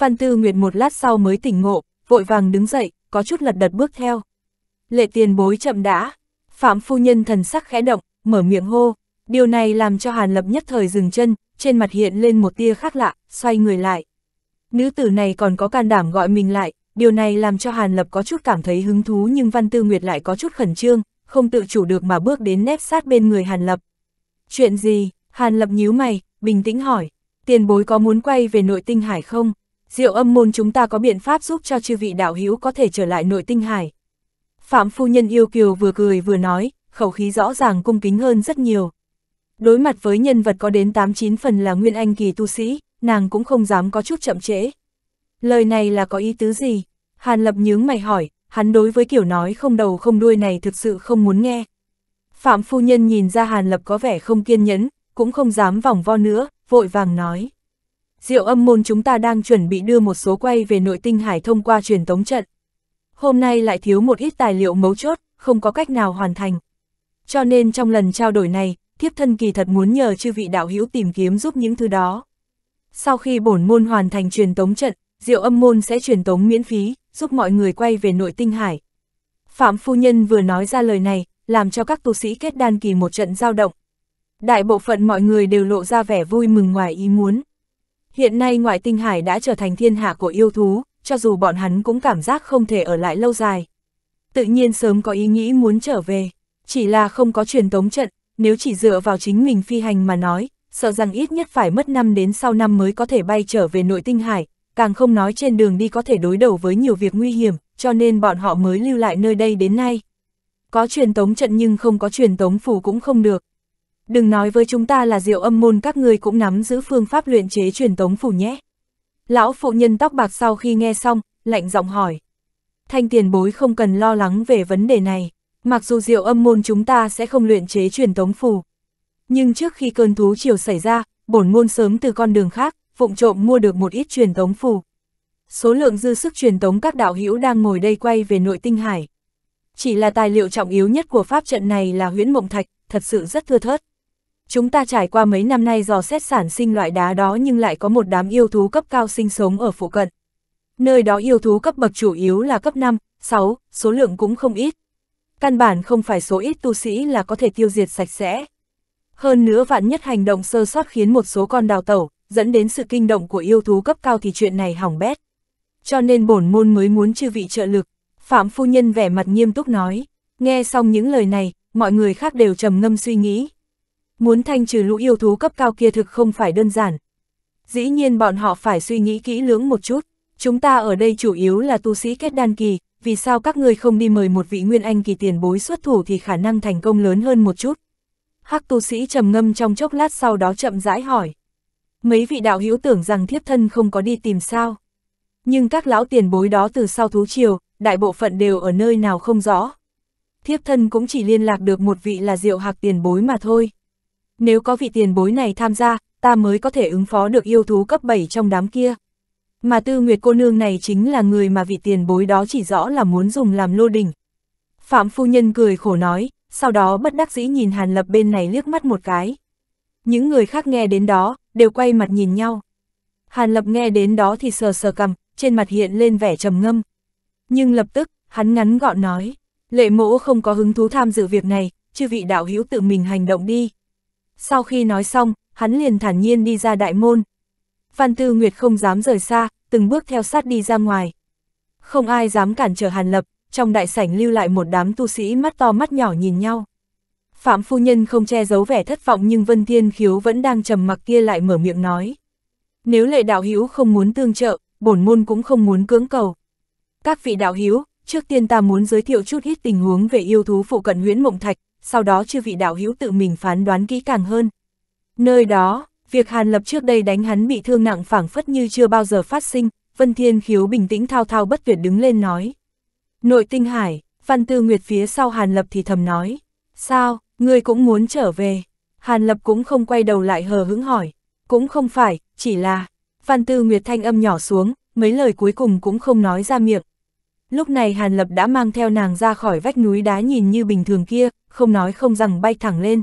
Văn Tư Nguyệt một lát sau mới tỉnh ngộ, vội vàng đứng dậy, có chút lật đật bước theo. Lệ tiền bối chậm đã, Phạm Phu Nhân thần sắc khẽ động, mở miệng hô, điều này làm cho Hàn Lập nhất thời dừng chân, trên mặt hiện lên một tia khác lạ, xoay người lại. Nữ tử này còn có can đảm gọi mình lại, điều này làm cho Hàn Lập có chút cảm thấy hứng thú nhưng Văn Tư Nguyệt lại có chút khẩn trương, không tự chủ được mà bước đến nép sát bên người Hàn Lập. Chuyện gì? Hàn Lập nhíu mày, bình tĩnh hỏi, tiền bối có muốn quay về nội tinh hải không? diệu âm môn chúng ta có biện pháp giúp cho chư vị đạo hữu có thể trở lại nội tinh hải. Phạm phu nhân yêu kiều vừa cười vừa nói, khẩu khí rõ ràng cung kính hơn rất nhiều. Đối mặt với nhân vật có đến 89 phần là nguyên anh kỳ tu sĩ, nàng cũng không dám có chút chậm trễ. Lời này là có ý tứ gì? Hàn lập nhướng mày hỏi, hắn đối với kiểu nói không đầu không đuôi này thực sự không muốn nghe. Phạm phu nhân nhìn ra Hàn lập có vẻ không kiên nhẫn, cũng không dám vòng vo nữa, vội vàng nói diệu âm môn chúng ta đang chuẩn bị đưa một số quay về nội tinh hải thông qua truyền tống trận. Hôm nay lại thiếu một ít tài liệu mấu chốt, không có cách nào hoàn thành. Cho nên trong lần trao đổi này, thiếp thân kỳ thật muốn nhờ chư vị đạo hữu tìm kiếm giúp những thứ đó. Sau khi bổn môn hoàn thành truyền tống trận, diệu âm môn sẽ truyền tống miễn phí, giúp mọi người quay về nội tinh hải. Phạm Phu Nhân vừa nói ra lời này, làm cho các tu sĩ kết đan kỳ một trận giao động. Đại bộ phận mọi người đều lộ ra vẻ vui mừng ngoài ý muốn. Hiện nay ngoại tinh hải đã trở thành thiên hạ của yêu thú, cho dù bọn hắn cũng cảm giác không thể ở lại lâu dài. Tự nhiên sớm có ý nghĩ muốn trở về, chỉ là không có truyền tống trận, nếu chỉ dựa vào chính mình phi hành mà nói, sợ rằng ít nhất phải mất năm đến sau năm mới có thể bay trở về nội tinh hải, càng không nói trên đường đi có thể đối đầu với nhiều việc nguy hiểm, cho nên bọn họ mới lưu lại nơi đây đến nay. Có truyền tống trận nhưng không có truyền tống phù cũng không được, đừng nói với chúng ta là diệu âm môn các người cũng nắm giữ phương pháp luyện chế truyền tống phủ nhé. Lão phụ nhân tóc bạc sau khi nghe xong, lạnh giọng hỏi. Thanh tiền bối không cần lo lắng về vấn đề này, mặc dù diệu âm môn chúng ta sẽ không luyện chế truyền tống phù. Nhưng trước khi cơn thú chiều xảy ra, bổn môn sớm từ con đường khác, phụng trộm mua được một ít truyền tống phù. Số lượng dư sức truyền tống các đạo hữu đang ngồi đây quay về nội tinh hải. Chỉ là tài liệu trọng yếu nhất của pháp trận này là huyễn mộng thạch, thật sự rất thưa thớt chúng ta trải qua mấy năm nay dò xét sản sinh loại đá đó nhưng lại có một đám yêu thú cấp cao sinh sống ở phụ cận. Nơi đó yêu thú cấp bậc chủ yếu là cấp 5, 6, số lượng cũng không ít. Căn bản không phải số ít tu sĩ là có thể tiêu diệt sạch sẽ. Hơn nữa vạn nhất hành động sơ sót khiến một số con đào tẩu, dẫn đến sự kinh động của yêu thú cấp cao thì chuyện này hỏng bét. Cho nên bổn môn mới muốn chư vị trợ lực, Phạm Phu Nhân vẻ mặt nghiêm túc nói. Nghe xong những lời này, mọi người khác đều trầm ngâm suy nghĩ, Muốn thanh trừ lũ yêu thú cấp cao kia thực không phải đơn giản. Dĩ nhiên bọn họ phải suy nghĩ kỹ lưỡng một chút. Chúng ta ở đây chủ yếu là tu sĩ kết đan kỳ, vì sao các ngươi không đi mời một vị nguyên anh kỳ tiền bối xuất thủ thì khả năng thành công lớn hơn một chút. Hắc tu sĩ trầm ngâm trong chốc lát sau đó chậm rãi hỏi. Mấy vị đạo hữu tưởng rằng thiếp thân không có đi tìm sao. Nhưng các lão tiền bối đó từ sau thú triều, đại bộ phận đều ở nơi nào không rõ. Thiếp thân cũng chỉ liên lạc được một vị là diệu hạc tiền bối mà thôi nếu có vị tiền bối này tham gia, ta mới có thể ứng phó được yêu thú cấp 7 trong đám kia. Mà tư nguyệt cô nương này chính là người mà vị tiền bối đó chỉ rõ là muốn dùng làm lô đỉnh. Phạm phu nhân cười khổ nói, sau đó bất đắc dĩ nhìn Hàn Lập bên này liếc mắt một cái. Những người khác nghe đến đó, đều quay mặt nhìn nhau. Hàn Lập nghe đến đó thì sờ sờ cầm, trên mặt hiện lên vẻ trầm ngâm. Nhưng lập tức, hắn ngắn gọn nói, lệ mỗ không có hứng thú tham dự việc này, chư vị đạo hữu tự mình hành động đi. Sau khi nói xong, hắn liền thản nhiên đi ra đại môn. Phan Tư Nguyệt không dám rời xa, từng bước theo sát đi ra ngoài. Không ai dám cản trở Hàn Lập, trong đại sảnh lưu lại một đám tu sĩ mắt to mắt nhỏ nhìn nhau. Phạm Phu Nhân không che giấu vẻ thất vọng nhưng Vân Thiên Khiếu vẫn đang trầm mặc kia lại mở miệng nói. Nếu lệ đạo hữu không muốn tương trợ, bổn môn cũng không muốn cưỡng cầu. Các vị đạo hữu, trước tiên ta muốn giới thiệu chút ít tình huống về yêu thú phụ cận Nguyễn mộng thạch, sau đó chưa vị đạo hữu tự mình phán đoán kỹ càng hơn. Nơi đó, việc Hàn Lập trước đây đánh hắn bị thương nặng phảng phất như chưa bao giờ phát sinh, Vân Thiên Khiếu bình tĩnh thao thao bất tuyệt đứng lên nói. Nội tinh hải, Văn Tư Nguyệt phía sau Hàn Lập thì thầm nói, sao, ngươi cũng muốn trở về. Hàn Lập cũng không quay đầu lại hờ hững hỏi, cũng không phải, chỉ là, Văn Tư Nguyệt thanh âm nhỏ xuống, mấy lời cuối cùng cũng không nói ra miệng. Lúc này Hàn Lập đã mang theo nàng ra khỏi vách núi đá nhìn như bình thường kia, không nói không rằng bay thẳng lên.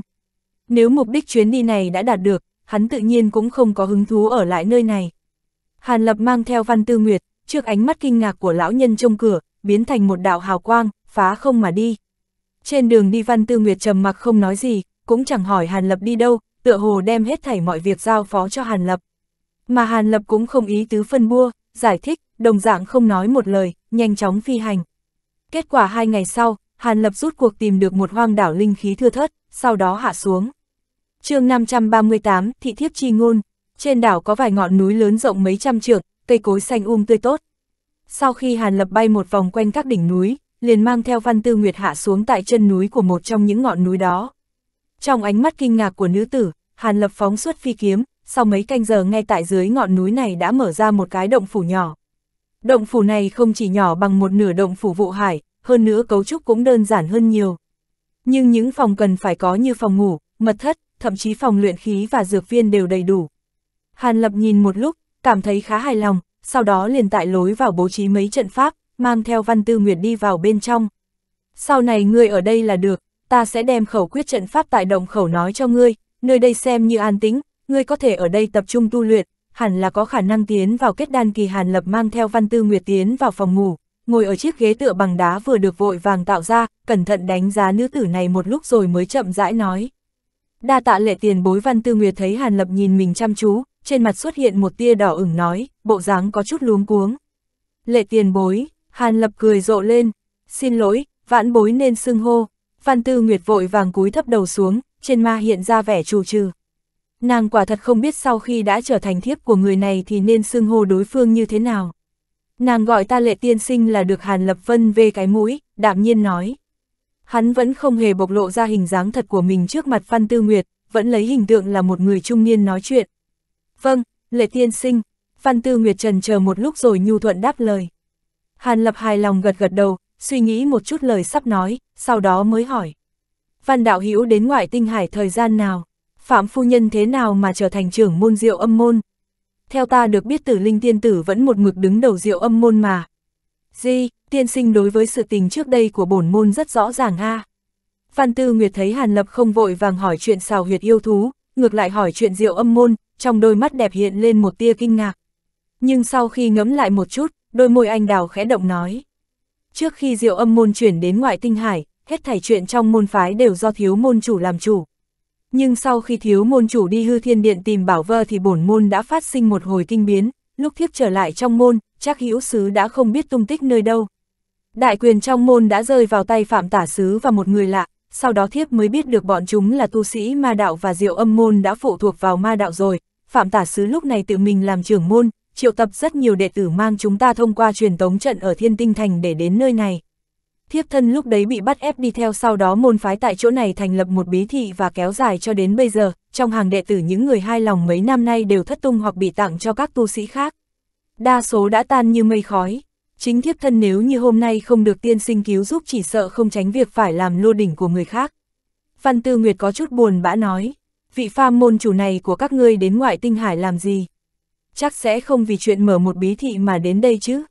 Nếu mục đích chuyến đi này đã đạt được, hắn tự nhiên cũng không có hứng thú ở lại nơi này. Hàn Lập mang theo Văn Tư Nguyệt, trước ánh mắt kinh ngạc của lão nhân trông cửa, biến thành một đạo hào quang, phá không mà đi. Trên đường đi Văn Tư Nguyệt trầm mặc không nói gì, cũng chẳng hỏi Hàn Lập đi đâu, tựa hồ đem hết thảy mọi việc giao phó cho Hàn Lập. Mà Hàn Lập cũng không ý tứ phân bua, giải thích, đồng dạng không nói một lời, nhanh chóng phi hành. Kết quả hai ngày sau, Hàn Lập rút cuộc tìm được một hoang đảo linh khí thưa thớt, sau đó hạ xuống. chương 538, Thị Thiếp Chi Ngôn, trên đảo có vài ngọn núi lớn rộng mấy trăm trượng, cây cối xanh um tươi tốt. Sau khi Hàn Lập bay một vòng quanh các đỉnh núi, liền mang theo Văn Tư Nguyệt hạ xuống tại chân núi của một trong những ngọn núi đó. Trong ánh mắt kinh ngạc của nữ tử, Hàn Lập phóng xuất phi kiếm, sau mấy canh giờ ngay tại dưới ngọn núi này đã mở ra một cái động phủ nhỏ. Động phủ này không chỉ nhỏ bằng một nửa động phủ vụ hải, hơn nữa cấu trúc cũng đơn giản hơn nhiều. Nhưng những phòng cần phải có như phòng ngủ, mật thất, thậm chí phòng luyện khí và dược viên đều đầy đủ. Hàn Lập nhìn một lúc, cảm thấy khá hài lòng, sau đó liền tại lối vào bố trí mấy trận pháp, mang theo Văn Tư Nguyệt đi vào bên trong. Sau này ngươi ở đây là được, ta sẽ đem khẩu quyết trận pháp tại động khẩu nói cho ngươi, nơi đây xem như an tĩnh, ngươi có thể ở đây tập trung tu luyện, hẳn là có khả năng tiến vào kết đan kỳ Hàn Lập mang theo Văn Tư Nguyệt tiến vào phòng ngủ, ngồi ở chiếc ghế tựa bằng đá vừa được vội vàng tạo ra, cẩn thận đánh giá nữ tử này một lúc rồi mới chậm rãi nói. Đa tạ lệ tiền bối Văn Tư Nguyệt thấy Hàn Lập nhìn mình chăm chú, trên mặt xuất hiện một tia đỏ ửng nói, bộ dáng có chút luống cuống. Lệ tiền bối, Hàn Lập cười rộ lên, xin lỗi, vãn bối nên xưng hô. Văn Tư Nguyệt vội vàng cúi thấp đầu xuống, trên ma hiện ra vẻ trù trừ nàng quả thật không biết sau khi đã trở thành thiếp của người này thì nên xưng hô đối phương như thế nào. Nàng gọi ta lệ tiên sinh là được Hàn Lập Vân về cái mũi, đạm nhiên nói. Hắn vẫn không hề bộc lộ ra hình dáng thật của mình trước mặt Phan Tư Nguyệt, vẫn lấy hình tượng là một người trung niên nói chuyện. Vâng, lệ tiên sinh, Phan Tư Nguyệt trần chờ một lúc rồi nhu thuận đáp lời. Hàn Lập hài lòng gật gật đầu, suy nghĩ một chút lời sắp nói, sau đó mới hỏi. Văn Đạo Hữu đến ngoại tinh hải thời gian nào? Phạm Phu Nhân thế nào mà trở thành trưởng môn diệu âm môn? Theo ta được biết tử linh tiên tử vẫn một mực đứng đầu diệu âm môn mà. Di, tiên sinh đối với sự tình trước đây của bổn môn rất rõ ràng ha. Phan Tư Nguyệt thấy Hàn Lập không vội vàng hỏi chuyện xào huyệt yêu thú, ngược lại hỏi chuyện diệu âm môn, trong đôi mắt đẹp hiện lên một tia kinh ngạc. Nhưng sau khi ngẫm lại một chút, đôi môi anh đào khẽ động nói. Trước khi diệu âm môn chuyển đến ngoại tinh hải, hết thảy chuyện trong môn phái đều do thiếu môn chủ làm chủ. Nhưng sau khi thiếu môn chủ đi hư thiên điện tìm bảo vơ thì bổn môn đã phát sinh một hồi kinh biến, lúc thiếp trở lại trong môn, chắc hữu sứ đã không biết tung tích nơi đâu. Đại quyền trong môn đã rơi vào tay phạm tả sứ và một người lạ, sau đó thiếp mới biết được bọn chúng là tu sĩ ma đạo và diệu âm môn đã phụ thuộc vào ma đạo rồi. Phạm tả sứ lúc này tự mình làm trưởng môn, triệu tập rất nhiều đệ tử mang chúng ta thông qua truyền tống trận ở thiên tinh thành để đến nơi này thiếp thân lúc đấy bị bắt ép đi theo sau đó môn phái tại chỗ này thành lập một bí thị và kéo dài cho đến bây giờ, trong hàng đệ tử những người hai lòng mấy năm nay đều thất tung hoặc bị tặng cho các tu sĩ khác. Đa số đã tan như mây khói. Chính thiếp thân nếu như hôm nay không được tiên sinh cứu giúp chỉ sợ không tránh việc phải làm lô đỉnh của người khác. Văn Tư Nguyệt có chút buồn bã nói, vị pha môn chủ này của các ngươi đến ngoại tinh hải làm gì? Chắc sẽ không vì chuyện mở một bí thị mà đến đây chứ?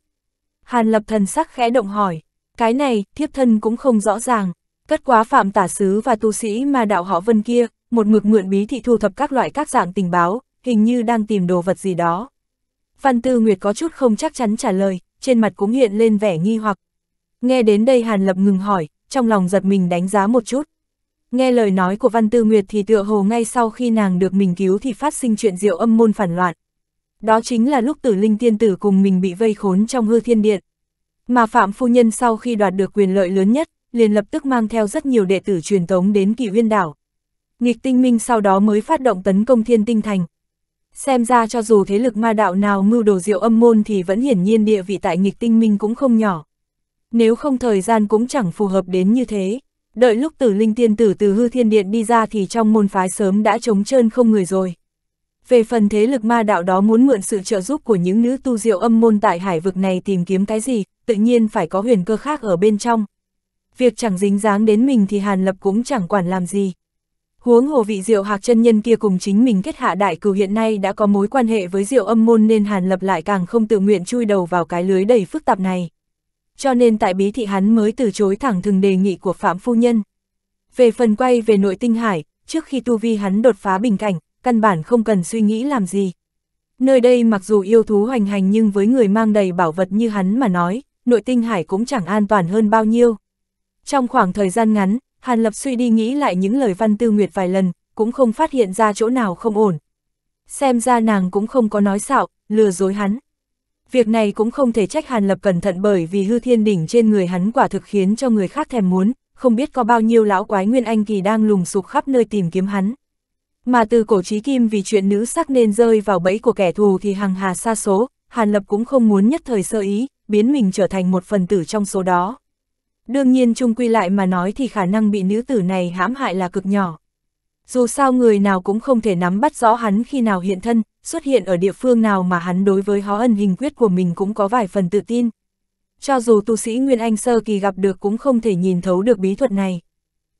Hàn lập thần sắc khẽ động hỏi, cái này, thiếp thân cũng không rõ ràng. Cất quá phạm tả sứ và tu sĩ mà đạo họ vân kia, một ngực mượn bí thị thu thập các loại các dạng tình báo, hình như đang tìm đồ vật gì đó. Văn Tư Nguyệt có chút không chắc chắn trả lời, trên mặt cũng hiện lên vẻ nghi hoặc. Nghe đến đây Hàn Lập ngừng hỏi, trong lòng giật mình đánh giá một chút. Nghe lời nói của Văn Tư Nguyệt thì tựa hồ ngay sau khi nàng được mình cứu thì phát sinh chuyện diệu âm môn phản loạn. Đó chính là lúc tử linh tiên tử cùng mình bị vây khốn trong hư thiên điện. Mà Phạm Phu Nhân sau khi đoạt được quyền lợi lớn nhất, liền lập tức mang theo rất nhiều đệ tử truyền tống đến kỷ viên đảo. Nghịch tinh minh sau đó mới phát động tấn công thiên tinh thành. Xem ra cho dù thế lực ma đạo nào mưu đồ diệu âm môn thì vẫn hiển nhiên địa vị tại nghịch tinh minh cũng không nhỏ. Nếu không thời gian cũng chẳng phù hợp đến như thế. Đợi lúc tử linh tiên tử từ hư thiên điện đi ra thì trong môn phái sớm đã trống trơn không người rồi. Về phần thế lực ma đạo đó muốn mượn sự trợ giúp của những nữ tu diệu âm môn tại hải vực này tìm kiếm cái gì, tự nhiên phải có huyền cơ khác ở bên trong. Việc chẳng dính dáng đến mình thì Hàn Lập cũng chẳng quản làm gì. Huống hồ vị diệu hạc chân nhân kia cùng chính mình kết hạ đại cử hiện nay đã có mối quan hệ với diệu âm môn nên Hàn Lập lại càng không tự nguyện chui đầu vào cái lưới đầy phức tạp này. Cho nên tại bí thị hắn mới từ chối thẳng thừng đề nghị của Phạm Phu Nhân. Về phần quay về nội tinh hải, trước khi tu vi hắn đột phá bình cảnh, căn bản không cần suy nghĩ làm gì. Nơi đây mặc dù yêu thú hoành hành nhưng với người mang đầy bảo vật như hắn mà nói, nội tinh hải cũng chẳng an toàn hơn bao nhiêu. Trong khoảng thời gian ngắn, Hàn Lập suy đi nghĩ lại những lời văn tư nguyệt vài lần, cũng không phát hiện ra chỗ nào không ổn. Xem ra nàng cũng không có nói xạo, lừa dối hắn. Việc này cũng không thể trách Hàn Lập cẩn thận bởi vì hư thiên đỉnh trên người hắn quả thực khiến cho người khác thèm muốn, không biết có bao nhiêu lão quái nguyên anh kỳ đang lùng sục khắp nơi tìm kiếm hắn. Mà từ cổ trí kim vì chuyện nữ sắc nên rơi vào bẫy của kẻ thù thì hằng hà xa số, Hàn Lập cũng không muốn nhất thời sơ ý, biến mình trở thành một phần tử trong số đó. Đương nhiên chung quy lại mà nói thì khả năng bị nữ tử này hãm hại là cực nhỏ. Dù sao người nào cũng không thể nắm bắt rõ hắn khi nào hiện thân, xuất hiện ở địa phương nào mà hắn đối với hó ân hình quyết của mình cũng có vài phần tự tin. Cho dù tu sĩ Nguyên Anh Sơ Kỳ gặp được cũng không thể nhìn thấu được bí thuật này.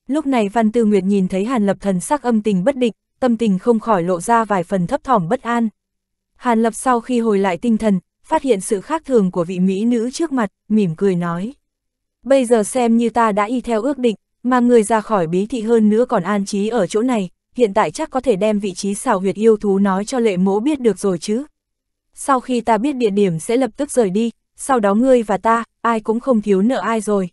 Lúc này Văn Tư Nguyệt nhìn thấy Hàn Lập thần sắc âm tình bất định, tâm tình không khỏi lộ ra vài phần thấp thỏm bất an. Hàn Lập sau khi hồi lại tinh thần, phát hiện sự khác thường của vị mỹ nữ trước mặt, mỉm cười nói. Bây giờ xem như ta đã y theo ước định, mà người ra khỏi bí thị hơn nữa còn an trí ở chỗ này, hiện tại chắc có thể đem vị trí xào huyệt yêu thú nói cho lệ mỗ biết được rồi chứ. Sau khi ta biết địa điểm sẽ lập tức rời đi, sau đó ngươi và ta, ai cũng không thiếu nợ ai rồi.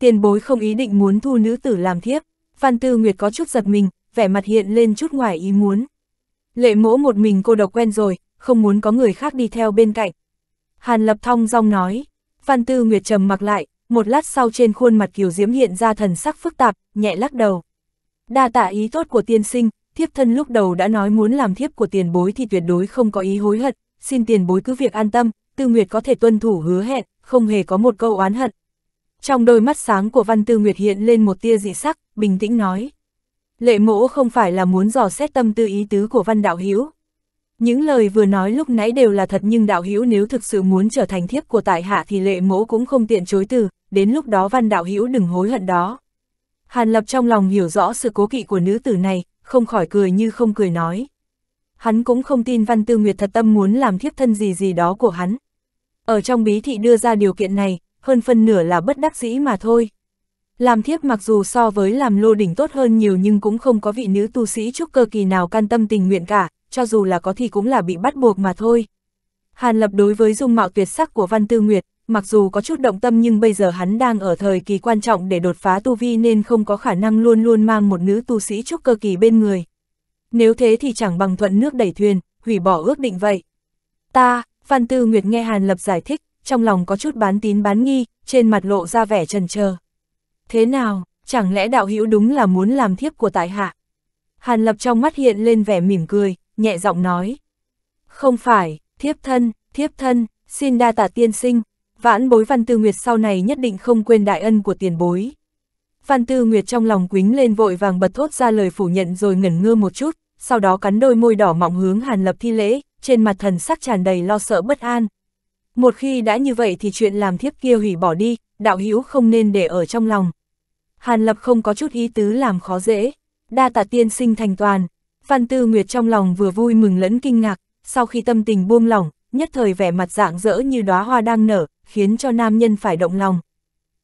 Tiền bối không ý định muốn thu nữ tử làm thiếp, phan Tư Nguyệt có chút giật mình, vẻ mặt hiện lên chút ngoài ý muốn. Lệ mỗ một mình cô độc quen rồi, không muốn có người khác đi theo bên cạnh, Hàn Lập Thong dong nói, Văn Tư Nguyệt trầm mặc lại, một lát sau trên khuôn mặt kiều diễm hiện ra thần sắc phức tạp, nhẹ lắc đầu. Đa tạ ý tốt của tiên sinh, thiếp thân lúc đầu đã nói muốn làm thiếp của tiền bối thì tuyệt đối không có ý hối hận, xin tiền bối cứ việc an tâm, Tư Nguyệt có thể tuân thủ hứa hẹn, không hề có một câu oán hận. Trong đôi mắt sáng của Văn Tư Nguyệt hiện lên một tia dị sắc, bình tĩnh nói. Lệ mỗ không phải là muốn dò xét tâm tư ý tứ của Văn Đạo Hiếu, những lời vừa nói lúc nãy đều là thật nhưng đạo hữu nếu thực sự muốn trở thành thiếp của tại hạ thì lệ mỗ cũng không tiện chối từ, đến lúc đó văn đạo hữu đừng hối hận đó. Hàn Lập trong lòng hiểu rõ sự cố kỵ của nữ tử này, không khỏi cười như không cười nói. Hắn cũng không tin Văn Tư Nguyệt thật tâm muốn làm thiếp thân gì gì đó của hắn. Ở trong bí thị đưa ra điều kiện này, hơn phân nửa là bất đắc dĩ mà thôi. Làm thiếp mặc dù so với làm lô đỉnh tốt hơn nhiều nhưng cũng không có vị nữ tu sĩ trúc cơ kỳ nào can tâm tình nguyện cả, cho dù là có thì cũng là bị bắt buộc mà thôi. Hàn Lập đối với dung mạo tuyệt sắc của Văn Tư Nguyệt, mặc dù có chút động tâm nhưng bây giờ hắn đang ở thời kỳ quan trọng để đột phá tu vi nên không có khả năng luôn luôn mang một nữ tu sĩ trúc cơ kỳ bên người. Nếu thế thì chẳng bằng thuận nước đẩy thuyền, hủy bỏ ước định vậy. Ta, Văn Tư Nguyệt nghe Hàn Lập giải thích, trong lòng có chút bán tín bán nghi, trên mặt lộ ra vẻ trần chờ. Thế nào, chẳng lẽ đạo hữu đúng là muốn làm thiếp của tại hạ? Hàn Lập trong mắt hiện lên vẻ mỉm cười, nhẹ giọng nói. Không phải, thiếp thân, thiếp thân, xin đa tạ tiên sinh, vãn bối Văn Tư Nguyệt sau này nhất định không quên đại ân của tiền bối. Văn Tư Nguyệt trong lòng quính lên vội vàng bật thốt ra lời phủ nhận rồi ngẩn ngơ một chút, sau đó cắn đôi môi đỏ mọng hướng Hàn Lập thi lễ, trên mặt thần sắc tràn đầy lo sợ bất an. Một khi đã như vậy thì chuyện làm thiếp kia hủy bỏ đi, đạo hữu không nên để ở trong lòng. Hàn Lập không có chút ý tứ làm khó dễ, đa tạ tiên sinh thành toàn, Phan Tư Nguyệt trong lòng vừa vui mừng lẫn kinh ngạc, sau khi tâm tình buông lỏng, nhất thời vẻ mặt dạng dỡ như đóa hoa đang nở, khiến cho nam nhân phải động lòng.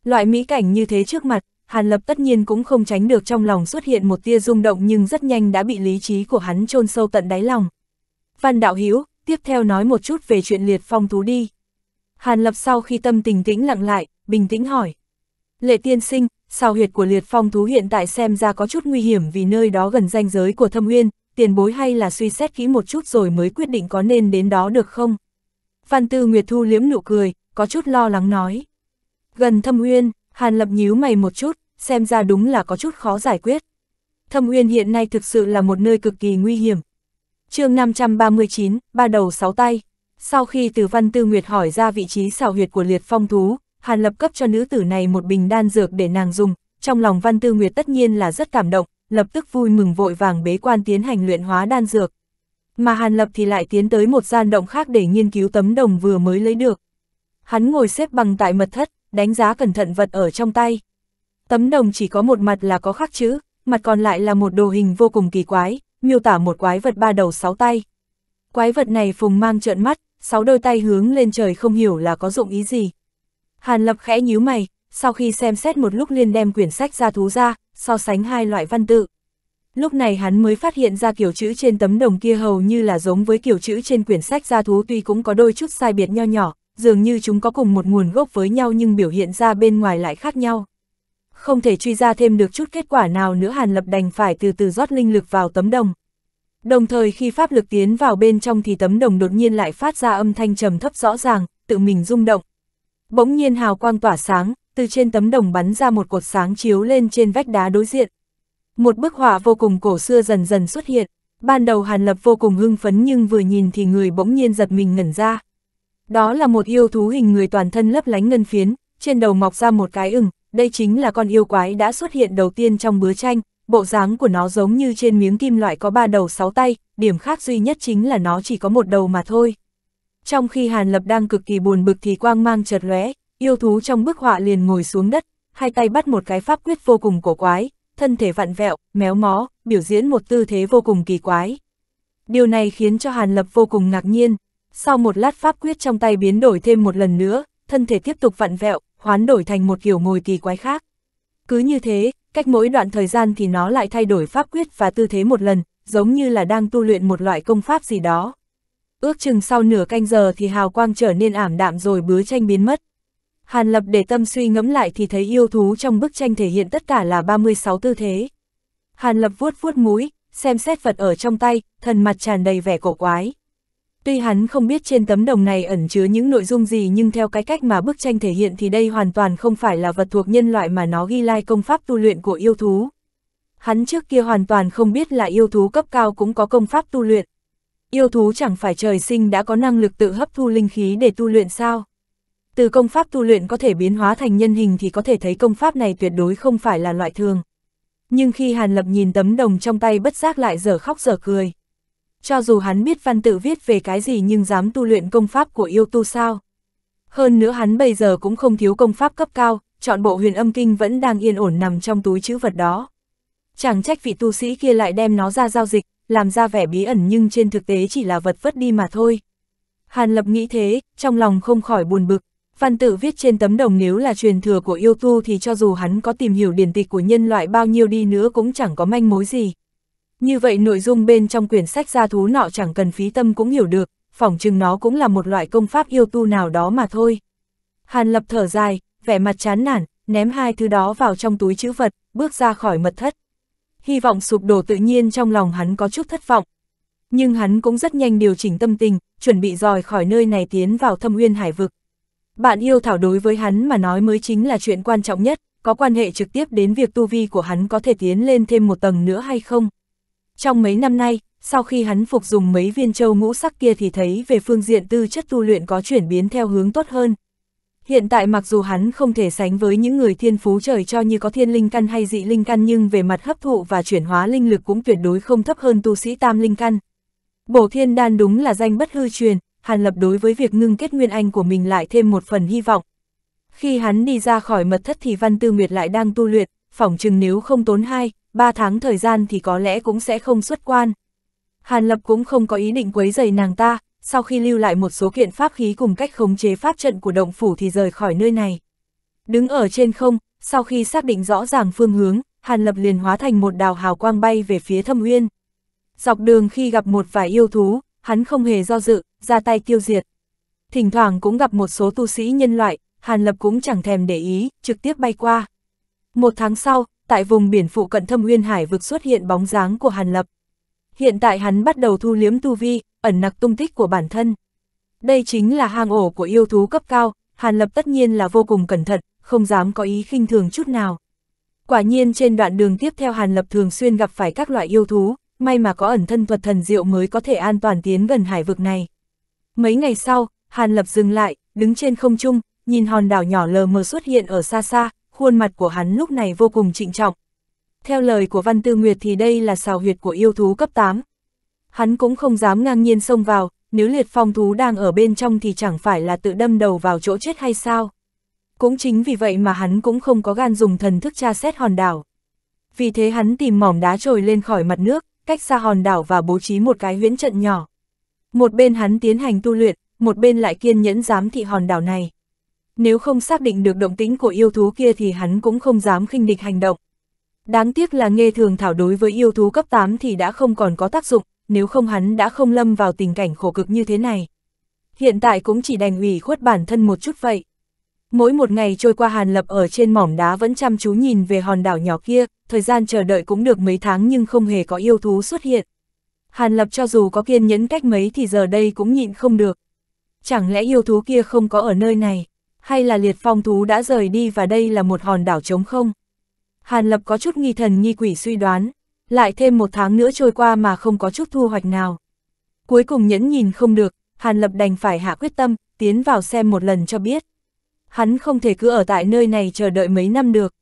Loại mỹ cảnh như thế trước mặt, Hàn Lập tất nhiên cũng không tránh được trong lòng xuất hiện một tia rung động nhưng rất nhanh đã bị lý trí của hắn chôn sâu tận đáy lòng. Phan Đạo Hiếu, tiếp theo nói một chút về chuyện liệt phong thú đi. Hàn Lập sau khi tâm tình tĩnh lặng lại, bình tĩnh hỏi. Lệ tiên sinh, sao huyệt của liệt phong thú hiện tại xem ra có chút nguy hiểm vì nơi đó gần ranh giới của thâm nguyên. tiền bối hay là suy xét kỹ một chút rồi mới quyết định có nên đến đó được không? Văn Tư Nguyệt Thu liếm nụ cười, có chút lo lắng nói. Gần thâm nguyên, Hàn Lập nhíu mày một chút, xem ra đúng là có chút khó giải quyết. Thâm nguyên hiện nay thực sự là một nơi cực kỳ nguy hiểm. chương 539, ba đầu sáu tay. Sau khi từ Văn Tư Nguyệt hỏi ra vị trí xào huyệt của liệt phong thú, Hàn Lập cấp cho nữ tử này một bình đan dược để nàng dùng, trong lòng Văn Tư Nguyệt tất nhiên là rất cảm động, lập tức vui mừng vội vàng bế quan tiến hành luyện hóa đan dược. Mà Hàn Lập thì lại tiến tới một gian động khác để nghiên cứu tấm đồng vừa mới lấy được. Hắn ngồi xếp bằng tại mật thất, đánh giá cẩn thận vật ở trong tay. Tấm đồng chỉ có một mặt là có khắc chữ, mặt còn lại là một đồ hình vô cùng kỳ quái, miêu tả một quái vật ba đầu sáu tay. Quái vật này phùng mang trợn mắt, sáu đôi tay hướng lên trời không hiểu là có dụng ý gì, Hàn Lập khẽ nhíu mày, sau khi xem xét một lúc liền đem quyển sách ra thú ra, so sánh hai loại văn tự. Lúc này hắn mới phát hiện ra kiểu chữ trên tấm đồng kia hầu như là giống với kiểu chữ trên quyển sách gia thú tuy cũng có đôi chút sai biệt nho nhỏ, dường như chúng có cùng một nguồn gốc với nhau nhưng biểu hiện ra bên ngoài lại khác nhau. Không thể truy ra thêm được chút kết quả nào nữa Hàn Lập đành phải từ từ rót linh lực vào tấm đồng. Đồng thời khi pháp lực tiến vào bên trong thì tấm đồng đột nhiên lại phát ra âm thanh trầm thấp rõ ràng, tự mình rung động, Bỗng nhiên hào quang tỏa sáng, từ trên tấm đồng bắn ra một cột sáng chiếu lên trên vách đá đối diện. Một bức họa vô cùng cổ xưa dần dần xuất hiện, ban đầu Hàn Lập vô cùng hưng phấn nhưng vừa nhìn thì người bỗng nhiên giật mình ngẩn ra. Đó là một yêu thú hình người toàn thân lấp lánh ngân phiến, trên đầu mọc ra một cái ửng, đây chính là con yêu quái đã xuất hiện đầu tiên trong bứa tranh, bộ dáng của nó giống như trên miếng kim loại có ba đầu sáu tay, điểm khác duy nhất chính là nó chỉ có một đầu mà thôi. Trong khi Hàn Lập đang cực kỳ buồn bực thì quang mang chợt lóe, yêu thú trong bức họa liền ngồi xuống đất, hai tay bắt một cái pháp quyết vô cùng cổ quái, thân thể vặn vẹo, méo mó, biểu diễn một tư thế vô cùng kỳ quái. Điều này khiến cho Hàn Lập vô cùng ngạc nhiên. Sau một lát pháp quyết trong tay biến đổi thêm một lần nữa, thân thể tiếp tục vặn vẹo, hoán đổi thành một kiểu ngồi kỳ quái khác. Cứ như thế, cách mỗi đoạn thời gian thì nó lại thay đổi pháp quyết và tư thế một lần, giống như là đang tu luyện một loại công pháp gì đó. Ước chừng sau nửa canh giờ thì hào quang trở nên ảm đạm rồi bứa tranh biến mất. Hàn Lập để tâm suy ngẫm lại thì thấy yêu thú trong bức tranh thể hiện tất cả là 36 tư thế. Hàn Lập vuốt vuốt mũi, xem xét vật ở trong tay, thần mặt tràn đầy vẻ cổ quái. Tuy hắn không biết trên tấm đồng này ẩn chứa những nội dung gì nhưng theo cái cách mà bức tranh thể hiện thì đây hoàn toàn không phải là vật thuộc nhân loại mà nó ghi lại công pháp tu luyện của yêu thú. Hắn trước kia hoàn toàn không biết là yêu thú cấp cao cũng có công pháp tu luyện yêu thú chẳng phải trời sinh đã có năng lực tự hấp thu linh khí để tu luyện sao? Từ công pháp tu luyện có thể biến hóa thành nhân hình thì có thể thấy công pháp này tuyệt đối không phải là loại thường. Nhưng khi Hàn Lập nhìn tấm đồng trong tay bất giác lại dở khóc dở cười. Cho dù hắn biết văn tự viết về cái gì nhưng dám tu luyện công pháp của yêu tu sao? Hơn nữa hắn bây giờ cũng không thiếu công pháp cấp cao, chọn bộ huyền âm kinh vẫn đang yên ổn nằm trong túi chữ vật đó. Chẳng trách vị tu sĩ kia lại đem nó ra giao dịch, làm ra vẻ bí ẩn nhưng trên thực tế chỉ là vật vất đi mà thôi. Hàn Lập nghĩ thế, trong lòng không khỏi buồn bực. Văn tự viết trên tấm đồng nếu là truyền thừa của yêu tu thì cho dù hắn có tìm hiểu điển tịch của nhân loại bao nhiêu đi nữa cũng chẳng có manh mối gì. Như vậy nội dung bên trong quyển sách gia thú nọ chẳng cần phí tâm cũng hiểu được, phỏng chừng nó cũng là một loại công pháp yêu tu nào đó mà thôi. Hàn Lập thở dài, vẻ mặt chán nản, ném hai thứ đó vào trong túi chữ vật, bước ra khỏi mật thất hy vọng sụp đổ tự nhiên trong lòng hắn có chút thất vọng. Nhưng hắn cũng rất nhanh điều chỉnh tâm tình, chuẩn bị rời khỏi nơi này tiến vào thâm uyên hải vực. Bạn yêu thảo đối với hắn mà nói mới chính là chuyện quan trọng nhất, có quan hệ trực tiếp đến việc tu vi của hắn có thể tiến lên thêm một tầng nữa hay không. Trong mấy năm nay, sau khi hắn phục dùng mấy viên châu ngũ sắc kia thì thấy về phương diện tư chất tu luyện có chuyển biến theo hướng tốt hơn, Hiện tại mặc dù hắn không thể sánh với những người thiên phú trời cho như có thiên linh căn hay dị linh căn nhưng về mặt hấp thụ và chuyển hóa linh lực cũng tuyệt đối không thấp hơn tu sĩ tam linh căn. Bổ thiên đan đúng là danh bất hư truyền, Hàn Lập đối với việc ngưng kết nguyên anh của mình lại thêm một phần hy vọng. Khi hắn đi ra khỏi mật thất thì Văn Tư Nguyệt lại đang tu luyện, phỏng chừng nếu không tốn hai, ba tháng thời gian thì có lẽ cũng sẽ không xuất quan. Hàn Lập cũng không có ý định quấy rầy nàng ta, sau khi lưu lại một số kiện pháp khí cùng cách khống chế pháp trận của động phủ thì rời khỏi nơi này. Đứng ở trên không, sau khi xác định rõ ràng phương hướng, Hàn Lập liền hóa thành một đào hào quang bay về phía thâm uyên. Dọc đường khi gặp một vài yêu thú, hắn không hề do dự, ra tay tiêu diệt. Thỉnh thoảng cũng gặp một số tu sĩ nhân loại, Hàn Lập cũng chẳng thèm để ý, trực tiếp bay qua. Một tháng sau, tại vùng biển phụ cận thâm uyên hải vực xuất hiện bóng dáng của Hàn Lập. Hiện tại hắn bắt đầu thu liếm tu vi, ẩn nặc tung tích của bản thân. Đây chính là hang ổ của yêu thú cấp cao, Hàn Lập tất nhiên là vô cùng cẩn thận, không dám có ý khinh thường chút nào. Quả nhiên trên đoạn đường tiếp theo Hàn Lập thường xuyên gặp phải các loại yêu thú, may mà có ẩn thân thuật thần diệu mới có thể an toàn tiến gần hải vực này. Mấy ngày sau, Hàn Lập dừng lại, đứng trên không trung, nhìn hòn đảo nhỏ lờ mờ xuất hiện ở xa xa, khuôn mặt của hắn lúc này vô cùng trịnh trọng. Theo lời của Văn Tư Nguyệt thì đây là xào huyệt của yêu thú cấp 8, hắn cũng không dám ngang nhiên xông vào, nếu liệt phong thú đang ở bên trong thì chẳng phải là tự đâm đầu vào chỗ chết hay sao. Cũng chính vì vậy mà hắn cũng không có gan dùng thần thức tra xét hòn đảo. Vì thế hắn tìm mỏm đá trồi lên khỏi mặt nước, cách xa hòn đảo và bố trí một cái huyễn trận nhỏ. Một bên hắn tiến hành tu luyện, một bên lại kiên nhẫn giám thị hòn đảo này. Nếu không xác định được động tĩnh của yêu thú kia thì hắn cũng không dám khinh địch hành động. Đáng tiếc là nghe thường thảo đối với yêu thú cấp 8 thì đã không còn có tác dụng, nếu không hắn đã không lâm vào tình cảnh khổ cực như thế này. Hiện tại cũng chỉ đành ủy khuất bản thân một chút vậy. Mỗi một ngày trôi qua Hàn Lập ở trên mỏm đá vẫn chăm chú nhìn về hòn đảo nhỏ kia, thời gian chờ đợi cũng được mấy tháng nhưng không hề có yêu thú xuất hiện. Hàn Lập cho dù có kiên nhẫn cách mấy thì giờ đây cũng nhịn không được. Chẳng lẽ yêu thú kia không có ở nơi này, hay là liệt phong thú đã rời đi và đây là một hòn đảo trống không? Hàn Lập có chút nghi thần nghi quỷ suy đoán, lại thêm một tháng nữa trôi qua mà không có chút thu hoạch nào. Cuối cùng nhẫn nhìn không được, Hàn Lập đành phải hạ quyết tâm, tiến vào xem một lần cho biết. Hắn không thể cứ ở tại nơi này chờ đợi mấy năm được.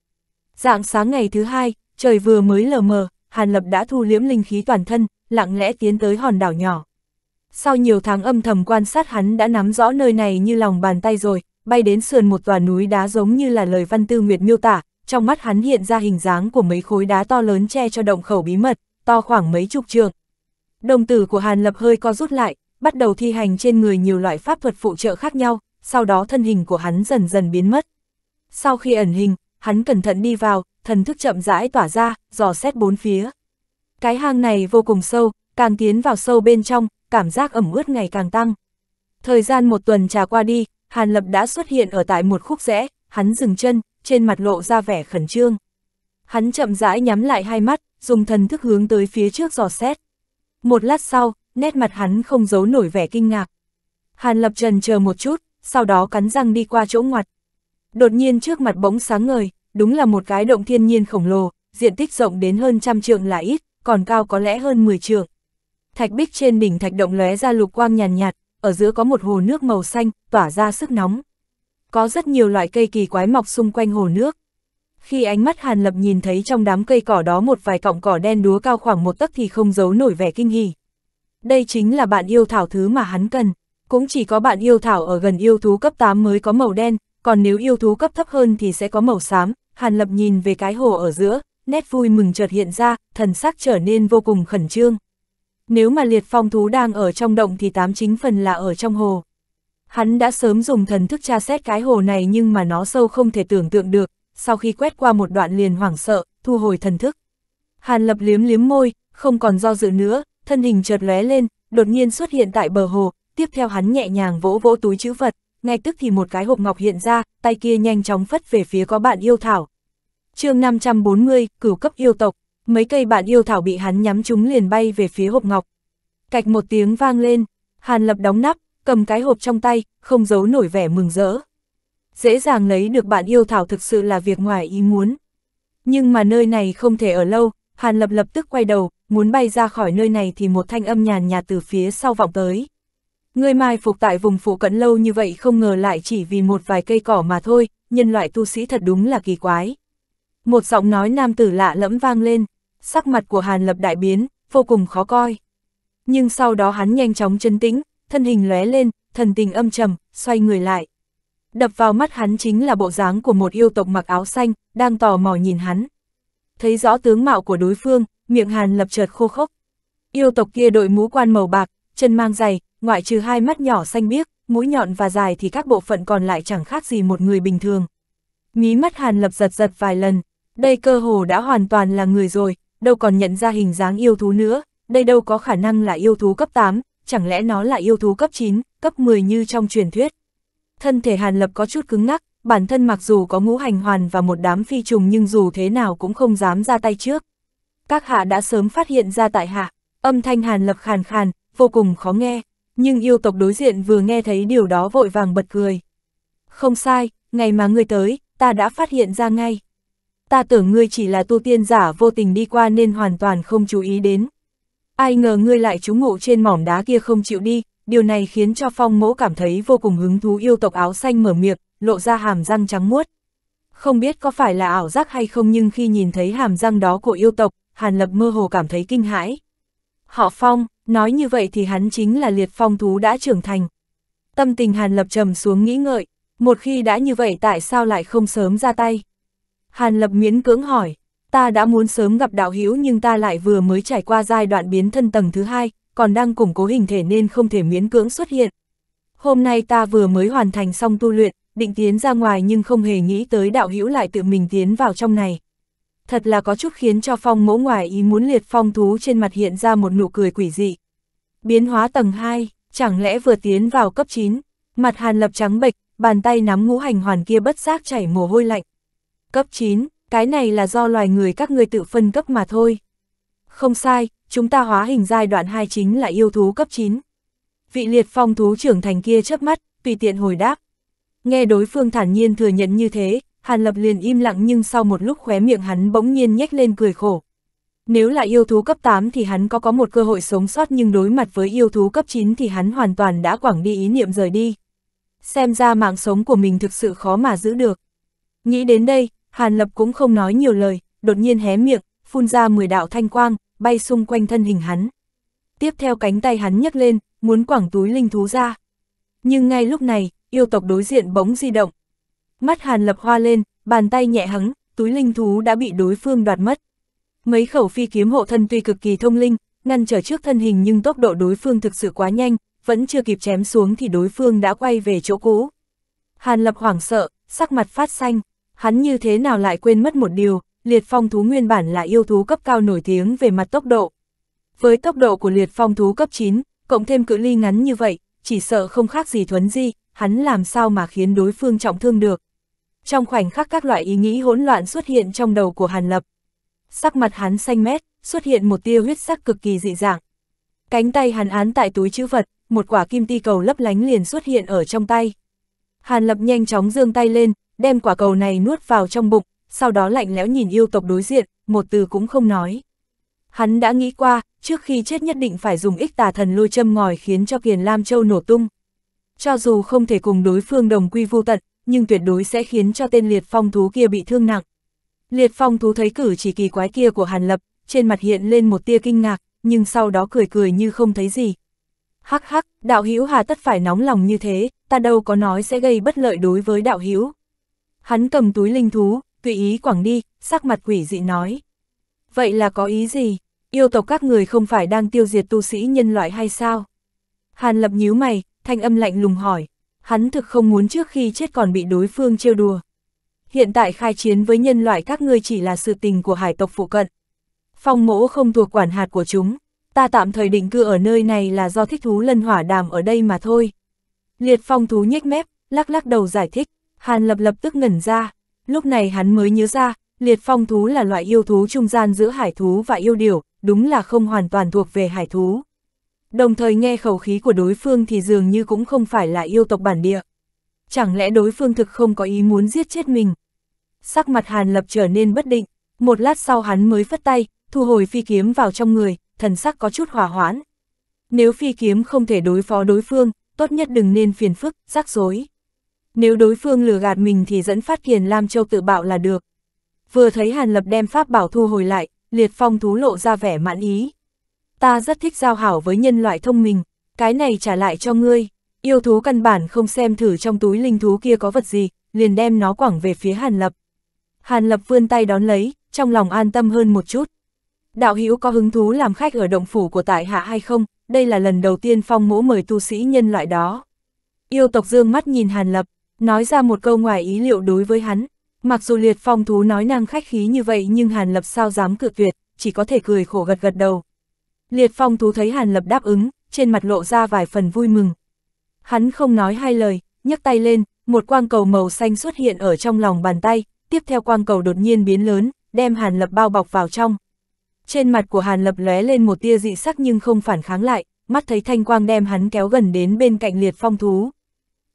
Dạng sáng ngày thứ hai, trời vừa mới lờ mờ, Hàn Lập đã thu liễm linh khí toàn thân, lặng lẽ tiến tới hòn đảo nhỏ. Sau nhiều tháng âm thầm quan sát hắn đã nắm rõ nơi này như lòng bàn tay rồi, bay đến sườn một tòa núi đá giống như là lời Văn Tư Nguyệt miêu tả, trong mắt hắn hiện ra hình dáng của mấy khối đá to lớn che cho động khẩu bí mật, to khoảng mấy chục trường. Đồng tử của Hàn Lập hơi co rút lại, bắt đầu thi hành trên người nhiều loại pháp thuật phụ trợ khác nhau, sau đó thân hình của hắn dần dần biến mất. Sau khi ẩn hình, hắn cẩn thận đi vào, thần thức chậm rãi tỏa ra, dò xét bốn phía. Cái hang này vô cùng sâu, càng tiến vào sâu bên trong, cảm giác ẩm ướt ngày càng tăng. Thời gian một tuần trà qua đi, Hàn Lập đã xuất hiện ở tại một khúc rẽ, hắn dừng chân, trên mặt lộ ra vẻ khẩn trương. Hắn chậm rãi nhắm lại hai mắt, dùng thần thức hướng tới phía trước dò xét. Một lát sau, nét mặt hắn không giấu nổi vẻ kinh ngạc. Hàn Lập Trần chờ một chút, sau đó cắn răng đi qua chỗ ngoặt. Đột nhiên trước mặt bỗng sáng ngời, đúng là một cái động thiên nhiên khổng lồ, diện tích rộng đến hơn trăm trượng là ít, còn cao có lẽ hơn 10 trượng. Thạch bích trên đỉnh thạch động lóe ra lục quang nhàn nhạt, nhạt, ở giữa có một hồ nước màu xanh, tỏa ra sức nóng có rất nhiều loại cây kỳ quái mọc xung quanh hồ nước. Khi ánh mắt Hàn Lập nhìn thấy trong đám cây cỏ đó một vài cọng cỏ đen đúa cao khoảng một tấc thì không giấu nổi vẻ kinh hỉ. Đây chính là bạn yêu thảo thứ mà hắn cần, cũng chỉ có bạn yêu thảo ở gần yêu thú cấp 8 mới có màu đen, còn nếu yêu thú cấp thấp hơn thì sẽ có màu xám. Hàn Lập nhìn về cái hồ ở giữa, nét vui mừng chợt hiện ra, thần sắc trở nên vô cùng khẩn trương. Nếu mà liệt phong thú đang ở trong động thì tám chính phần là ở trong hồ. Hắn đã sớm dùng thần thức tra xét cái hồ này nhưng mà nó sâu không thể tưởng tượng được, sau khi quét qua một đoạn liền hoảng sợ, thu hồi thần thức. Hàn lập liếm liếm môi, không còn do dự nữa, thân hình chợt lóe lên, đột nhiên xuất hiện tại bờ hồ, tiếp theo hắn nhẹ nhàng vỗ vỗ túi chữ vật, ngay tức thì một cái hộp ngọc hiện ra, tay kia nhanh chóng phất về phía có bạn yêu thảo. chương 540, cửu cấp yêu tộc, mấy cây bạn yêu thảo bị hắn nhắm chúng liền bay về phía hộp ngọc. Cạch một tiếng vang lên, Hàn lập đóng nắp, cầm cái hộp trong tay, không giấu nổi vẻ mừng rỡ. Dễ dàng lấy được bạn yêu Thảo thực sự là việc ngoài ý muốn. Nhưng mà nơi này không thể ở lâu, Hàn Lập lập tức quay đầu, muốn bay ra khỏi nơi này thì một thanh âm nhàn nhạt từ phía sau vọng tới. Người mai phục tại vùng phụ cận lâu như vậy không ngờ lại chỉ vì một vài cây cỏ mà thôi, nhân loại tu sĩ thật đúng là kỳ quái. Một giọng nói nam tử lạ lẫm vang lên, sắc mặt của Hàn Lập đại biến, vô cùng khó coi. Nhưng sau đó hắn nhanh chóng chân tĩnh, thân hình lóe lên, thần tình âm trầm, xoay người lại. Đập vào mắt hắn chính là bộ dáng của một yêu tộc mặc áo xanh, đang tò mò nhìn hắn. Thấy rõ tướng mạo của đối phương, miệng hàn lập chợt khô khốc. Yêu tộc kia đội mũ quan màu bạc, chân mang giày, ngoại trừ hai mắt nhỏ xanh biếc, mũi nhọn và dài thì các bộ phận còn lại chẳng khác gì một người bình thường. Mí mắt hàn lập giật giật vài lần, đây cơ hồ đã hoàn toàn là người rồi, đâu còn nhận ra hình dáng yêu thú nữa, đây đâu có khả năng là yêu thú cấp 8, chẳng lẽ nó là yêu thú cấp 9, cấp 10 như trong truyền thuyết. Thân thể Hàn Lập có chút cứng ngắc, bản thân mặc dù có ngũ hành hoàn và một đám phi trùng nhưng dù thế nào cũng không dám ra tay trước. Các hạ đã sớm phát hiện ra tại hạ, âm thanh Hàn Lập khàn khàn, vô cùng khó nghe, nhưng yêu tộc đối diện vừa nghe thấy điều đó vội vàng bật cười. Không sai, ngày mà ngươi tới, ta đã phát hiện ra ngay. Ta tưởng ngươi chỉ là tu tiên giả vô tình đi qua nên hoàn toàn không chú ý đến ai ngờ ngươi lại trú ngụ trên mỏm đá kia không chịu đi, điều này khiến cho phong mỗ cảm thấy vô cùng hứng thú yêu tộc áo xanh mở miệng, lộ ra hàm răng trắng muốt. Không biết có phải là ảo giác hay không nhưng khi nhìn thấy hàm răng đó của yêu tộc, Hàn Lập mơ hồ cảm thấy kinh hãi. Họ phong, nói như vậy thì hắn chính là liệt phong thú đã trưởng thành. Tâm tình Hàn Lập trầm xuống nghĩ ngợi, một khi đã như vậy tại sao lại không sớm ra tay? Hàn Lập miễn cưỡng hỏi, ta đã muốn sớm gặp đạo hữu nhưng ta lại vừa mới trải qua giai đoạn biến thân tầng thứ hai, còn đang củng cố hình thể nên không thể miễn cưỡng xuất hiện. Hôm nay ta vừa mới hoàn thành xong tu luyện, định tiến ra ngoài nhưng không hề nghĩ tới đạo hữu lại tự mình tiến vào trong này. Thật là có chút khiến cho phong mẫu ngoài ý muốn liệt phong thú trên mặt hiện ra một nụ cười quỷ dị. Biến hóa tầng 2, chẳng lẽ vừa tiến vào cấp 9, mặt hàn lập trắng bệch, bàn tay nắm ngũ hành hoàn kia bất giác chảy mồ hôi lạnh. Cấp 9, cái này là do loài người các ngươi tự phân cấp mà thôi. Không sai, chúng ta hóa hình giai đoạn 2 chính là yêu thú cấp 9. Vị liệt phong thú trưởng thành kia chớp mắt, tùy tiện hồi đáp. Nghe đối phương thản nhiên thừa nhận như thế, Hàn Lập liền im lặng nhưng sau một lúc khóe miệng hắn bỗng nhiên nhếch lên cười khổ. Nếu là yêu thú cấp 8 thì hắn có có một cơ hội sống sót nhưng đối mặt với yêu thú cấp 9 thì hắn hoàn toàn đã quảng đi ý niệm rời đi. Xem ra mạng sống của mình thực sự khó mà giữ được. Nghĩ đến đây, Hàn Lập cũng không nói nhiều lời, đột nhiên hé miệng, phun ra 10 đạo thanh quang, bay xung quanh thân hình hắn. Tiếp theo cánh tay hắn nhấc lên, muốn quảng túi linh thú ra. Nhưng ngay lúc này, yêu tộc đối diện bỗng di động. Mắt Hàn Lập hoa lên, bàn tay nhẹ hắng, túi linh thú đã bị đối phương đoạt mất. Mấy khẩu phi kiếm hộ thân tuy cực kỳ thông linh, ngăn trở trước thân hình nhưng tốc độ đối phương thực sự quá nhanh, vẫn chưa kịp chém xuống thì đối phương đã quay về chỗ cũ. Hàn Lập hoảng sợ, sắc mặt phát xanh. Hắn như thế nào lại quên mất một điều, liệt phong thú nguyên bản là yêu thú cấp cao nổi tiếng về mặt tốc độ. Với tốc độ của liệt phong thú cấp 9, cộng thêm cự ly ngắn như vậy, chỉ sợ không khác gì thuấn di, hắn làm sao mà khiến đối phương trọng thương được. Trong khoảnh khắc các loại ý nghĩ hỗn loạn xuất hiện trong đầu của Hàn Lập. Sắc mặt hắn xanh mét, xuất hiện một tia huyết sắc cực kỳ dị dạng. Cánh tay hắn án tại túi chữ vật, một quả kim ti cầu lấp lánh liền xuất hiện ở trong tay. Hàn Lập nhanh chóng dương tay lên, đem quả cầu này nuốt vào trong bụng, sau đó lạnh lẽo nhìn yêu tộc đối diện, một từ cũng không nói. Hắn đã nghĩ qua, trước khi chết nhất định phải dùng ích tà thần lôi châm ngòi khiến cho Kiền Lam Châu nổ tung. Cho dù không thể cùng đối phương đồng quy vô tận, nhưng tuyệt đối sẽ khiến cho tên liệt phong thú kia bị thương nặng. Liệt phong thú thấy cử chỉ kỳ quái kia của Hàn Lập, trên mặt hiện lên một tia kinh ngạc, nhưng sau đó cười cười như không thấy gì. Hắc hắc, đạo hữu hà tất phải nóng lòng như thế, ta đâu có nói sẽ gây bất lợi đối với đạo hữu Hắn cầm túi linh thú, tùy ý quảng đi, sắc mặt quỷ dị nói. Vậy là có ý gì? Yêu tộc các người không phải đang tiêu diệt tu sĩ nhân loại hay sao? Hàn lập nhíu mày, thanh âm lạnh lùng hỏi. Hắn thực không muốn trước khi chết còn bị đối phương trêu đùa. Hiện tại khai chiến với nhân loại các ngươi chỉ là sự tình của hải tộc phụ cận. Phong mỗ không thuộc quản hạt của chúng. Ta tạm thời định cư ở nơi này là do thích thú lân hỏa đàm ở đây mà thôi. Liệt phong thú nhếch mép, lắc lắc đầu giải thích. Hàn Lập lập tức ngẩn ra, lúc này hắn mới nhớ ra, liệt phong thú là loại yêu thú trung gian giữa hải thú và yêu điểu, đúng là không hoàn toàn thuộc về hải thú. Đồng thời nghe khẩu khí của đối phương thì dường như cũng không phải là yêu tộc bản địa. Chẳng lẽ đối phương thực không có ý muốn giết chết mình? Sắc mặt Hàn Lập trở nên bất định, một lát sau hắn mới phất tay, thu hồi phi kiếm vào trong người, thần sắc có chút hòa hoãn. Nếu phi kiếm không thể đối phó đối phương, tốt nhất đừng nên phiền phức, rắc rối. Nếu đối phương lừa gạt mình thì dẫn phát kiền Lam Châu tự bạo là được. Vừa thấy Hàn Lập đem pháp bảo thu hồi lại, Liệt Phong thú lộ ra vẻ mãn ý. Ta rất thích giao hảo với nhân loại thông minh, cái này trả lại cho ngươi. Yêu thú căn bản không xem thử trong túi linh thú kia có vật gì, liền đem nó quẳng về phía Hàn Lập. Hàn Lập vươn tay đón lấy, trong lòng an tâm hơn một chút. Đạo hữu có hứng thú làm khách ở động phủ của tại hạ hay không, đây là lần đầu tiên phong mỗ mời tu sĩ nhân loại đó. Yêu tộc dương mắt nhìn Hàn Lập, nói ra một câu ngoài ý liệu đối với hắn. Mặc dù liệt phong thú nói năng khách khí như vậy nhưng Hàn Lập sao dám cự tuyệt, chỉ có thể cười khổ gật gật đầu. Liệt phong thú thấy Hàn Lập đáp ứng, trên mặt lộ ra vài phần vui mừng. Hắn không nói hai lời, nhấc tay lên, một quang cầu màu xanh xuất hiện ở trong lòng bàn tay, tiếp theo quang cầu đột nhiên biến lớn, đem Hàn Lập bao bọc vào trong. Trên mặt của Hàn Lập lóe lên một tia dị sắc nhưng không phản kháng lại, mắt thấy thanh quang đem hắn kéo gần đến bên cạnh liệt phong thú.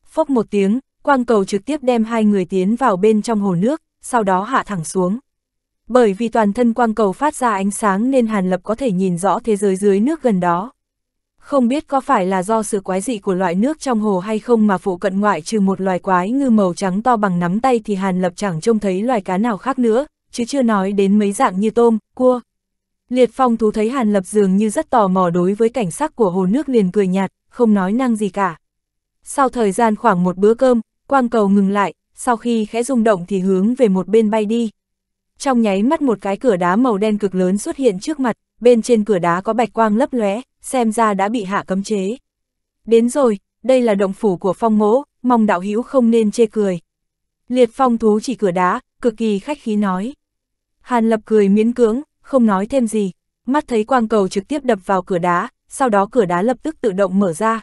Phốc một tiếng, quang cầu trực tiếp đem hai người tiến vào bên trong hồ nước, sau đó hạ thẳng xuống. Bởi vì toàn thân quang cầu phát ra ánh sáng nên Hàn Lập có thể nhìn rõ thế giới dưới nước gần đó. Không biết có phải là do sự quái dị của loại nước trong hồ hay không mà phụ cận ngoại trừ một loài quái ngư màu trắng to bằng nắm tay thì Hàn Lập chẳng trông thấy loài cá nào khác nữa, chứ chưa nói đến mấy dạng như tôm, cua. Liệt phong thú thấy Hàn Lập dường như rất tò mò đối với cảnh sắc của hồ nước liền cười nhạt, không nói năng gì cả. Sau thời gian khoảng một bữa cơm, quang cầu ngừng lại, sau khi khẽ rung động thì hướng về một bên bay đi. Trong nháy mắt một cái cửa đá màu đen cực lớn xuất hiện trước mặt, bên trên cửa đá có bạch quang lấp lóe, xem ra đã bị hạ cấm chế. Đến rồi, đây là động phủ của phong mỗ, mong đạo hữu không nên chê cười. Liệt phong thú chỉ cửa đá, cực kỳ khách khí nói. Hàn lập cười miễn cưỡng, không nói thêm gì, mắt thấy quang cầu trực tiếp đập vào cửa đá, sau đó cửa đá lập tức tự động mở ra.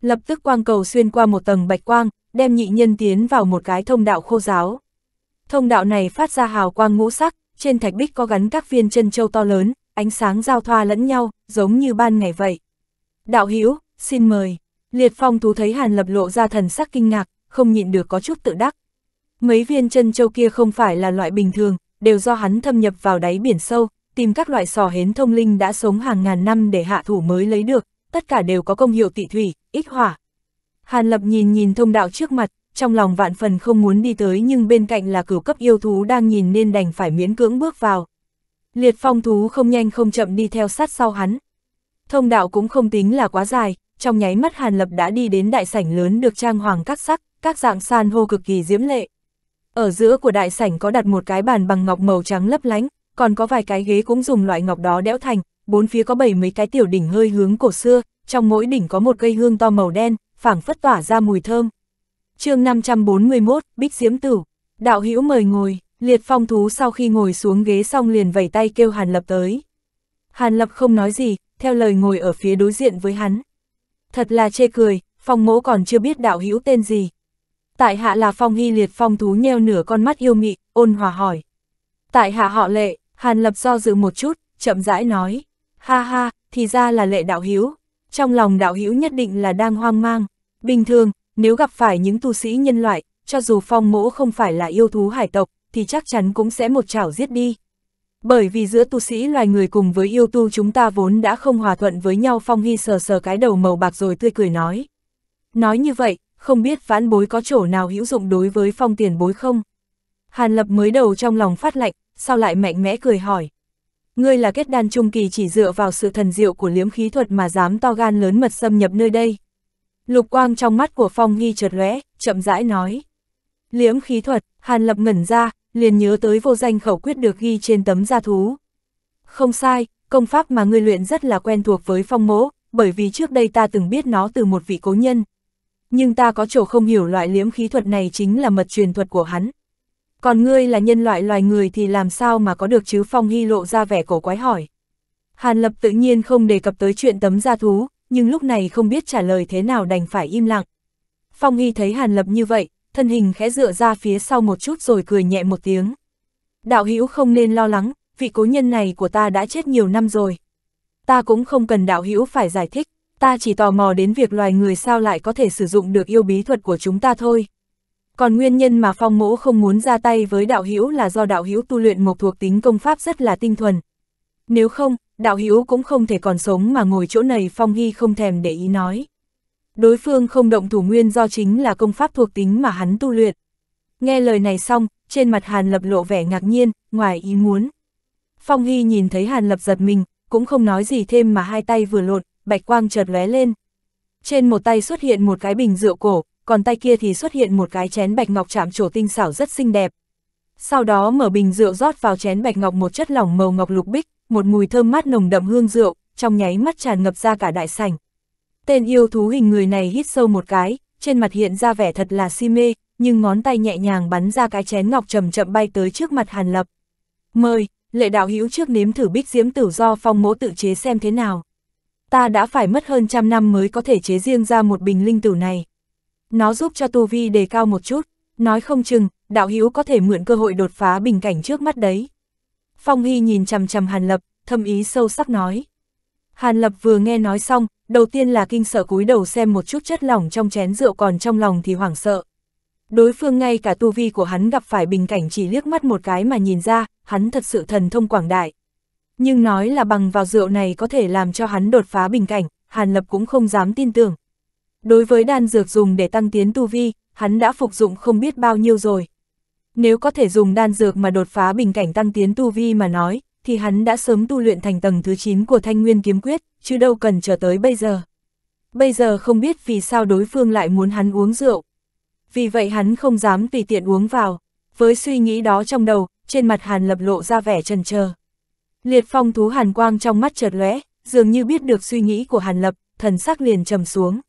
Lập tức quang cầu xuyên qua một tầng bạch quang, đem nhị nhân tiến vào một cái thông đạo khô giáo. Thông đạo này phát ra hào quang ngũ sắc, trên thạch bích có gắn các viên chân châu to lớn, ánh sáng giao thoa lẫn nhau, giống như ban ngày vậy. Đạo Hữu xin mời. Liệt phong thú thấy Hàn Lập lộ ra thần sắc kinh ngạc, không nhịn được có chút tự đắc. Mấy viên chân châu kia không phải là loại bình thường, đều do hắn thâm nhập vào đáy biển sâu, tìm các loại sò hến thông linh đã sống hàng ngàn năm để hạ thủ mới lấy được, tất cả đều có công hiệu tị thủy, ích hỏa, Hàn Lập nhìn nhìn thông đạo trước mặt, trong lòng vạn phần không muốn đi tới nhưng bên cạnh là cửu cấp yêu thú đang nhìn nên đành phải miễn cưỡng bước vào. Liệt phong thú không nhanh không chậm đi theo sát sau hắn. Thông đạo cũng không tính là quá dài, trong nháy mắt Hàn Lập đã đi đến đại sảnh lớn được trang hoàng các sắc, các dạng san hô cực kỳ diễm lệ. Ở giữa của đại sảnh có đặt một cái bàn bằng ngọc màu trắng lấp lánh, còn có vài cái ghế cũng dùng loại ngọc đó đẽo thành, bốn phía có bảy mấy cái tiểu đỉnh hơi hướng cổ xưa, trong mỗi đỉnh có một cây hương to màu đen, phảng phất tỏa ra mùi thơm. chương 541, Bích Diễm Tử, đạo hữu mời ngồi, liệt phong thú sau khi ngồi xuống ghế xong liền vẩy tay kêu Hàn Lập tới. Hàn Lập không nói gì, theo lời ngồi ở phía đối diện với hắn. Thật là chê cười, phong mỗ còn chưa biết đạo hữu tên gì. Tại hạ là phong hy liệt phong thú nheo nửa con mắt yêu mị, ôn hòa hỏi. Tại hạ họ lệ, Hàn Lập do dự một chút, chậm rãi nói. Ha ha, thì ra là lệ đạo hữu trong lòng đạo hữu nhất định là đang hoang mang. Bình thường, nếu gặp phải những tu sĩ nhân loại, cho dù phong mỗ không phải là yêu thú hải tộc, thì chắc chắn cũng sẽ một chảo giết đi. Bởi vì giữa tu sĩ loài người cùng với yêu tu chúng ta vốn đã không hòa thuận với nhau phong hy sờ sờ cái đầu màu bạc rồi tươi cười nói. Nói như vậy, không biết vãn bối có chỗ nào hữu dụng đối với phong tiền bối không? Hàn lập mới đầu trong lòng phát lạnh, sao lại mạnh mẽ cười hỏi ngươi là kết đan trung kỳ chỉ dựa vào sự thần diệu của liếm khí thuật mà dám to gan lớn mật xâm nhập nơi đây. Lục quang trong mắt của Phong Nghi chợt lóe, chậm rãi nói. Liếm khí thuật, Hàn Lập ngẩn ra, liền nhớ tới vô danh khẩu quyết được ghi trên tấm gia thú. Không sai, công pháp mà ngươi luyện rất là quen thuộc với Phong Mỗ, bởi vì trước đây ta từng biết nó từ một vị cố nhân. Nhưng ta có chỗ không hiểu loại liếm khí thuật này chính là mật truyền thuật của hắn, còn ngươi là nhân loại loài người thì làm sao mà có được chứ Phong Hy lộ ra vẻ cổ quái hỏi. Hàn Lập tự nhiên không đề cập tới chuyện tấm gia thú, nhưng lúc này không biết trả lời thế nào đành phải im lặng. Phong Hy thấy Hàn Lập như vậy, thân hình khẽ dựa ra phía sau một chút rồi cười nhẹ một tiếng. Đạo hữu không nên lo lắng, vị cố nhân này của ta đã chết nhiều năm rồi. Ta cũng không cần đạo hữu phải giải thích, ta chỉ tò mò đến việc loài người sao lại có thể sử dụng được yêu bí thuật của chúng ta thôi. Còn nguyên nhân mà phong mỗ không muốn ra tay với đạo hữu là do đạo hữu tu luyện một thuộc tính công pháp rất là tinh thuần. Nếu không, đạo hữu cũng không thể còn sống mà ngồi chỗ này phong hy không thèm để ý nói. Đối phương không động thủ nguyên do chính là công pháp thuộc tính mà hắn tu luyện. Nghe lời này xong, trên mặt Hàn Lập lộ vẻ ngạc nhiên, ngoài ý muốn. Phong Hy nhìn thấy Hàn Lập giật mình, cũng không nói gì thêm mà hai tay vừa lột, bạch quang chợt lóe lên. Trên một tay xuất hiện một cái bình rượu cổ, còn tay kia thì xuất hiện một cái chén bạch ngọc chạm trổ tinh xảo rất xinh đẹp. Sau đó mở bình rượu rót vào chén bạch ngọc một chất lỏng màu ngọc lục bích, một mùi thơm mát nồng đậm hương rượu, trong nháy mắt tràn ngập ra cả đại sảnh. Tên yêu thú hình người này hít sâu một cái, trên mặt hiện ra vẻ thật là si mê, nhưng ngón tay nhẹ nhàng bắn ra cái chén ngọc chậm chậm bay tới trước mặt Hàn Lập. "Mời, Lệ đạo hữu trước nếm thử bích diễm tử do phong mỗ tự chế xem thế nào." Ta đã phải mất hơn trăm năm mới có thể chế riêng ra một bình linh tử này. Nó giúp cho tu vi đề cao một chút, nói không chừng, đạo hữu có thể mượn cơ hội đột phá bình cảnh trước mắt đấy. Phong Hy nhìn chằm chằm Hàn Lập, thâm ý sâu sắc nói. Hàn Lập vừa nghe nói xong, đầu tiên là kinh sợ cúi đầu xem một chút chất lỏng trong chén rượu còn trong lòng thì hoảng sợ. Đối phương ngay cả tu vi của hắn gặp phải bình cảnh chỉ liếc mắt một cái mà nhìn ra, hắn thật sự thần thông quảng đại. Nhưng nói là bằng vào rượu này có thể làm cho hắn đột phá bình cảnh, Hàn Lập cũng không dám tin tưởng, Đối với đan dược dùng để tăng tiến tu vi, hắn đã phục dụng không biết bao nhiêu rồi. Nếu có thể dùng đan dược mà đột phá bình cảnh tăng tiến tu vi mà nói, thì hắn đã sớm tu luyện thành tầng thứ 9 của thanh nguyên kiếm quyết, chứ đâu cần chờ tới bây giờ. Bây giờ không biết vì sao đối phương lại muốn hắn uống rượu. Vì vậy hắn không dám tùy tiện uống vào. Với suy nghĩ đó trong đầu, trên mặt Hàn lập lộ ra vẻ trần chờ Liệt phong thú Hàn quang trong mắt chợt lóe, dường như biết được suy nghĩ của Hàn lập, thần sắc liền trầm xuống.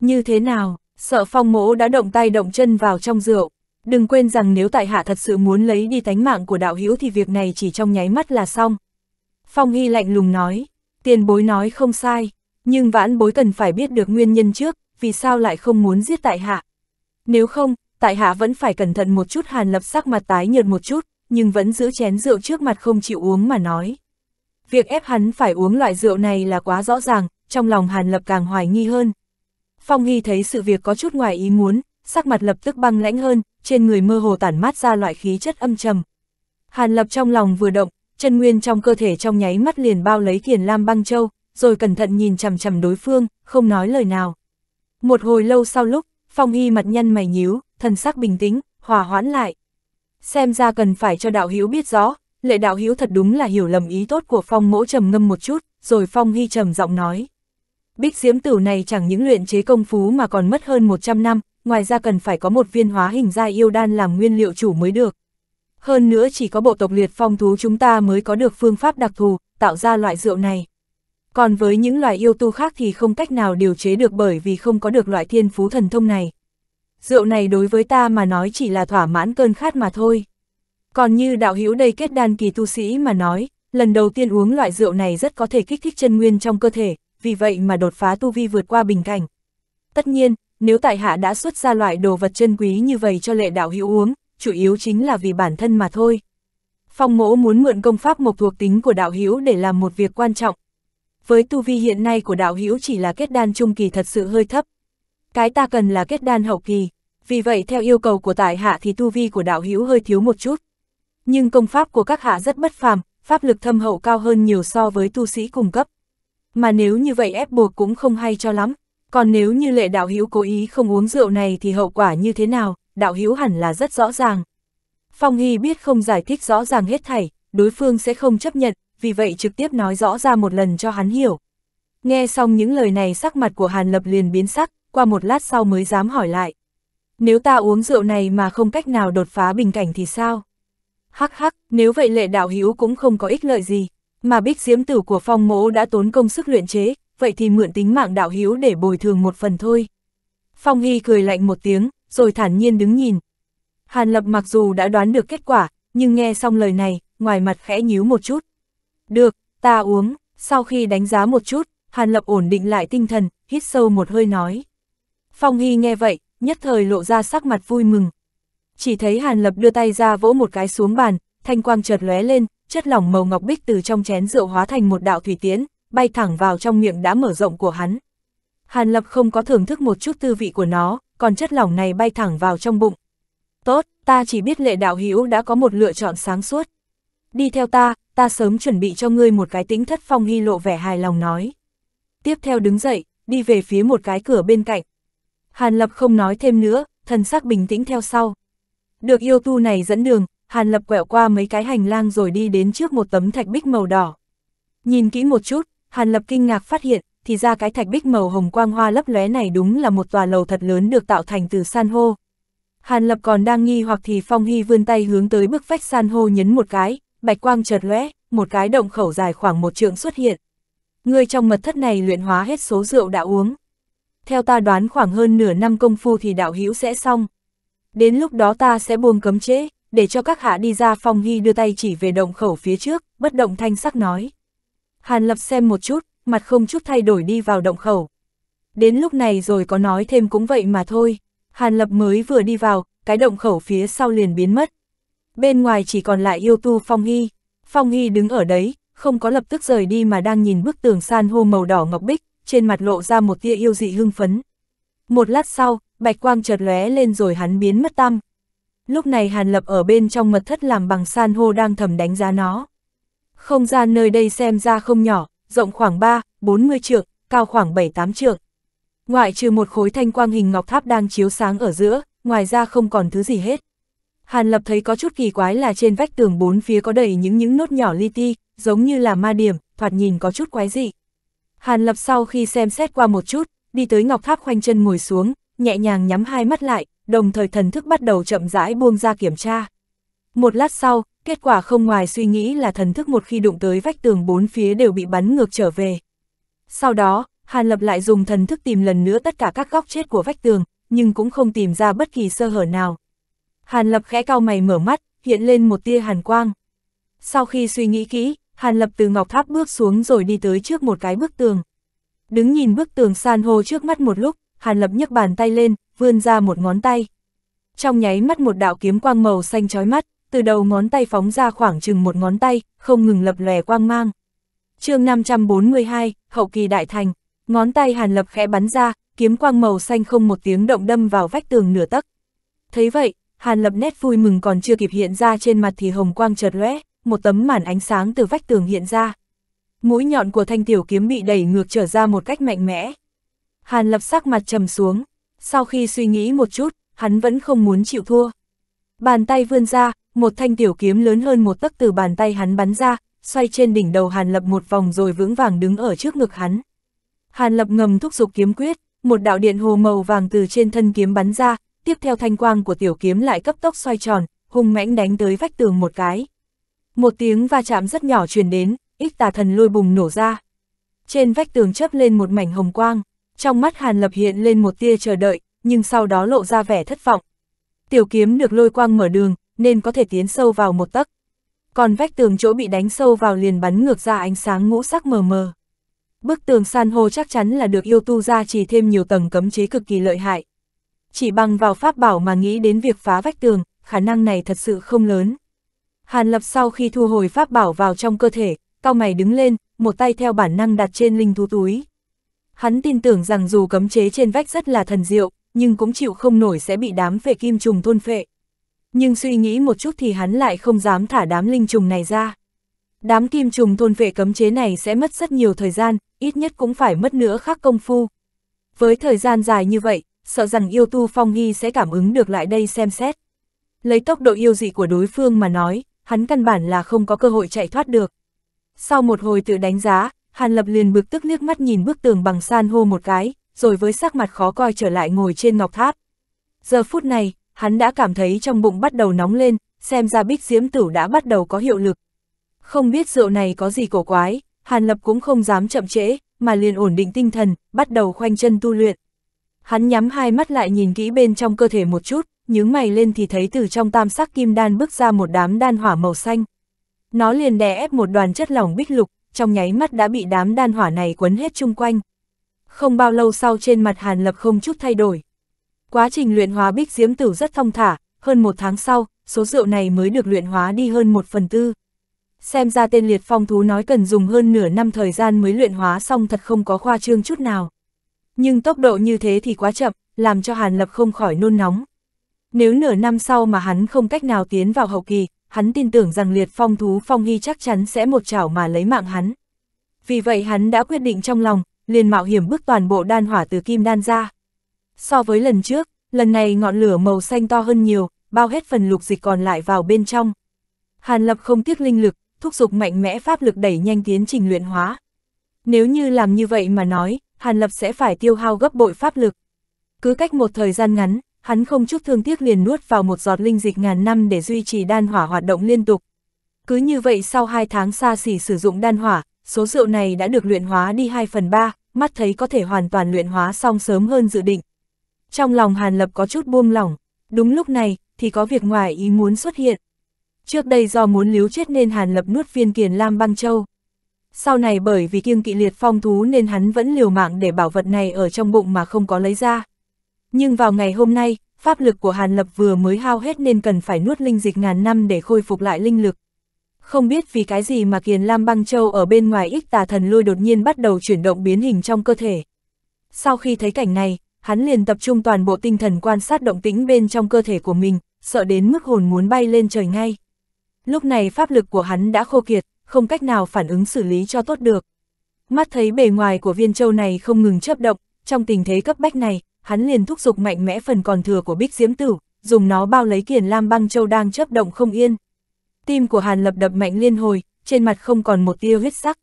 Như thế nào, sợ phong mỗ đã động tay động chân vào trong rượu. Đừng quên rằng nếu tại hạ thật sự muốn lấy đi tánh mạng của đạo hữu thì việc này chỉ trong nháy mắt là xong. Phong Hy lạnh lùng nói, tiền bối nói không sai, nhưng vãn bối cần phải biết được nguyên nhân trước, vì sao lại không muốn giết tại hạ. Nếu không, tại hạ vẫn phải cẩn thận một chút hàn lập sắc mặt tái nhợt một chút, nhưng vẫn giữ chén rượu trước mặt không chịu uống mà nói. Việc ép hắn phải uống loại rượu này là quá rõ ràng, trong lòng hàn lập càng hoài nghi hơn, Phong Hy thấy sự việc có chút ngoài ý muốn, sắc mặt lập tức băng lãnh hơn, trên người mơ hồ tản mát ra loại khí chất âm trầm. Hàn Lập trong lòng vừa động, chân nguyên trong cơ thể trong nháy mắt liền bao lấy Kiền Lam Băng Châu, rồi cẩn thận nhìn chằm chằm đối phương, không nói lời nào. Một hồi lâu sau lúc, Phong Hy mặt nhăn mày nhíu, thần sắc bình tĩnh, hòa hoãn lại. Xem ra cần phải cho đạo hữu biết rõ, lệ đạo hữu thật đúng là hiểu lầm ý tốt của Phong Mỗ trầm ngâm một chút, rồi Phong Hy trầm giọng nói. Bích diễm tử này chẳng những luyện chế công phú mà còn mất hơn 100 năm, ngoài ra cần phải có một viên hóa hình gia yêu đan làm nguyên liệu chủ mới được. Hơn nữa chỉ có bộ tộc liệt phong thú chúng ta mới có được phương pháp đặc thù, tạo ra loại rượu này. Còn với những loài yêu tu khác thì không cách nào điều chế được bởi vì không có được loại thiên phú thần thông này. Rượu này đối với ta mà nói chỉ là thỏa mãn cơn khát mà thôi. Còn như đạo hữu đây kết đan kỳ tu sĩ mà nói, lần đầu tiên uống loại rượu này rất có thể kích thích chân nguyên trong cơ thể, vì vậy mà đột phá tu vi vượt qua bình cảnh. Tất nhiên, nếu tại hạ đã xuất ra loại đồ vật chân quý như vậy cho lệ đạo hữu uống, chủ yếu chính là vì bản thân mà thôi. Phong mỗ muốn mượn công pháp mộc thuộc tính của đạo hữu để làm một việc quan trọng. Với tu vi hiện nay của đạo hữu chỉ là kết đan trung kỳ thật sự hơi thấp. Cái ta cần là kết đan hậu kỳ, vì vậy theo yêu cầu của tại hạ thì tu vi của đạo hữu hơi thiếu một chút. Nhưng công pháp của các hạ rất bất phàm, pháp lực thâm hậu cao hơn nhiều so với tu sĩ cung cấp mà nếu như vậy ép buộc cũng không hay cho lắm, còn nếu như lệ đạo hữu cố ý không uống rượu này thì hậu quả như thế nào, đạo hữu hẳn là rất rõ ràng. Phong Hy biết không giải thích rõ ràng hết thảy, đối phương sẽ không chấp nhận, vì vậy trực tiếp nói rõ ra một lần cho hắn hiểu. Nghe xong những lời này sắc mặt của Hàn Lập liền biến sắc, qua một lát sau mới dám hỏi lại. Nếu ta uống rượu này mà không cách nào đột phá bình cảnh thì sao? Hắc hắc, nếu vậy lệ đạo hữu cũng không có ích lợi gì, mà bích diễm tử của phong mỗ đã tốn công sức luyện chế, vậy thì mượn tính mạng đạo hiếu để bồi thường một phần thôi. Phong Hy cười lạnh một tiếng, rồi thản nhiên đứng nhìn. Hàn Lập mặc dù đã đoán được kết quả, nhưng nghe xong lời này, ngoài mặt khẽ nhíu một chút. Được, ta uống, sau khi đánh giá một chút, Hàn Lập ổn định lại tinh thần, hít sâu một hơi nói. Phong Hy nghe vậy, nhất thời lộ ra sắc mặt vui mừng. Chỉ thấy Hàn Lập đưa tay ra vỗ một cái xuống bàn, thanh quang chợt lóe lên, chất lỏng màu ngọc bích từ trong chén rượu hóa thành một đạo thủy tiến, bay thẳng vào trong miệng đã mở rộng của hắn. Hàn Lập không có thưởng thức một chút tư vị của nó, còn chất lỏng này bay thẳng vào trong bụng. Tốt, ta chỉ biết lệ đạo hữu đã có một lựa chọn sáng suốt. Đi theo ta, ta sớm chuẩn bị cho ngươi một cái tính thất phong hy lộ vẻ hài lòng nói. Tiếp theo đứng dậy, đi về phía một cái cửa bên cạnh. Hàn Lập không nói thêm nữa, thần sắc bình tĩnh theo sau. Được yêu tu này dẫn đường, Hàn Lập quẹo qua mấy cái hành lang rồi đi đến trước một tấm thạch bích màu đỏ. Nhìn kỹ một chút, Hàn Lập kinh ngạc phát hiện, thì ra cái thạch bích màu hồng quang hoa lấp lóe này đúng là một tòa lầu thật lớn được tạo thành từ san hô. Hàn Lập còn đang nghi hoặc thì Phong Hy vươn tay hướng tới bức vách san hô nhấn một cái, bạch quang chợt lóe, một cái động khẩu dài khoảng một trượng xuất hiện. Người trong mật thất này luyện hóa hết số rượu đã uống. Theo ta đoán khoảng hơn nửa năm công phu thì đạo hữu sẽ xong. Đến lúc đó ta sẽ buông cấm chế để cho các hạ đi ra phong hy đưa tay chỉ về động khẩu phía trước, bất động thanh sắc nói. Hàn lập xem một chút, mặt không chút thay đổi đi vào động khẩu. Đến lúc này rồi có nói thêm cũng vậy mà thôi, Hàn lập mới vừa đi vào, cái động khẩu phía sau liền biến mất. Bên ngoài chỉ còn lại yêu tu phong hy, phong hy đứng ở đấy, không có lập tức rời đi mà đang nhìn bức tường san hô màu đỏ ngọc bích, trên mặt lộ ra một tia yêu dị hưng phấn. Một lát sau, bạch quang chợt lóe lên rồi hắn biến mất tăm, lúc này Hàn Lập ở bên trong mật thất làm bằng san hô đang thầm đánh giá nó. Không gian nơi đây xem ra không nhỏ, rộng khoảng 3, 40 trượng, cao khoảng 7-8 trượng. Ngoại trừ một khối thanh quang hình ngọc tháp đang chiếu sáng ở giữa, ngoài ra không còn thứ gì hết. Hàn Lập thấy có chút kỳ quái là trên vách tường bốn phía có đầy những những nốt nhỏ li ti, giống như là ma điểm, thoạt nhìn có chút quái dị. Hàn Lập sau khi xem xét qua một chút, đi tới ngọc tháp khoanh chân ngồi xuống, nhẹ nhàng nhắm hai mắt lại, đồng thời thần thức bắt đầu chậm rãi buông ra kiểm tra. Một lát sau, kết quả không ngoài suy nghĩ là thần thức một khi đụng tới vách tường bốn phía đều bị bắn ngược trở về. Sau đó, Hàn Lập lại dùng thần thức tìm lần nữa tất cả các góc chết của vách tường, nhưng cũng không tìm ra bất kỳ sơ hở nào. Hàn Lập khẽ cao mày mở mắt, hiện lên một tia hàn quang. Sau khi suy nghĩ kỹ, Hàn Lập từ ngọc tháp bước xuống rồi đi tới trước một cái bức tường. Đứng nhìn bức tường san hô trước mắt một lúc, Hàn Lập nhấc bàn tay lên, vươn ra một ngón tay. Trong nháy mắt một đạo kiếm quang màu xanh chói mắt, từ đầu ngón tay phóng ra khoảng chừng một ngón tay, không ngừng lập lòe quang mang. chương 542, hậu kỳ đại thành, ngón tay Hàn Lập khẽ bắn ra, kiếm quang màu xanh không một tiếng động đâm vào vách tường nửa tấc. Thấy vậy, Hàn Lập nét vui mừng còn chưa kịp hiện ra trên mặt thì hồng quang chợt lóe, một tấm màn ánh sáng từ vách tường hiện ra. Mũi nhọn của thanh tiểu kiếm bị đẩy ngược trở ra một cách mạnh mẽ. Hàn Lập sắc mặt trầm xuống, sau khi suy nghĩ một chút, hắn vẫn không muốn chịu thua. Bàn tay vươn ra, một thanh tiểu kiếm lớn hơn một tấc từ bàn tay hắn bắn ra, xoay trên đỉnh đầu Hàn Lập một vòng rồi vững vàng đứng ở trước ngực hắn. Hàn Lập ngầm thúc giục kiếm quyết, một đạo điện hồ màu vàng từ trên thân kiếm bắn ra, tiếp theo thanh quang của tiểu kiếm lại cấp tốc xoay tròn, hung mãnh đánh tới vách tường một cái. Một tiếng va chạm rất nhỏ truyền đến, ích tà thần lôi bùng nổ ra. Trên vách tường chớp lên một mảnh hồng quang. Trong mắt Hàn Lập hiện lên một tia chờ đợi, nhưng sau đó lộ ra vẻ thất vọng. Tiểu kiếm được lôi quang mở đường, nên có thể tiến sâu vào một tấc. Còn vách tường chỗ bị đánh sâu vào liền bắn ngược ra ánh sáng ngũ sắc mờ mờ. Bức tường san hô chắc chắn là được yêu tu ra chỉ thêm nhiều tầng cấm chế cực kỳ lợi hại. Chỉ bằng vào pháp bảo mà nghĩ đến việc phá vách tường, khả năng này thật sự không lớn. Hàn Lập sau khi thu hồi pháp bảo vào trong cơ thể, cao mày đứng lên, một tay theo bản năng đặt trên linh thú túi. Hắn tin tưởng rằng dù cấm chế trên vách rất là thần diệu, nhưng cũng chịu không nổi sẽ bị đám phệ kim trùng thôn phệ. Nhưng suy nghĩ một chút thì hắn lại không dám thả đám linh trùng này ra. Đám kim trùng thôn phệ cấm chế này sẽ mất rất nhiều thời gian, ít nhất cũng phải mất nữa khắc công phu. Với thời gian dài như vậy, sợ rằng yêu tu phong nghi sẽ cảm ứng được lại đây xem xét. Lấy tốc độ yêu dị của đối phương mà nói, hắn căn bản là không có cơ hội chạy thoát được. Sau một hồi tự đánh giá, Hàn Lập liền bực tức liếc mắt nhìn bức tường bằng san hô một cái, rồi với sắc mặt khó coi trở lại ngồi trên ngọc tháp. Giờ phút này, hắn đã cảm thấy trong bụng bắt đầu nóng lên, xem ra bích diễm tử đã bắt đầu có hiệu lực. Không biết rượu này có gì cổ quái, Hàn Lập cũng không dám chậm trễ, mà liền ổn định tinh thần, bắt đầu khoanh chân tu luyện. Hắn nhắm hai mắt lại nhìn kỹ bên trong cơ thể một chút, nhướng mày lên thì thấy từ trong tam sắc kim đan bước ra một đám đan hỏa màu xanh. Nó liền đè ép một đoàn chất lỏng bích lục, trong nháy mắt đã bị đám đan hỏa này quấn hết chung quanh. Không bao lâu sau trên mặt Hàn Lập không chút thay đổi. Quá trình luyện hóa bích diễm tử rất thông thả, hơn một tháng sau, số rượu này mới được luyện hóa đi hơn một phần tư. Xem ra tên liệt phong thú nói cần dùng hơn nửa năm thời gian mới luyện hóa xong thật không có khoa trương chút nào. Nhưng tốc độ như thế thì quá chậm, làm cho Hàn Lập không khỏi nôn nóng. Nếu nửa năm sau mà hắn không cách nào tiến vào hậu kỳ, hắn tin tưởng rằng liệt phong thú phong hy chắc chắn sẽ một chảo mà lấy mạng hắn. Vì vậy hắn đã quyết định trong lòng, liền mạo hiểm bước toàn bộ đan hỏa từ kim đan ra. So với lần trước, lần này ngọn lửa màu xanh to hơn nhiều, bao hết phần lục dịch còn lại vào bên trong. Hàn Lập không tiếc linh lực, thúc giục mạnh mẽ pháp lực đẩy nhanh tiến trình luyện hóa. Nếu như làm như vậy mà nói, Hàn Lập sẽ phải tiêu hao gấp bội pháp lực. Cứ cách một thời gian ngắn, hắn không chút thương tiếc liền nuốt vào một giọt linh dịch ngàn năm để duy trì đan hỏa hoạt động liên tục. Cứ như vậy sau 2 tháng xa xỉ sử dụng đan hỏa, số rượu này đã được luyện hóa đi 2 phần 3, mắt thấy có thể hoàn toàn luyện hóa xong sớm hơn dự định. Trong lòng Hàn Lập có chút buông lỏng, đúng lúc này thì có việc ngoài ý muốn xuất hiện. Trước đây do muốn líu chết nên Hàn Lập nuốt viên kiền lam băng châu. Sau này bởi vì kiêng kỵ liệt phong thú nên hắn vẫn liều mạng để bảo vật này ở trong bụng mà không có lấy ra. Nhưng vào ngày hôm nay, pháp lực của Hàn Lập vừa mới hao hết nên cần phải nuốt linh dịch ngàn năm để khôi phục lại linh lực. Không biết vì cái gì mà Kiền Lam Băng Châu ở bên ngoài ích tà thần lôi đột nhiên bắt đầu chuyển động biến hình trong cơ thể. Sau khi thấy cảnh này, hắn liền tập trung toàn bộ tinh thần quan sát động tĩnh bên trong cơ thể của mình, sợ đến mức hồn muốn bay lên trời ngay. Lúc này pháp lực của hắn đã khô kiệt, không cách nào phản ứng xử lý cho tốt được. Mắt thấy bề ngoài của viên châu này không ngừng chớp động, trong tình thế cấp bách này, hắn liền thúc giục mạnh mẽ phần còn thừa của bích diễm tử, dùng nó bao lấy kiền lam băng châu đang chấp động không yên. Tim của Hàn Lập đập mạnh liên hồi, trên mặt không còn một tia huyết sắc.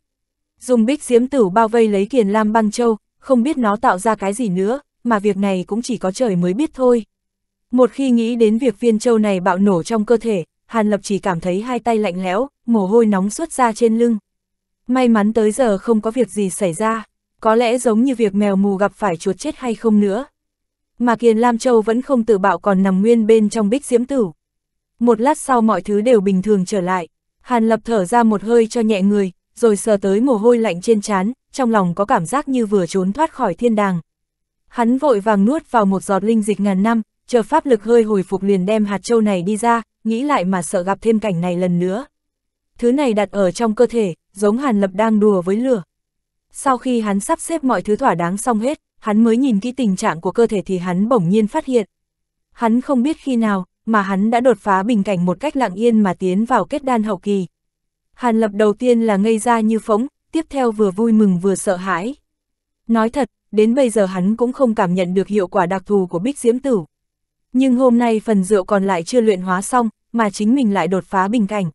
Dùng bích diễm tử bao vây lấy kiền lam băng châu, không biết nó tạo ra cái gì nữa, mà việc này cũng chỉ có trời mới biết thôi. Một khi nghĩ đến việc viên châu này bạo nổ trong cơ thể, Hàn Lập chỉ cảm thấy hai tay lạnh lẽo, mồ hôi nóng xuất ra trên lưng. May mắn tới giờ không có việc gì xảy ra có lẽ giống như việc mèo mù gặp phải chuột chết hay không nữa. Mà Kiền Lam Châu vẫn không tự bạo còn nằm nguyên bên trong bích diễm tử. Một lát sau mọi thứ đều bình thường trở lại, Hàn Lập thở ra một hơi cho nhẹ người, rồi sờ tới mồ hôi lạnh trên trán, trong lòng có cảm giác như vừa trốn thoát khỏi thiên đàng. Hắn vội vàng nuốt vào một giọt linh dịch ngàn năm, chờ pháp lực hơi hồi phục liền đem hạt châu này đi ra, nghĩ lại mà sợ gặp thêm cảnh này lần nữa. Thứ này đặt ở trong cơ thể, giống Hàn Lập đang đùa với lửa, sau khi hắn sắp xếp mọi thứ thỏa đáng xong hết, hắn mới nhìn kỹ tình trạng của cơ thể thì hắn bỗng nhiên phát hiện. Hắn không biết khi nào, mà hắn đã đột phá bình cảnh một cách lặng yên mà tiến vào kết đan hậu kỳ. Hàn lập đầu tiên là ngây ra như phóng, tiếp theo vừa vui mừng vừa sợ hãi. Nói thật, đến bây giờ hắn cũng không cảm nhận được hiệu quả đặc thù của bích diễm tử. Nhưng hôm nay phần rượu còn lại chưa luyện hóa xong, mà chính mình lại đột phá bình cảnh.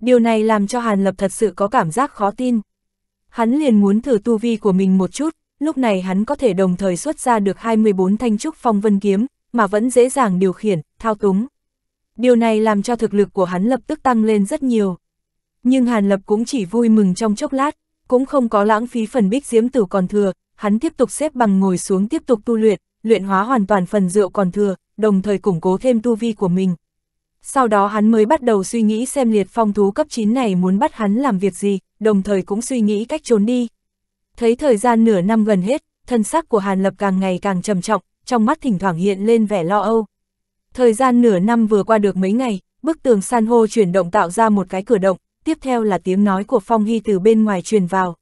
Điều này làm cho Hàn Lập thật sự có cảm giác khó tin. Hắn liền muốn thử tu vi của mình một chút, lúc này hắn có thể đồng thời xuất ra được 24 thanh trúc phong vân kiếm, mà vẫn dễ dàng điều khiển, thao túng. Điều này làm cho thực lực của hắn lập tức tăng lên rất nhiều. Nhưng Hàn Lập cũng chỉ vui mừng trong chốc lát, cũng không có lãng phí phần bích diễm tử còn thừa, hắn tiếp tục xếp bằng ngồi xuống tiếp tục tu luyện, luyện hóa hoàn toàn phần rượu còn thừa, đồng thời củng cố thêm tu vi của mình, sau đó hắn mới bắt đầu suy nghĩ xem liệt phong thú cấp 9 này muốn bắt hắn làm việc gì, đồng thời cũng suy nghĩ cách trốn đi. Thấy thời gian nửa năm gần hết, thân sắc của Hàn Lập càng ngày càng trầm trọng, trong mắt thỉnh thoảng hiện lên vẻ lo âu. Thời gian nửa năm vừa qua được mấy ngày, bức tường san hô chuyển động tạo ra một cái cửa động, tiếp theo là tiếng nói của Phong Hy từ bên ngoài truyền vào.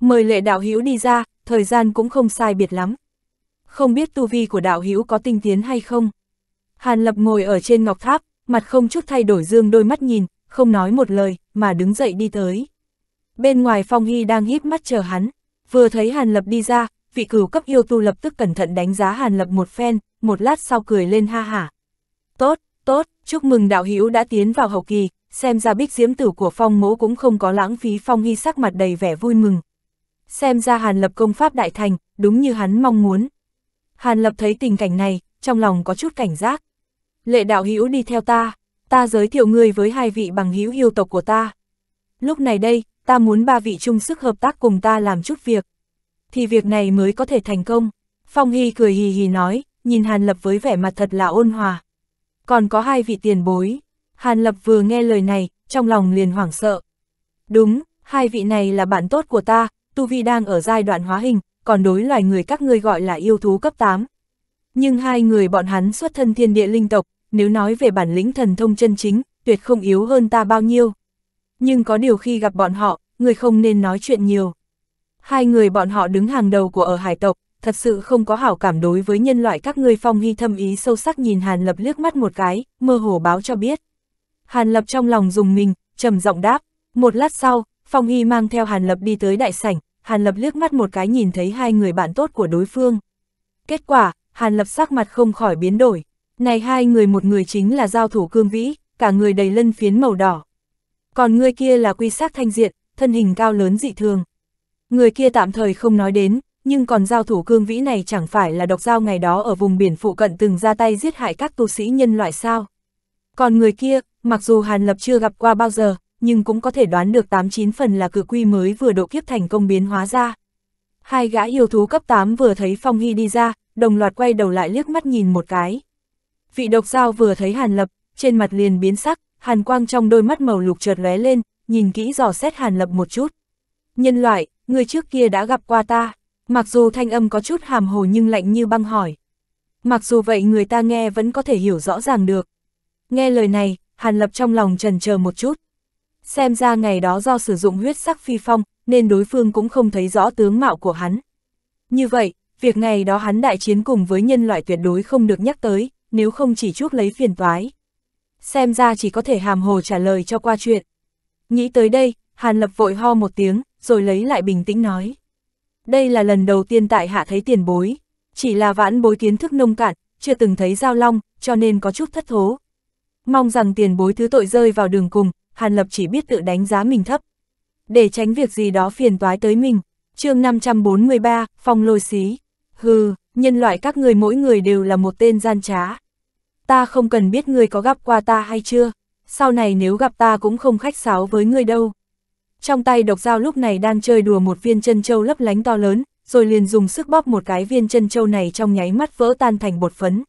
Mời lệ đạo hữu đi ra, thời gian cũng không sai biệt lắm. Không biết tu vi của đạo hữu có tinh tiến hay không? Hàn Lập ngồi ở trên ngọc tháp, mặt không chút thay đổi dương đôi mắt nhìn, không nói một lời, mà đứng dậy đi tới. Bên ngoài Phong Hy đang híp mắt chờ hắn, vừa thấy Hàn Lập đi ra, vị cửu cấp yêu tu lập tức cẩn thận đánh giá Hàn Lập một phen, một lát sau cười lên ha hả. Tốt, tốt, chúc mừng đạo hữu đã tiến vào hậu kỳ, xem ra bích diễm tử của Phong mỗ cũng không có lãng phí Phong Hy sắc mặt đầy vẻ vui mừng. Xem ra Hàn Lập công pháp đại thành, đúng như hắn mong muốn. Hàn Lập thấy tình cảnh này, trong lòng có chút cảnh giác. Lệ đạo hữu đi theo ta, ta giới thiệu ngươi với hai vị bằng hữu yêu tộc của ta. Lúc này đây, ta muốn ba vị chung sức hợp tác cùng ta làm chút việc. Thì việc này mới có thể thành công. Phong Hy cười hì hì nói, nhìn Hàn Lập với vẻ mặt thật là ôn hòa. Còn có hai vị tiền bối. Hàn Lập vừa nghe lời này, trong lòng liền hoảng sợ. Đúng, hai vị này là bạn tốt của ta, Tu Vi đang ở giai đoạn hóa hình, còn đối loài người các ngươi gọi là yêu thú cấp 8. Nhưng hai người bọn hắn xuất thân thiên địa linh tộc, nếu nói về bản lĩnh thần thông chân chính, tuyệt không yếu hơn ta bao nhiêu. Nhưng có điều khi gặp bọn họ, người không nên nói chuyện nhiều. Hai người bọn họ đứng hàng đầu của ở hải tộc, thật sự không có hảo cảm đối với nhân loại các ngươi phong hy thâm ý sâu sắc nhìn Hàn Lập liếc mắt một cái, mơ hồ báo cho biết. Hàn Lập trong lòng dùng mình, trầm giọng đáp. Một lát sau, Phong Hy mang theo Hàn Lập đi tới đại sảnh, Hàn Lập liếc mắt một cái nhìn thấy hai người bạn tốt của đối phương. Kết quả, Hàn Lập sắc mặt không khỏi biến đổi, này hai người một người chính là giao thủ cương vĩ, cả người đầy lân phiến màu đỏ. Còn người kia là quy sắc thanh diện, thân hình cao lớn dị thường. Người kia tạm thời không nói đến, nhưng còn giao thủ cương vĩ này chẳng phải là độc giao ngày đó ở vùng biển phụ cận từng ra tay giết hại các tu sĩ nhân loại sao. Còn người kia, mặc dù Hàn Lập chưa gặp qua bao giờ, nhưng cũng có thể đoán được 89 phần là cử quy mới vừa độ kiếp thành công biến hóa ra. Hai gã yêu thú cấp 8 vừa thấy Phong Hy đi ra, đồng loạt quay đầu lại liếc mắt nhìn một cái. Vị độc giao vừa thấy Hàn Lập, trên mặt liền biến sắc, Hàn Quang trong đôi mắt màu lục chợt lóe lên, nhìn kỹ dò xét Hàn Lập một chút. Nhân loại, người trước kia đã gặp qua ta, mặc dù thanh âm có chút hàm hồ nhưng lạnh như băng hỏi. Mặc dù vậy người ta nghe vẫn có thể hiểu rõ ràng được. Nghe lời này, Hàn Lập trong lòng trần chờ một chút. Xem ra ngày đó do sử dụng huyết sắc phi phong, nên đối phương cũng không thấy rõ tướng mạo của hắn. Như vậy, việc ngày đó hắn đại chiến cùng với nhân loại tuyệt đối không được nhắc tới, nếu không chỉ chuốc lấy phiền toái. Xem ra chỉ có thể hàm hồ trả lời cho qua chuyện. Nghĩ tới đây, Hàn Lập vội ho một tiếng, rồi lấy lại bình tĩnh nói. Đây là lần đầu tiên tại hạ thấy tiền bối, chỉ là vãn bối kiến thức nông cạn, chưa từng thấy giao long, cho nên có chút thất thố. Mong rằng tiền bối thứ tội rơi vào đường cùng, Hàn Lập chỉ biết tự đánh giá mình thấp. Để tránh việc gì đó phiền toái tới mình, chương 543, phong lôi xí. Hừ, nhân loại các người mỗi người đều là một tên gian trá ta không cần biết ngươi có gặp qua ta hay chưa, sau này nếu gặp ta cũng không khách sáo với ngươi đâu. Trong tay độc dao lúc này đang chơi đùa một viên chân châu lấp lánh to lớn, rồi liền dùng sức bóp một cái viên chân châu này trong nháy mắt vỡ tan thành bột phấn.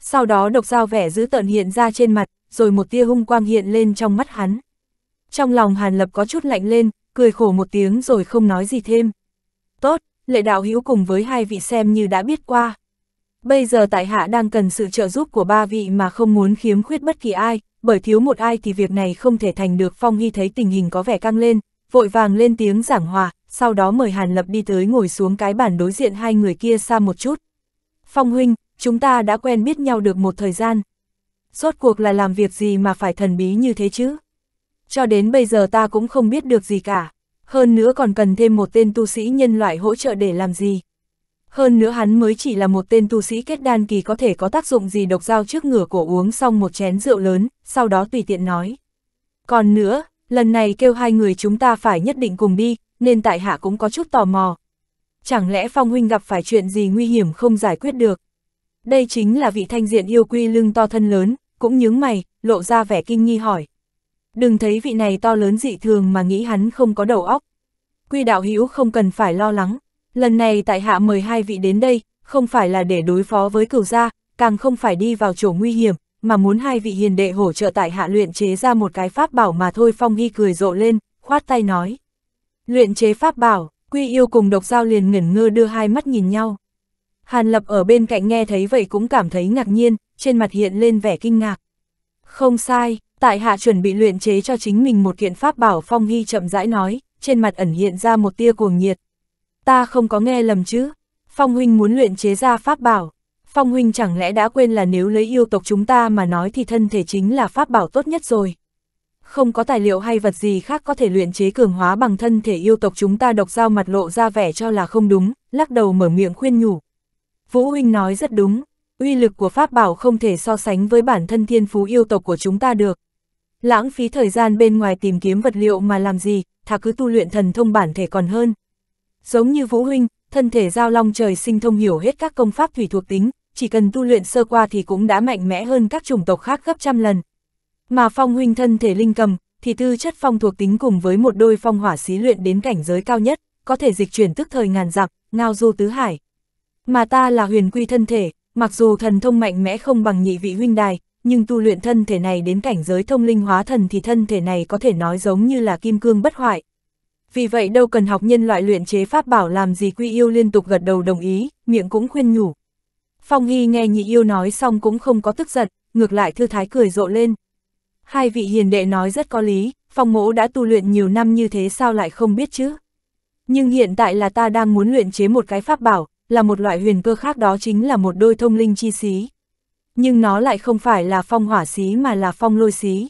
Sau đó độc dao vẻ giữ tợn hiện ra trên mặt, rồi một tia hung quang hiện lên trong mắt hắn. Trong lòng Hàn Lập có chút lạnh lên, cười khổ một tiếng rồi không nói gì thêm. Tốt, lệ đạo hữu cùng với hai vị xem như đã biết qua. Bây giờ tại hạ đang cần sự trợ giúp của ba vị mà không muốn khiếm khuyết bất kỳ ai, bởi thiếu một ai thì việc này không thể thành được Phong Hy thấy tình hình có vẻ căng lên, vội vàng lên tiếng giảng hòa, sau đó mời Hàn Lập đi tới ngồi xuống cái bàn đối diện hai người kia xa một chút. Phong huynh, chúng ta đã quen biết nhau được một thời gian. Rốt cuộc là làm việc gì mà phải thần bí như thế chứ? Cho đến bây giờ ta cũng không biết được gì cả. Hơn nữa còn cần thêm một tên tu sĩ nhân loại hỗ trợ để làm gì. Hơn nữa hắn mới chỉ là một tên tu sĩ kết đan kỳ có thể có tác dụng gì độc dao trước ngửa cổ uống xong một chén rượu lớn, sau đó tùy tiện nói. Còn nữa, lần này kêu hai người chúng ta phải nhất định cùng đi, nên tại hạ cũng có chút tò mò. Chẳng lẽ Phong Huynh gặp phải chuyện gì nguy hiểm không giải quyết được? Đây chính là vị thanh diện yêu quy lưng to thân lớn, cũng nhướng mày, lộ ra vẻ kinh nghi hỏi. Đừng thấy vị này to lớn dị thường mà nghĩ hắn không có đầu óc. Quy đạo hữu không cần phải lo lắng, lần này tại hạ mời hai vị đến đây, không phải là để đối phó với cửu gia, càng không phải đi vào chỗ nguy hiểm, mà muốn hai vị hiền đệ hỗ trợ tại hạ luyện chế ra một cái pháp bảo mà thôi Phong Hy cười rộ lên, khoát tay nói. Luyện chế pháp bảo, Quy yêu cùng độc giao liền ngẩn ngơ đưa hai mắt nhìn nhau. Hàn Lập ở bên cạnh nghe thấy vậy cũng cảm thấy ngạc nhiên, trên mặt hiện lên vẻ kinh ngạc. Không sai, tại hạ chuẩn bị luyện chế cho chính mình một kiện pháp bảo Phong Hy chậm rãi nói, trên mặt ẩn hiện ra một tia cuồng nhiệt, ta không có nghe lầm chứ. Phong huynh muốn luyện chế ra pháp bảo. Phong huynh chẳng lẽ đã quên là nếu lấy yêu tộc chúng ta mà nói thì thân thể chính là pháp bảo tốt nhất rồi. Không có tài liệu hay vật gì khác có thể luyện chế cường hóa bằng thân thể yêu tộc chúng ta độc dao mặt lộ ra vẻ cho là không đúng, lắc đầu mở miệng khuyên nhủ. Vũ huynh nói rất đúng, uy lực của pháp bảo không thể so sánh với bản thân thiên phú yêu tộc của chúng ta được. Lãng phí thời gian bên ngoài tìm kiếm vật liệu mà làm gì, thà cứ tu luyện thần thông bản thể còn hơn. Giống như Vũ Huynh, thân thể giao long trời sinh thông hiểu hết các công pháp thủy thuộc tính, chỉ cần tu luyện sơ qua thì cũng đã mạnh mẽ hơn các chủng tộc khác gấp trăm lần. Mà phong huynh thân thể linh cầm, thì tư chất phong thuộc tính cùng với một đôi phong hỏa xí luyện đến cảnh giới cao nhất, có thể dịch chuyển tức thời ngàn dặm, ngao du tứ hải. Mà ta là huyền quy thân thể, mặc dù thần thông mạnh mẽ không bằng nhị vị huynh đài, nhưng tu luyện thân thể này đến cảnh giới thông linh hóa thần thì thân thể này có thể nói giống như là kim cương bất hoại vì vậy đâu cần học nhân loại luyện chế pháp bảo làm gì quy yêu liên tục gật đầu đồng ý, miệng cũng khuyên nhủ. Phong Hy nghe nhị yêu nói xong cũng không có tức giận, ngược lại thư thái cười rộ lên. Hai vị hiền đệ nói rất có lý, Phong mỗ đã tu luyện nhiều năm như thế sao lại không biết chứ. Nhưng hiện tại là ta đang muốn luyện chế một cái pháp bảo, là một loại huyền cơ khác đó chính là một đôi thông linh chi xí. Nhưng nó lại không phải là phong hỏa xí mà là phong lôi xí.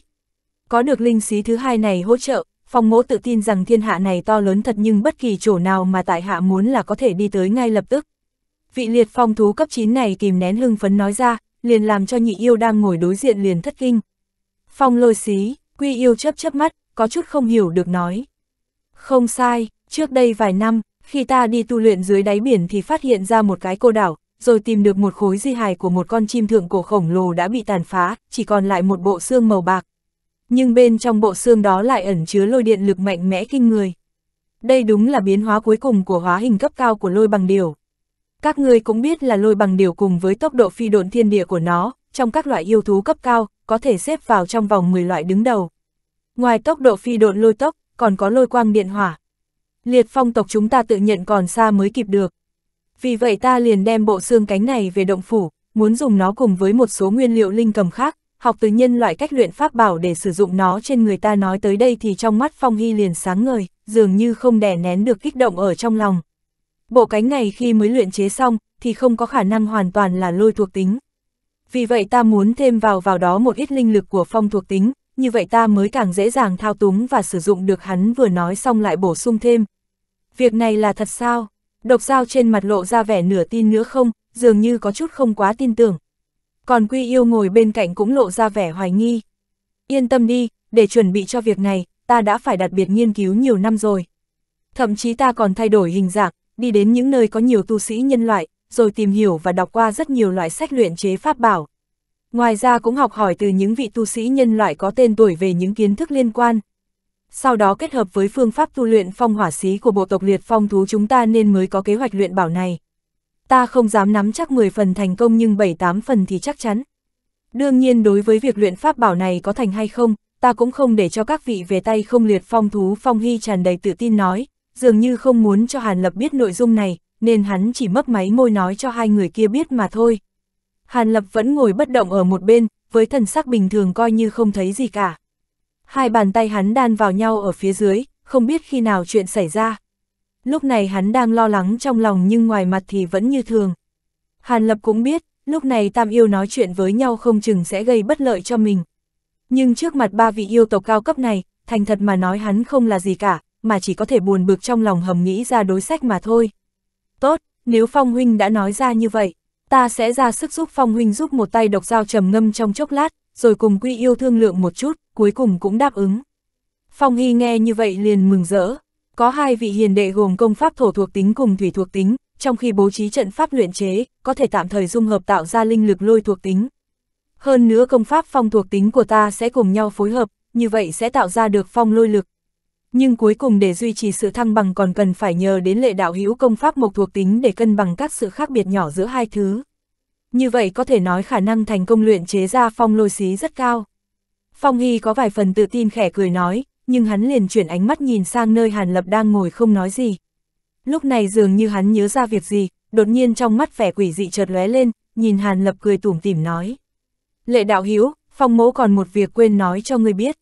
Có được linh xí thứ hai này hỗ trợ, Phong mỗ tự tin rằng thiên hạ này to lớn thật nhưng bất kỳ chỗ nào mà tại hạ muốn là có thể đi tới ngay lập tức. Vị liệt phong thú cấp 9 này kìm nén hưng phấn nói ra, liền làm cho nhị yêu đang ngồi đối diện liền thất kinh. Phong lôi xí, quy yêu chớp chớp mắt, có chút không hiểu được nói. Không sai, trước đây vài năm, khi ta đi tu luyện dưới đáy biển thì phát hiện ra một cái cô đảo, rồi tìm được một khối di hài của một con chim thượng cổ khổng lồ đã bị tàn phá, chỉ còn lại một bộ xương màu bạc nhưng bên trong bộ xương đó lại ẩn chứa lôi điện lực mạnh mẽ kinh người. Đây đúng là biến hóa cuối cùng của hóa hình cấp cao của lôi bằng điều. Các ngươi cũng biết là lôi bằng điều cùng với tốc độ phi độn thiên địa của nó, trong các loại yêu thú cấp cao, có thể xếp vào trong vòng 10 loại đứng đầu. Ngoài tốc độ phi độn lôi tốc, còn có lôi quang điện hỏa. Liệt phong tộc chúng ta tự nhận còn xa mới kịp được. Vì vậy ta liền đem bộ xương cánh này về động phủ, muốn dùng nó cùng với một số nguyên liệu linh cầm khác, học từ nhân loại cách luyện pháp bảo để sử dụng nó trên người ta nói tới đây thì trong mắt Phong Hy liền sáng ngời, dường như không đè nén được kích động ở trong lòng. Bộ cánh này khi mới luyện chế xong, thì không có khả năng hoàn toàn là lôi thuộc tính. Vì vậy ta muốn thêm vào vào đó một ít linh lực của phong thuộc tính, như vậy ta mới càng dễ dàng thao túng và sử dụng được hắn vừa nói xong lại bổ sung thêm. Việc này là thật sao? Độc sao trên mặt lộ ra vẻ nửa tin nữa không, dường như có chút không quá tin tưởng, còn Quy Yêu ngồi bên cạnh cũng lộ ra vẻ hoài nghi. Yên tâm đi, để chuẩn bị cho việc này, ta đã phải đặc biệt nghiên cứu nhiều năm rồi. Thậm chí ta còn thay đổi hình dạng, đi đến những nơi có nhiều tu sĩ nhân loại, rồi tìm hiểu và đọc qua rất nhiều loại sách luyện chế pháp bảo. Ngoài ra cũng học hỏi từ những vị tu sĩ nhân loại có tên tuổi về những kiến thức liên quan. Sau đó kết hợp với phương pháp tu luyện phong hỏa xí của bộ tộc liệt phong thú chúng ta nên mới có kế hoạch luyện bảo này ta không dám nắm chắc 10 phần thành công nhưng 7-8 phần thì chắc chắn. Đương nhiên đối với việc luyện pháp bảo này có thành hay không, ta cũng không để cho các vị về tay không liệt phong thú phong hy tràn đầy tự tin nói, dường như không muốn cho Hàn Lập biết nội dung này, nên hắn chỉ mấp máy môi nói cho hai người kia biết mà thôi. Hàn Lập vẫn ngồi bất động ở một bên, với thần sắc bình thường coi như không thấy gì cả. Hai bàn tay hắn đan vào nhau ở phía dưới, không biết khi nào chuyện xảy ra lúc này hắn đang lo lắng trong lòng nhưng ngoài mặt thì vẫn như thường. Hàn Lập cũng biết, lúc này Tam Yêu nói chuyện với nhau không chừng sẽ gây bất lợi cho mình. Nhưng trước mặt ba vị yêu tộc cao cấp này, thành thật mà nói hắn không là gì cả, mà chỉ có thể buồn bực trong lòng hầm nghĩ ra đối sách mà thôi. Tốt, nếu Phong Huynh đã nói ra như vậy, ta sẽ ra sức giúp Phong Huynh giúp một tay độc dao trầm ngâm trong chốc lát, rồi cùng quy yêu thương lượng một chút, cuối cùng cũng đáp ứng. Phong Hy nghe như vậy liền mừng rỡ, có hai vị hiền đệ gồm công pháp thổ thuộc tính cùng thủy thuộc tính, trong khi bố trí trận pháp luyện chế, có thể tạm thời dung hợp tạo ra linh lực lôi thuộc tính. Hơn nữa công pháp phong thuộc tính của ta sẽ cùng nhau phối hợp, như vậy sẽ tạo ra được phong lôi lực. Nhưng cuối cùng để duy trì sự thăng bằng còn cần phải nhờ đến lệ đạo hữu công pháp mộc thuộc tính để cân bằng các sự khác biệt nhỏ giữa hai thứ. Như vậy có thể nói khả năng thành công luyện chế ra phong lôi xí rất cao. Phong Hy có vài phần tự tin khẻ cười nói, nhưng hắn liền chuyển ánh mắt nhìn sang nơi Hàn Lập đang ngồi không nói gì. Lúc này dường như hắn nhớ ra việc gì, đột nhiên trong mắt vẻ quỷ dị chợt lóe lên, nhìn Hàn Lập cười tủm tỉm nói. Lệ đạo hiếu, phong mẫu còn một việc quên nói cho ngươi biết.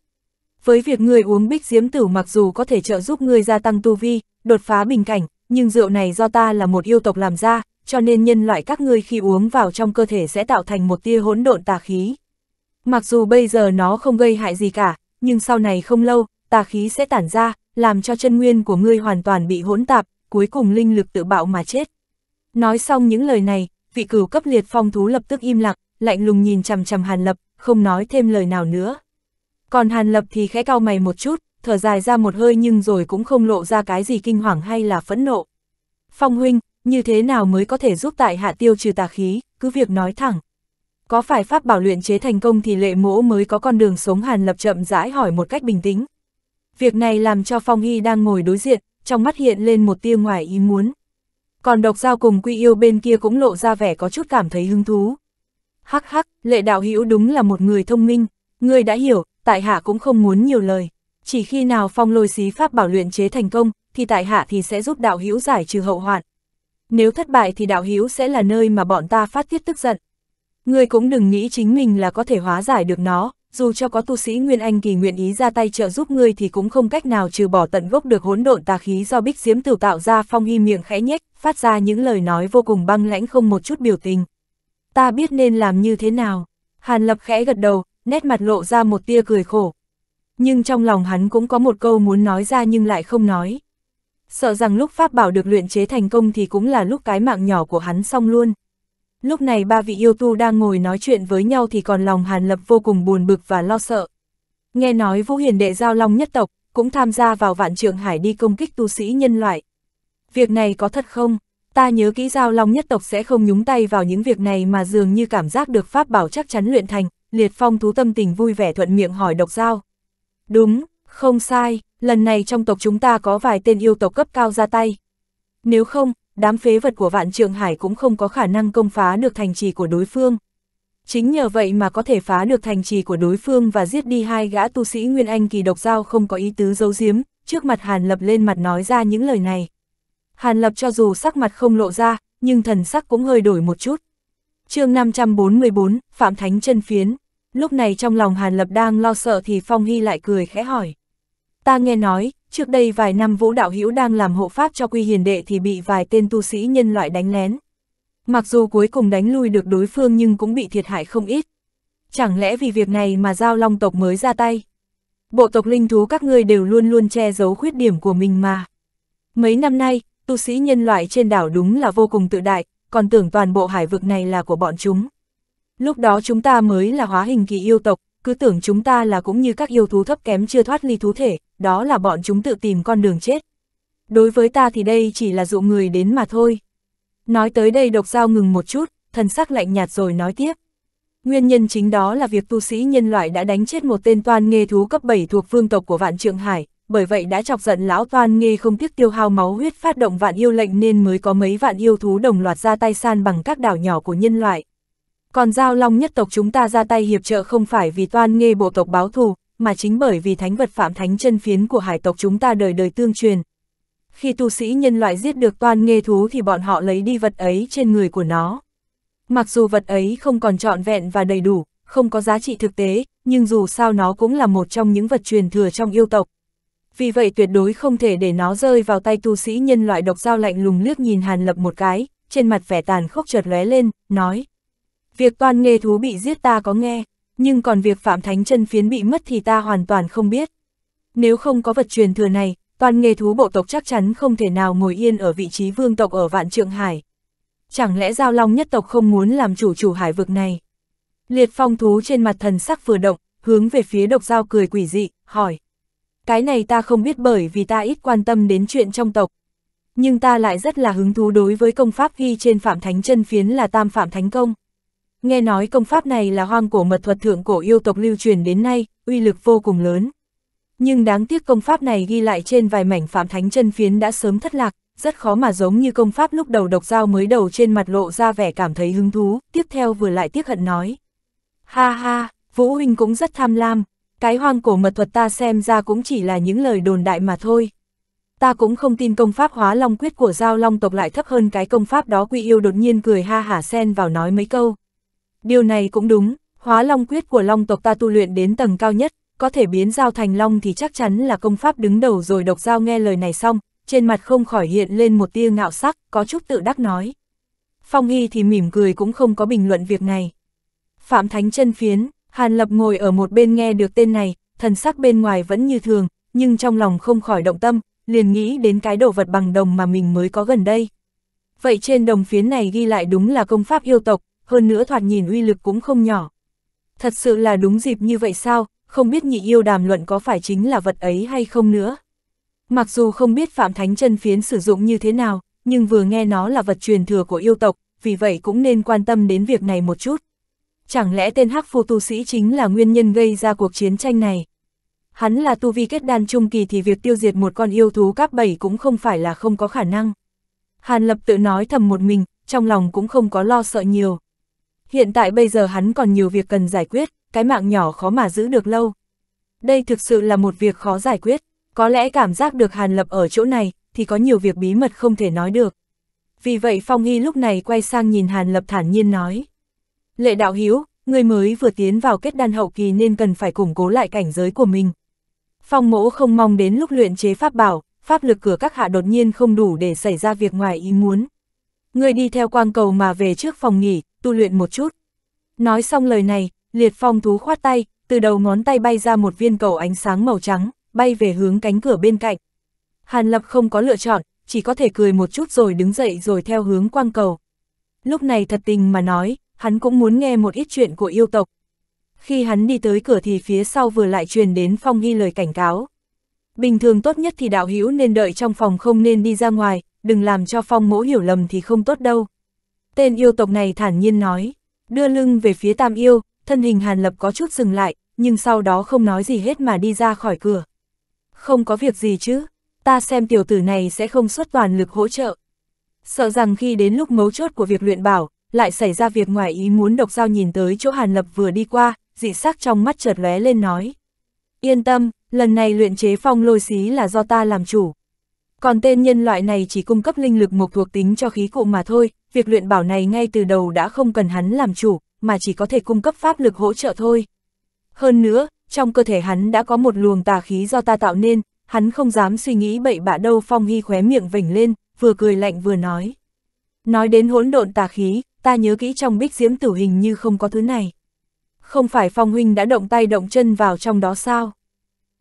Với việc ngươi uống bích diếm tử mặc dù có thể trợ giúp ngươi gia tăng tu vi, đột phá bình cảnh, nhưng rượu này do ta là một yêu tộc làm ra, cho nên nhân loại các ngươi khi uống vào trong cơ thể sẽ tạo thành một tia hỗn độn tà khí. Mặc dù bây giờ nó không gây hại gì cả, nhưng sau này không lâu, tà khí sẽ tản ra, làm cho chân nguyên của ngươi hoàn toàn bị hỗn tạp, cuối cùng linh lực tự bạo mà chết. Nói xong những lời này, vị cửu cấp liệt phong thú lập tức im lặng, lạnh lùng nhìn chằm chằm Hàn Lập, không nói thêm lời nào nữa. Còn Hàn Lập thì khẽ cau mày một chút, thở dài ra một hơi nhưng rồi cũng không lộ ra cái gì kinh hoàng hay là phẫn nộ. Phong huynh, như thế nào mới có thể giúp tại hạ tiêu trừ tà khí, cứ việc nói thẳng có phải pháp bảo luyện chế thành công thì lệ mỗ mới có con đường sống hàn lập chậm rãi hỏi một cách bình tĩnh. Việc này làm cho Phong Hy đang ngồi đối diện, trong mắt hiện lên một tia ngoài ý muốn. Còn độc giao cùng quy yêu bên kia cũng lộ ra vẻ có chút cảm thấy hứng thú. Hắc hắc, lệ đạo hữu đúng là một người thông minh, người đã hiểu, tại hạ cũng không muốn nhiều lời. Chỉ khi nào phong lôi xí pháp bảo luyện chế thành công, thì tại hạ thì sẽ giúp đạo hữu giải trừ hậu hoạn. Nếu thất bại thì đạo hữu sẽ là nơi mà bọn ta phát tiết tức giận. Ngươi cũng đừng nghĩ chính mình là có thể hóa giải được nó, dù cho có tu sĩ Nguyên Anh kỳ nguyện ý ra tay trợ giúp ngươi thì cũng không cách nào trừ bỏ tận gốc được hỗn độn tà khí do Bích Diễm Tử tạo ra phong y miệng khẽ nhếch, phát ra những lời nói vô cùng băng lãnh không một chút biểu tình. Ta biết nên làm như thế nào. Hàn Lập khẽ gật đầu, nét mặt lộ ra một tia cười khổ. Nhưng trong lòng hắn cũng có một câu muốn nói ra nhưng lại không nói. Sợ rằng lúc Pháp bảo được luyện chế thành công thì cũng là lúc cái mạng nhỏ của hắn xong luôn. Lúc này ba vị yêu tu đang ngồi nói chuyện với nhau thì còn lòng Hàn Lập vô cùng buồn bực và lo sợ. Nghe nói Vũ Hiền Đệ Giao Long nhất tộc, cũng tham gia vào vạn trường hải đi công kích tu sĩ nhân loại. Việc này có thật không? Ta nhớ kỹ Giao Long nhất tộc sẽ không nhúng tay vào những việc này mà dường như cảm giác được pháp bảo chắc chắn luyện thành, liệt phong thú tâm tình vui vẻ thuận miệng hỏi độc giao. Đúng, không sai, lần này trong tộc chúng ta có vài tên yêu tộc cấp cao ra tay. Nếu không, đám phế vật của vạn trường hải cũng không có khả năng công phá được thành trì của đối phương. Chính nhờ vậy mà có thể phá được thành trì của đối phương và giết đi hai gã tu sĩ Nguyên Anh kỳ độc giao không có ý tứ giấu giếm, trước mặt Hàn Lập lên mặt nói ra những lời này. Hàn Lập cho dù sắc mặt không lộ ra, nhưng thần sắc cũng hơi đổi một chút. chương 544, Phạm Thánh chân phiến. Lúc này trong lòng Hàn Lập đang lo sợ thì Phong Hy lại cười khẽ hỏi. Ta nghe nói, Trước đây vài năm Vũ Đạo Hữu đang làm hộ pháp cho Quy Hiền Đệ thì bị vài tên tu sĩ nhân loại đánh lén. Mặc dù cuối cùng đánh lui được đối phương nhưng cũng bị thiệt hại không ít. Chẳng lẽ vì việc này mà Giao Long tộc mới ra tay? Bộ tộc linh thú các ngươi đều luôn luôn che giấu khuyết điểm của mình mà. Mấy năm nay, tu sĩ nhân loại trên đảo đúng là vô cùng tự đại, còn tưởng toàn bộ hải vực này là của bọn chúng. Lúc đó chúng ta mới là hóa hình kỳ yêu tộc, cứ tưởng chúng ta là cũng như các yêu thú thấp kém chưa thoát ly thú thể, đó là bọn chúng tự tìm con đường chết. Đối với ta thì đây chỉ là dụ người đến mà thôi. Nói tới đây độc dao ngừng một chút, thần sắc lạnh nhạt rồi nói tiếp. Nguyên nhân chính đó là việc tu sĩ nhân loại đã đánh chết một tên toan nghê thú cấp 7 thuộc vương tộc của vạn trượng hải, bởi vậy đã chọc giận lão toan nghê không tiếc tiêu hao máu huyết phát động vạn yêu lệnh nên mới có mấy vạn yêu thú đồng loạt ra tay san bằng các đảo nhỏ của nhân loại. Còn giao long nhất tộc chúng ta ra tay hiệp trợ không phải vì toan nghê bộ tộc báo thù, mà chính bởi vì thánh vật phạm thánh chân phiến của hải tộc chúng ta đời đời tương truyền. Khi tu sĩ nhân loại giết được toan nghê thú thì bọn họ lấy đi vật ấy trên người của nó. Mặc dù vật ấy không còn trọn vẹn và đầy đủ, không có giá trị thực tế, nhưng dù sao nó cũng là một trong những vật truyền thừa trong yêu tộc. Vì vậy tuyệt đối không thể để nó rơi vào tay tu sĩ nhân loại độc giao lạnh lùng liếc nhìn Hàn Lập một cái, trên mặt vẻ tàn khốc chợt lóe lên, nói. Việc toàn nghề thú bị giết ta có nghe, nhưng còn việc Phạm Thánh chân phiến bị mất thì ta hoàn toàn không biết. Nếu không có vật truyền thừa này, toàn nghề thú bộ tộc chắc chắn không thể nào ngồi yên ở vị trí vương tộc ở Vạn Trượng Hải. Chẳng lẽ Giao Long nhất tộc không muốn làm chủ chủ hải vực này? Liệt phong thú trên mặt thần sắc vừa động, hướng về phía độc giao cười quỷ dị, hỏi. Cái này ta không biết bởi vì ta ít quan tâm đến chuyện trong tộc. Nhưng ta lại rất là hứng thú đối với công pháp ghi trên phạm thánh chân phiến là tam phạm thánh công. Nghe nói công pháp này là hoang cổ mật thuật thượng cổ yêu tộc lưu truyền đến nay, uy lực vô cùng lớn. Nhưng đáng tiếc công pháp này ghi lại trên vài mảnh phạm thánh chân phiến đã sớm thất lạc, rất khó mà giống như công pháp lúc đầu độc dao mới đầu trên mặt lộ ra vẻ cảm thấy hứng thú, tiếp theo vừa lại tiếc hận nói. Ha ha, Vũ Huynh cũng rất tham lam, cái hoang cổ mật thuật ta xem ra cũng chỉ là những lời đồn đại mà thôi. Ta cũng không tin công pháp hóa long quyết của giao long tộc lại thấp hơn cái công pháp đó quy yêu đột nhiên cười ha hả xen vào nói mấy câu. Điều này cũng đúng, hóa long quyết của long tộc ta tu luyện đến tầng cao nhất, có thể biến giao thành long thì chắc chắn là công pháp đứng đầu rồi độc giao nghe lời này xong, trên mặt không khỏi hiện lên một tia ngạo sắc, có chút tự đắc nói. Phong Hy thì mỉm cười cũng không có bình luận việc này. Phạm Thánh chân phiến, Hàn Lập ngồi ở một bên nghe được tên này, thần sắc bên ngoài vẫn như thường, nhưng trong lòng không khỏi động tâm, liền nghĩ đến cái đồ vật bằng đồng mà mình mới có gần đây. Vậy trên đồng phiến này ghi lại đúng là công pháp yêu tộc, hơn nữa thoạt nhìn uy lực cũng không nhỏ. Thật sự là đúng dịp như vậy sao, không biết nhị yêu đàm luận có phải chính là vật ấy hay không nữa. Mặc dù không biết Phạm Thánh chân phiến sử dụng như thế nào, nhưng vừa nghe nó là vật truyền thừa của yêu tộc, vì vậy cũng nên quan tâm đến việc này một chút. Chẳng lẽ tên hắc phu tu sĩ chính là nguyên nhân gây ra cuộc chiến tranh này? Hắn là tu vi kết đan trung kỳ thì việc tiêu diệt một con yêu thú cấp bảy cũng không phải là không có khả năng. Hàn Lập tự nói thầm một mình, trong lòng cũng không có lo sợ nhiều. Hiện tại bây giờ hắn còn nhiều việc cần giải quyết, cái mạng nhỏ khó mà giữ được lâu. Đây thực sự là một việc khó giải quyết, có lẽ cảm giác được Hàn Lập ở chỗ này, thì có nhiều việc bí mật không thể nói được. Vì vậy Phong Hy lúc này quay sang nhìn Hàn Lập thản nhiên nói. Lệ đạo hiếu, người mới vừa tiến vào kết đan hậu kỳ nên cần phải củng cố lại cảnh giới của mình. Phong mỗ không mong đến lúc luyện chế pháp bảo, pháp lực cửa các hạ đột nhiên không đủ để xảy ra việc ngoài ý muốn. Người đi theo quang cầu mà về trước phòng nghỉ, tu luyện một chút. Nói xong lời này, liệt phong thú khoát tay, từ đầu ngón tay bay ra một viên cầu ánh sáng màu trắng, bay về hướng cánh cửa bên cạnh. Hàn Lập không có lựa chọn, chỉ có thể cười một chút rồi đứng dậy rồi theo hướng quang cầu. Lúc này thật tình mà nói, hắn cũng muốn nghe một ít chuyện của yêu tộc. Khi hắn đi tới cửa thì phía sau vừa lại truyền đến Phong Hy lời cảnh cáo. Bình thường tốt nhất thì đạo hữu nên đợi trong phòng không nên đi ra ngoài, đừng làm cho Phong mỗ hiểu lầm thì không tốt đâu. Tên yêu tộc này thản nhiên nói, đưa lưng về phía tam yêu, thân hình Hàn Lập có chút dừng lại, nhưng sau đó không nói gì hết mà đi ra khỏi cửa. Không có việc gì chứ, ta xem tiểu tử này sẽ không xuất toàn lực hỗ trợ. Sợ rằng khi đến lúc mấu chốt của việc luyện bảo, lại xảy ra việc ngoài ý muốn độc giao nhìn tới chỗ Hàn Lập vừa đi qua, dị sắc trong mắt chợt lóe lên nói. Yên tâm, lần này luyện chế phong lôi xí là do ta làm chủ. Còn tên nhân loại này chỉ cung cấp linh lực một thuộc tính cho khí cụ mà thôi, việc luyện bảo này ngay từ đầu đã không cần hắn làm chủ, mà chỉ có thể cung cấp pháp lực hỗ trợ thôi. Hơn nữa, trong cơ thể hắn đã có một luồng tà khí do ta tạo nên, hắn không dám suy nghĩ bậy bạ đâu Phong Hy khóe miệng vểnh lên, vừa cười lạnh vừa nói. Nói đến hỗn độn tà khí, ta nhớ kỹ trong bích diễm tử hình như không có thứ này. Không phải Phong Huynh đã động tay động chân vào trong đó sao?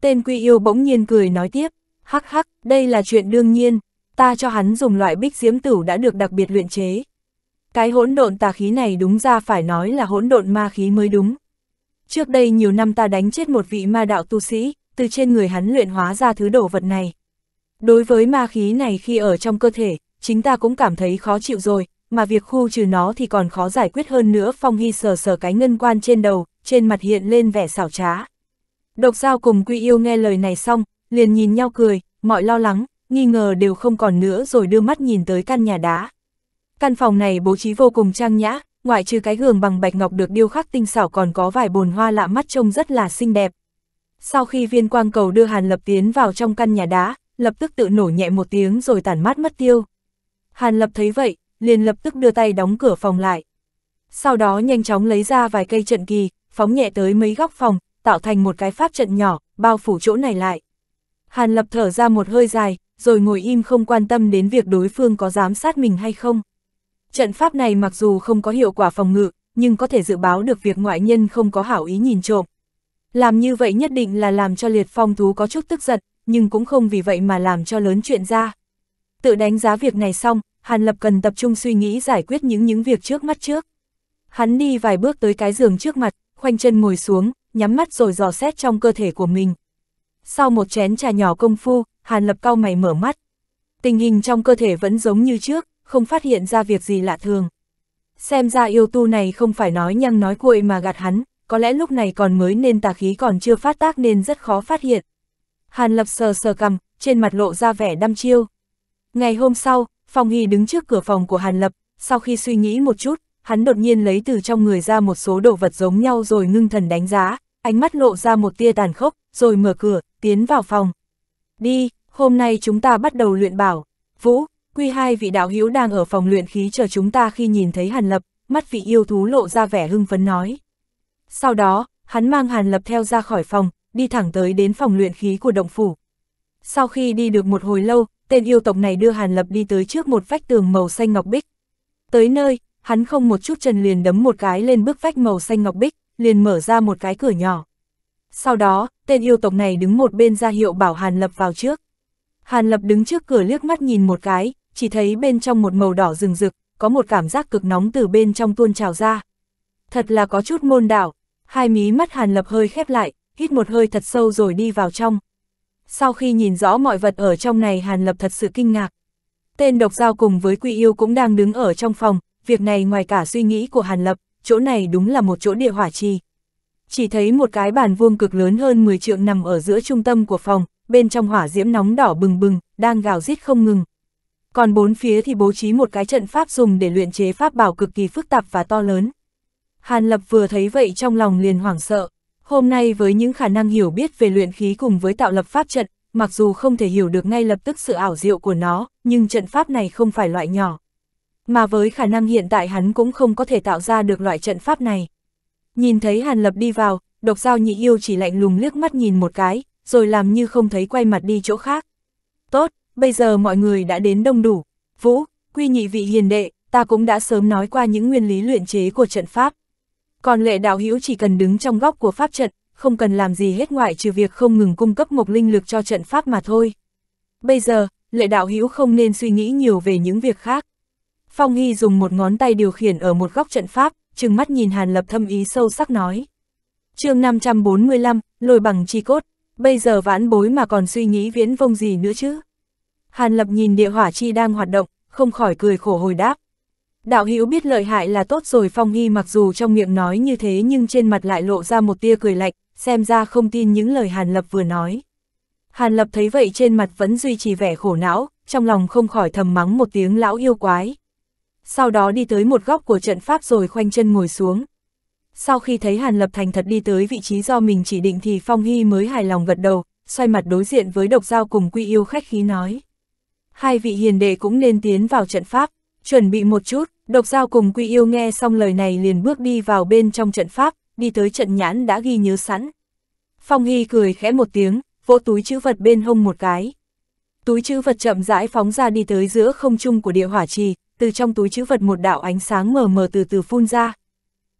Tên Quy Yêu bỗng nhiên cười nói tiếp. Hắc hắc, đây là chuyện đương nhiên, ta cho hắn dùng loại bích diễm tử đã được đặc biệt luyện chế. Cái hỗn độn tà khí này đúng ra phải nói là hỗn độn ma khí mới đúng. Trước đây nhiều năm ta đánh chết một vị ma đạo tu sĩ, từ trên người hắn luyện hóa ra thứ đồ vật này. Đối với ma khí này khi ở trong cơ thể, chính ta cũng cảm thấy khó chịu rồi, mà việc khu trừ nó thì còn khó giải quyết hơn nữa Phong Hy sờ sờ cái ngân quan trên đầu, trên mặt hiện lên vẻ xảo trá. Độc giao cùng Quy Yêu nghe lời này xong, liền nhìn nhau cười, mọi lo lắng, nghi ngờ đều không còn nữa rồi đưa mắt nhìn tới căn nhà đá. Căn phòng này bố trí vô cùng trang nhã, ngoại trừ cái gường bằng bạch ngọc được điêu khắc tinh xảo còn có vài bồn hoa lạ mắt trông rất là xinh đẹp. Sau khi viên quang cầu đưa Hàn Lập tiến vào trong căn nhà đá, lập tức tự nổ nhẹ một tiếng rồi tản mát mất tiêu. Hàn Lập thấy vậy, liền lập tức đưa tay đóng cửa phòng lại. Sau đó nhanh chóng lấy ra vài cây trận kỳ, phóng nhẹ tới mấy góc phòng, tạo thành một cái pháp trận nhỏ, bao phủ chỗ này lại. Hàn Lập thở ra một hơi dài, rồi ngồi im không quan tâm đến việc đối phương có giám sát mình hay không. Trận pháp này mặc dù không có hiệu quả phòng ngự, nhưng có thể dự báo được việc ngoại nhân không có hảo ý nhìn trộm. Làm như vậy nhất định là làm cho liệt phong thú có chút tức giận, nhưng cũng không vì vậy mà làm cho lớn chuyện ra. Tự đánh giá việc này xong, Hàn Lập cần tập trung suy nghĩ giải quyết những những việc trước mắt trước. Hắn đi vài bước tới cái giường trước mặt, khoanh chân ngồi xuống, nhắm mắt rồi dò xét trong cơ thể của mình, sau một chén trà nhỏ công phu, Hàn Lập cau mày mở mắt. Tình hình trong cơ thể vẫn giống như trước, không phát hiện ra việc gì lạ thường. Xem ra yêu tu này không phải nói nhăng nói cuội mà gạt hắn, có lẽ lúc này còn mới nên tà khí còn chưa phát tác nên rất khó phát hiện. Hàn Lập sờ sờ cầm, trên mặt lộ ra vẻ đăm chiêu. Ngày hôm sau, Phong Hy đứng trước cửa phòng của Hàn Lập, sau khi suy nghĩ một chút, hắn đột nhiên lấy từ trong người ra một số đồ vật giống nhau rồi ngưng thần đánh giá, ánh mắt lộ ra một tia tàn khốc, rồi mở cửa, tiến vào phòng. Đi, hôm nay chúng ta bắt đầu luyện bảo. Vũ, quy hai vị đạo hữu đang ở phòng luyện khí chờ chúng ta khi nhìn thấy Hàn Lập, mắt vị yêu thú lộ ra vẻ hưng phấn nói. Sau đó, hắn mang Hàn Lập theo ra khỏi phòng, đi thẳng tới đến phòng luyện khí của động phủ. Sau khi đi được một hồi lâu, tên yêu tộc này đưa Hàn Lập đi tới trước một vách tường màu xanh ngọc bích. Tới nơi, hắn không một chút chân liền đấm một cái lên bức vách màu xanh ngọc bích, liền mở ra một cái cửa nhỏ. Sau đó, tên yêu tộc này đứng một bên ra hiệu bảo Hàn Lập vào trước. Hàn Lập đứng trước cửa liếc mắt nhìn một cái, chỉ thấy bên trong một màu đỏ rừng rực, có một cảm giác cực nóng từ bên trong tuôn trào ra. Thật là có chút môn đảo, hai mí mắt Hàn Lập hơi khép lại, hít một hơi thật sâu rồi đi vào trong. Sau khi nhìn rõ mọi vật ở trong này Hàn Lập thật sự kinh ngạc. Tên độc giao cùng với quỷ yêu cũng đang đứng ở trong phòng, việc này ngoài cả suy nghĩ của Hàn Lập, chỗ này đúng là một chỗ địa hỏa trì chỉ thấy một cái bàn vuông cực lớn hơn 10 trượng nằm ở giữa trung tâm của phòng, bên trong hỏa diễm nóng đỏ bừng bừng, đang gào rít không ngừng. Còn bốn phía thì bố trí một cái trận pháp dùng để luyện chế pháp bảo cực kỳ phức tạp và to lớn. Hàn Lập vừa thấy vậy trong lòng liền hoảng sợ. Hôm nay với những khả năng hiểu biết về luyện khí cùng với tạo lập pháp trận, mặc dù không thể hiểu được ngay lập tức sự ảo diệu của nó, nhưng trận pháp này không phải loại nhỏ. Mà với khả năng hiện tại hắn cũng không có thể tạo ra được loại trận pháp này. Nhìn thấy Hàn Lập đi vào, độc giao nhị yêu chỉ lạnh lùng liếc mắt nhìn một cái, rồi làm như không thấy quay mặt đi chỗ khác. Tốt, bây giờ mọi người đã đến đông đủ. Vũ, quy nhị vị hiền đệ, ta cũng đã sớm nói qua những nguyên lý luyện chế của trận pháp. Còn lệ đạo hữu chỉ cần đứng trong góc của pháp trận, không cần làm gì hết ngoại trừ việc không ngừng cung cấp một linh lực cho trận pháp mà thôi. Bây giờ, lệ đạo hữu không nên suy nghĩ nhiều về những việc khác. Phong Hy dùng một ngón tay điều khiển ở một góc trận pháp, trừng mắt nhìn Hàn Lập thâm ý sâu sắc nói. chương 545, lôi bằng chi cốt, bây giờ vãn bối mà còn suy nghĩ viễn vông gì nữa chứ? Hàn Lập nhìn địa hỏa chi đang hoạt động, không khỏi cười khổ hồi đáp. Đạo hữu biết lợi hại là tốt rồi Phong Hy mặc dù trong miệng nói như thế nhưng trên mặt lại lộ ra một tia cười lạnh, xem ra không tin những lời Hàn Lập vừa nói. Hàn Lập thấy vậy trên mặt vẫn duy trì vẻ khổ não, trong lòng không khỏi thầm mắng một tiếng lão yêu quái, sau đó đi tới một góc của trận pháp rồi khoanh chân ngồi xuống. Sau khi thấy Hàn Lập Thành thật đi tới vị trí do mình chỉ định thì Phong Hy mới hài lòng gật đầu, xoay mặt đối diện với độc giao cùng quy yêu khách khí nói. Hai vị hiền đệ cũng nên tiến vào trận pháp, chuẩn bị một chút, độc giao cùng quy yêu nghe xong lời này liền bước đi vào bên trong trận pháp, đi tới trận nhãn đã ghi nhớ sẵn. Phong Hy cười khẽ một tiếng, vỗ túi chữ vật bên hông một cái. Túi chữ vật chậm rãi phóng ra đi tới giữa không trung của địa hỏa trì, từ trong túi chữ vật một đạo ánh sáng mờ mờ từ từ phun ra.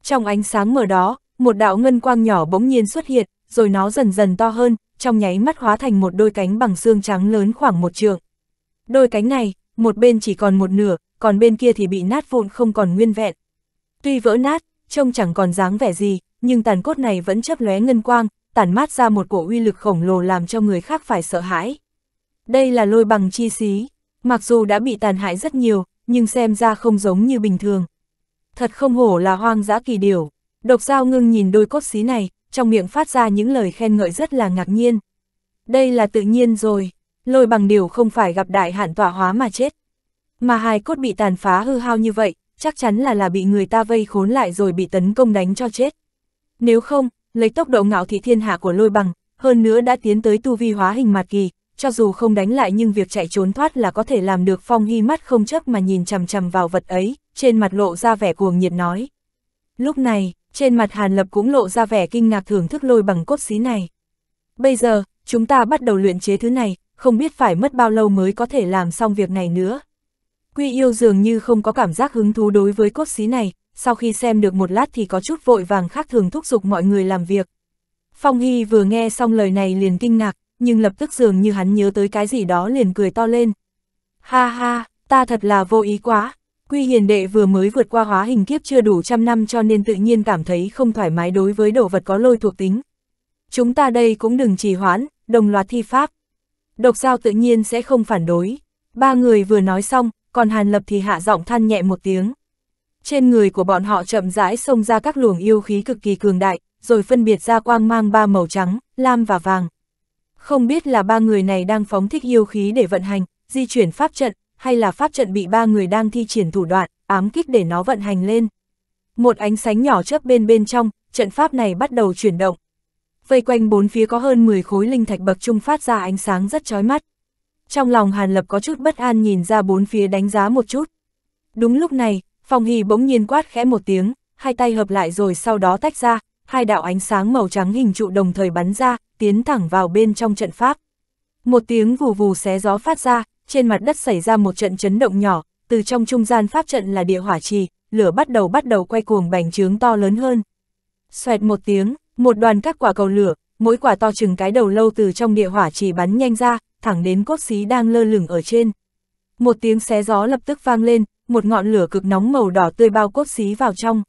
Trong ánh sáng mờ đó, một đạo ngân quang nhỏ bỗng nhiên xuất hiện, rồi nó dần dần to hơn, trong nháy mắt hóa thành một đôi cánh bằng xương trắng lớn khoảng một trượng. Đôi cánh này, một bên chỉ còn một nửa, còn bên kia thì bị nát vụn không còn nguyên vẹn. Tuy vỡ nát, trông chẳng còn dáng vẻ gì, nhưng tàn cốt này vẫn chấp lóe ngân quang, tản mát ra một cổ uy lực khổng lồ làm cho người khác phải sợ hãi. Đây là lôi bằng chi xí, mặc dù đã bị tàn hại rất nhiều, nhưng xem ra không giống như bình thường. Thật không hổ là hoang dã kỳ điểu. Độc dao ngưng nhìn đôi cốt xí này, trong miệng phát ra những lời khen ngợi rất là ngạc nhiên. Đây là tự nhiên rồi, lôi bằng điều không phải gặp đại hạn tỏa hóa mà chết. Mà hai cốt bị tàn phá hư hao như vậy, chắc chắn là là bị người ta vây khốn lại rồi bị tấn công đánh cho chết. Nếu không, lấy tốc độ ngạo thị thiên hạ của lôi bằng, hơn nữa đã tiến tới tu vi hóa hình mặt kỳ, cho dù không đánh lại nhưng việc chạy trốn thoát là có thể làm được Phong Hy mắt không chấp mà nhìn chằm chằm vào vật ấy, trên mặt lộ ra vẻ cuồng nhiệt nói. Lúc này, trên mặt Hàn Lập cũng lộ ra vẻ kinh ngạc thưởng thức lôi bằng cốt xí này. Bây giờ, chúng ta bắt đầu luyện chế thứ này, không biết phải mất bao lâu mới có thể làm xong việc này nữa. Quy yêu dường như không có cảm giác hứng thú đối với cốt xí này, sau khi xem được một lát thì có chút vội vàng khác thường thúc giục mọi người làm việc. Phong Hy vừa nghe xong lời này liền kinh ngạc, nhưng lập tức dường như hắn nhớ tới cái gì đó liền cười to lên. Ha ha, ta thật là vô ý quá, Quy Hiền Đệ vừa mới vượt qua hóa hình kiếp chưa đủ trăm năm cho nên tự nhiên cảm thấy không thoải mái đối với đồ vật có lôi thuộc tính. Chúng ta đây cũng đừng trì hoãn, đồng loạt thi pháp. Độc giao tự nhiên sẽ không phản đối. Ba người vừa nói xong, còn Hàn Lập thì hạ giọng than nhẹ một tiếng. Trên người của bọn họ chậm rãi xông ra các luồng yêu khí cực kỳ cường đại, rồi phân biệt ra quang mang ba màu trắng, lam và vàng, không biết là ba người này đang phóng thích yêu khí để vận hành, di chuyển pháp trận, hay là pháp trận bị ba người đang thi triển thủ đoạn, ám kích để nó vận hành lên. Một ánh sánh nhỏ chớp bên bên trong, trận pháp này bắt đầu chuyển động. Vây quanh bốn phía có hơn 10 khối linh thạch bậc trung phát ra ánh sáng rất chói mắt. Trong lòng Hàn Lập có chút bất an nhìn ra bốn phía đánh giá một chút. Đúng lúc này, Phong Hy bỗng nhiên quát khẽ một tiếng, hai tay hợp lại rồi sau đó tách ra, hai đạo ánh sáng màu trắng hình trụ đồng thời bắn ra, tiến thẳng vào bên trong trận pháp. Một tiếng vù vù xé gió phát ra, trên mặt đất xảy ra một trận chấn động nhỏ, từ trong trung gian pháp trận là địa hỏa trì, lửa bắt đầu bắt đầu quay cuồng bành trướng to lớn hơn. Xoẹt một tiếng, một đoàn các quả cầu lửa, mỗi quả to chừng cái đầu lâu từ trong địa hỏa trì bắn nhanh ra, thẳng đến cốt xí đang lơ lửng ở trên. Một tiếng xé gió lập tức vang lên, một ngọn lửa cực nóng màu đỏ tươi bao cốt xí vào trong.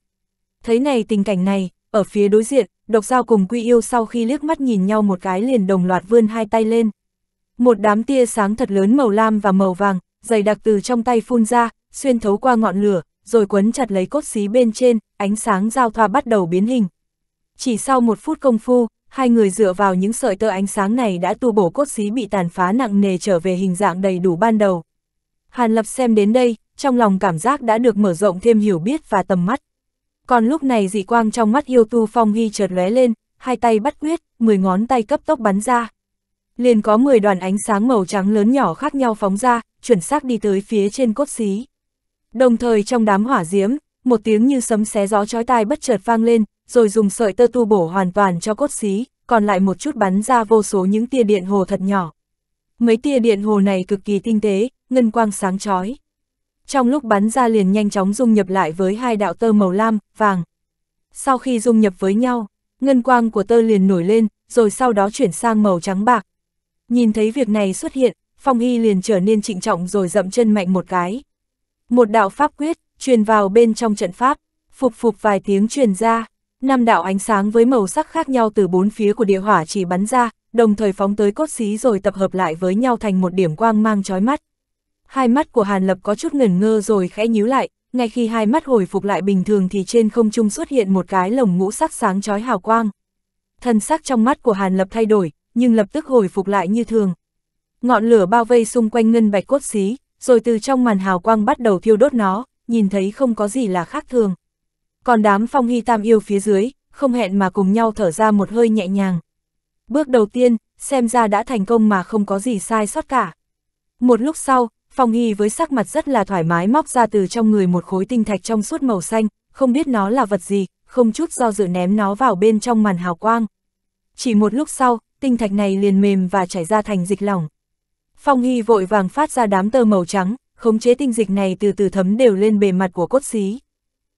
Thấy này tình cảnh này, ở phía đối diện, Độc Giao cùng Quy Yêu sau khi liếc mắt nhìn nhau một cái liền đồng loạt vươn hai tay lên. Một đám tia sáng thật lớn màu lam và màu vàng, dày đặc từ trong tay phun ra, xuyên thấu qua ngọn lửa, rồi quấn chặt lấy cốt xí bên trên, ánh sáng giao thoa bắt đầu biến hình. Chỉ sau một phút công phu, hai người dựa vào những sợi tơ ánh sáng này đã tu bổ cốt xí bị tàn phá nặng nề trở về hình dạng đầy đủ ban đầu. Hàn Lập xem đến đây, trong lòng cảm giác đã được mở rộng thêm hiểu biết và tầm mắt. Còn lúc này dị quang trong mắt yêu tu phong hy chợt lóe lên, hai tay bắt quyết, 10 ngón tay cấp tốc bắn ra. Liền có 10 đoàn ánh sáng màu trắng lớn nhỏ khác nhau phóng ra, chuẩn xác đi tới phía trên cốt xí. Đồng thời trong đám hỏa diễm, một tiếng như sấm xé gió chói tai bất chợt vang lên, rồi dùng sợi tơ tu bổ hoàn toàn cho cốt xí, còn lại một chút bắn ra vô số những tia điện hồ thật nhỏ. Mấy tia điện hồ này cực kỳ tinh tế, ngân quang sáng chói trong lúc bắn ra liền nhanh chóng dung nhập lại với hai đạo tơ màu lam, vàng. Sau khi dung nhập với nhau, ngân quang của tơ liền nổi lên, rồi sau đó chuyển sang màu trắng bạc. Nhìn thấy việc này xuất hiện, Phong Hy liền trở nên trịnh trọng rồi dậm chân mạnh một cái. Một đạo pháp quyết, truyền vào bên trong trận pháp, phục phục vài tiếng truyền ra, năm đạo ánh sáng với màu sắc khác nhau từ bốn phía của địa hỏa chỉ bắn ra, đồng thời phóng tới cốt xí rồi tập hợp lại với nhau thành một điểm quang mang chói mắt. Hai mắt của Hàn Lập có chút ngẩn ngơ rồi khẽ nhíu lại, ngay khi hai mắt hồi phục lại bình thường thì trên không trung xuất hiện một cái lồng ngũ sắc sáng chói hào quang. Thần sắc trong mắt của Hàn Lập thay đổi, nhưng lập tức hồi phục lại như thường. Ngọn lửa bao vây xung quanh ngân bạch cốt xí, rồi từ trong màn hào quang bắt đầu thiêu đốt nó, nhìn thấy không có gì là khác thường. Còn đám phong hy tam yêu phía dưới, không hẹn mà cùng nhau thở ra một hơi nhẹ nhàng. Bước đầu tiên, xem ra đã thành công mà không có gì sai sót cả. Một lúc sau, Phong Hy với sắc mặt rất là thoải mái móc ra từ trong người một khối tinh thạch trong suốt màu xanh, không biết nó là vật gì, không chút do dự ném nó vào bên trong màn hào quang. Chỉ một lúc sau, tinh thạch này liền mềm và chảy ra thành dịch lỏng. Phong Hy vội vàng phát ra đám tơ màu trắng, khống chế tinh dịch này từ từ thấm đều lên bề mặt của cốt xí.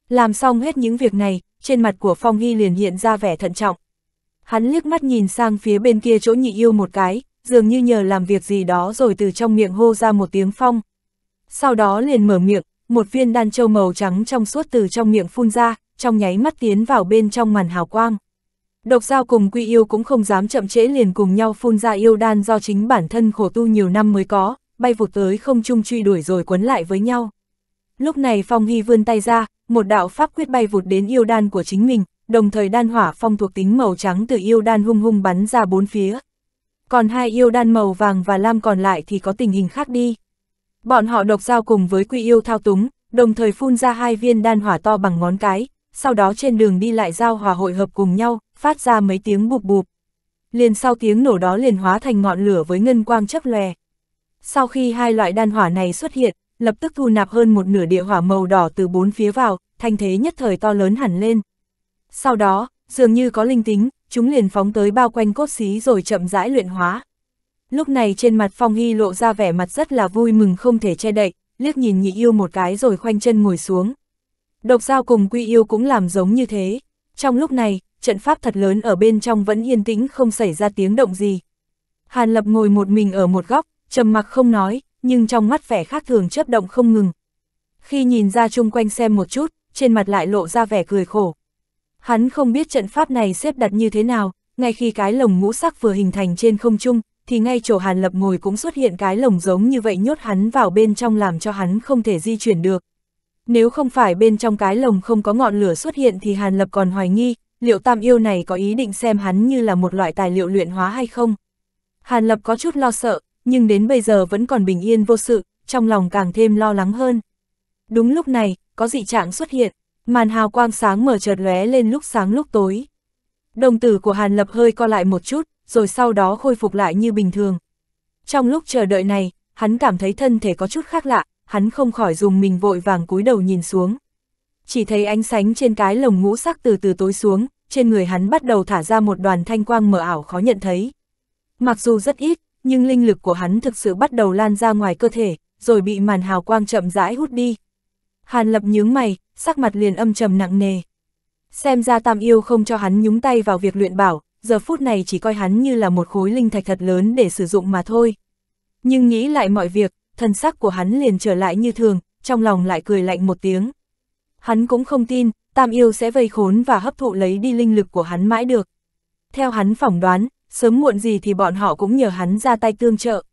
Làm xong hết những việc này, trên mặt của Phong Hy liền hiện ra vẻ thận trọng. Hắn liếc mắt nhìn sang phía bên kia chỗ nhị yêu một cái, dường như nhờ làm việc gì đó rồi từ trong miệng hô ra một tiếng phong. Sau đó liền mở miệng, một viên đan châu màu trắng trong suốt từ trong miệng phun ra, trong nháy mắt tiến vào bên trong màn hào quang. Độc giao cùng quy yêu cũng không dám chậm trễ liền cùng nhau phun ra yêu đan do chính bản thân khổ tu nhiều năm mới có, bay vụt tới không trung truy đuổi rồi quấn lại với nhau. Lúc này Phong Hy vươn tay ra, một đạo pháp quyết bay vụt đến yêu đan của chính mình, đồng thời đan hỏa phong thuộc tính màu trắng từ yêu đan hung hung bắn ra bốn phía, còn hai yêu đan màu vàng và lam còn lại thì có tình hình khác đi. Bọn họ độc giao cùng với quy yêu thao túng, đồng thời phun ra hai viên đan hỏa to bằng ngón cái, sau đó trên đường đi lại giao hòa hội hợp cùng nhau, phát ra mấy tiếng bụp bụp. Liền sau tiếng nổ đó liền hóa thành ngọn lửa với ngân quang chấp lòe. Sau khi hai loại đan hỏa này xuất hiện, lập tức thu nạp hơn một nửa địa hỏa màu đỏ từ bốn phía vào, thành thế nhất thời to lớn hẳn lên. Sau đó, dường như có linh tính, chúng liền phóng tới bao quanh cốt xí rồi chậm rãi luyện hóa. Lúc này trên mặt Phong Hy lộ ra vẻ mặt rất là vui mừng không thể che đậy, liếc nhìn nhị yêu một cái rồi khoanh chân ngồi xuống. Độc giao cùng quy yêu cũng làm giống như thế. Trong lúc này, trận pháp thật lớn ở bên trong vẫn yên tĩnh không xảy ra tiếng động gì. Hàn Lập ngồi một mình ở một góc, trầm mặc không nói, nhưng trong mắt vẻ khác thường chớp động không ngừng. Khi nhìn ra chung quanh xem một chút, trên mặt lại lộ ra vẻ cười khổ. Hắn không biết trận pháp này xếp đặt như thế nào, ngay khi cái lồng ngũ sắc vừa hình thành trên không trung, thì ngay chỗ Hàn Lập ngồi cũng xuất hiện cái lồng giống như vậy nhốt hắn vào bên trong làm cho hắn không thể di chuyển được. Nếu không phải bên trong cái lồng không có ngọn lửa xuất hiện thì Hàn Lập còn hoài nghi, liệu tam yêu này có ý định xem hắn như là một loại tài liệu luyện hóa hay không. Hàn Lập có chút lo sợ, nhưng đến bây giờ vẫn còn bình yên vô sự, trong lòng càng thêm lo lắng hơn. Đúng lúc này, có dị trạng xuất hiện. Màn hào quang sáng mở chợt lóe lên lúc sáng lúc tối. Đồng tử của Hàn Lập hơi co lại một chút, rồi sau đó khôi phục lại như bình thường. Trong lúc chờ đợi này, hắn cảm thấy thân thể có chút khác lạ, hắn không khỏi dùng mình vội vàng cúi đầu nhìn xuống. Chỉ thấy ánh sánh trên cái lồng ngũ sắc từ từ tối xuống, trên người hắn bắt đầu thả ra một đoàn thanh quang mờ ảo khó nhận thấy. Mặc dù rất ít, nhưng linh lực của hắn thực sự bắt đầu lan ra ngoài cơ thể, rồi bị màn hào quang chậm rãi hút đi, Hàn Lập nhướng mày, sắc mặt liền âm trầm nặng nề. Xem ra Tam Yêu không cho hắn nhúng tay vào việc luyện bảo, giờ phút này chỉ coi hắn như là một khối linh thạch thật lớn để sử dụng mà thôi. Nhưng nghĩ lại mọi việc, thân sắc của hắn liền trở lại như thường, trong lòng lại cười lạnh một tiếng. Hắn cũng không tin, Tam Yêu sẽ vây khốn và hấp thụ lấy đi linh lực của hắn mãi được. Theo hắn phỏng đoán, sớm muộn gì thì bọn họ cũng nhờ hắn ra tay tương trợ.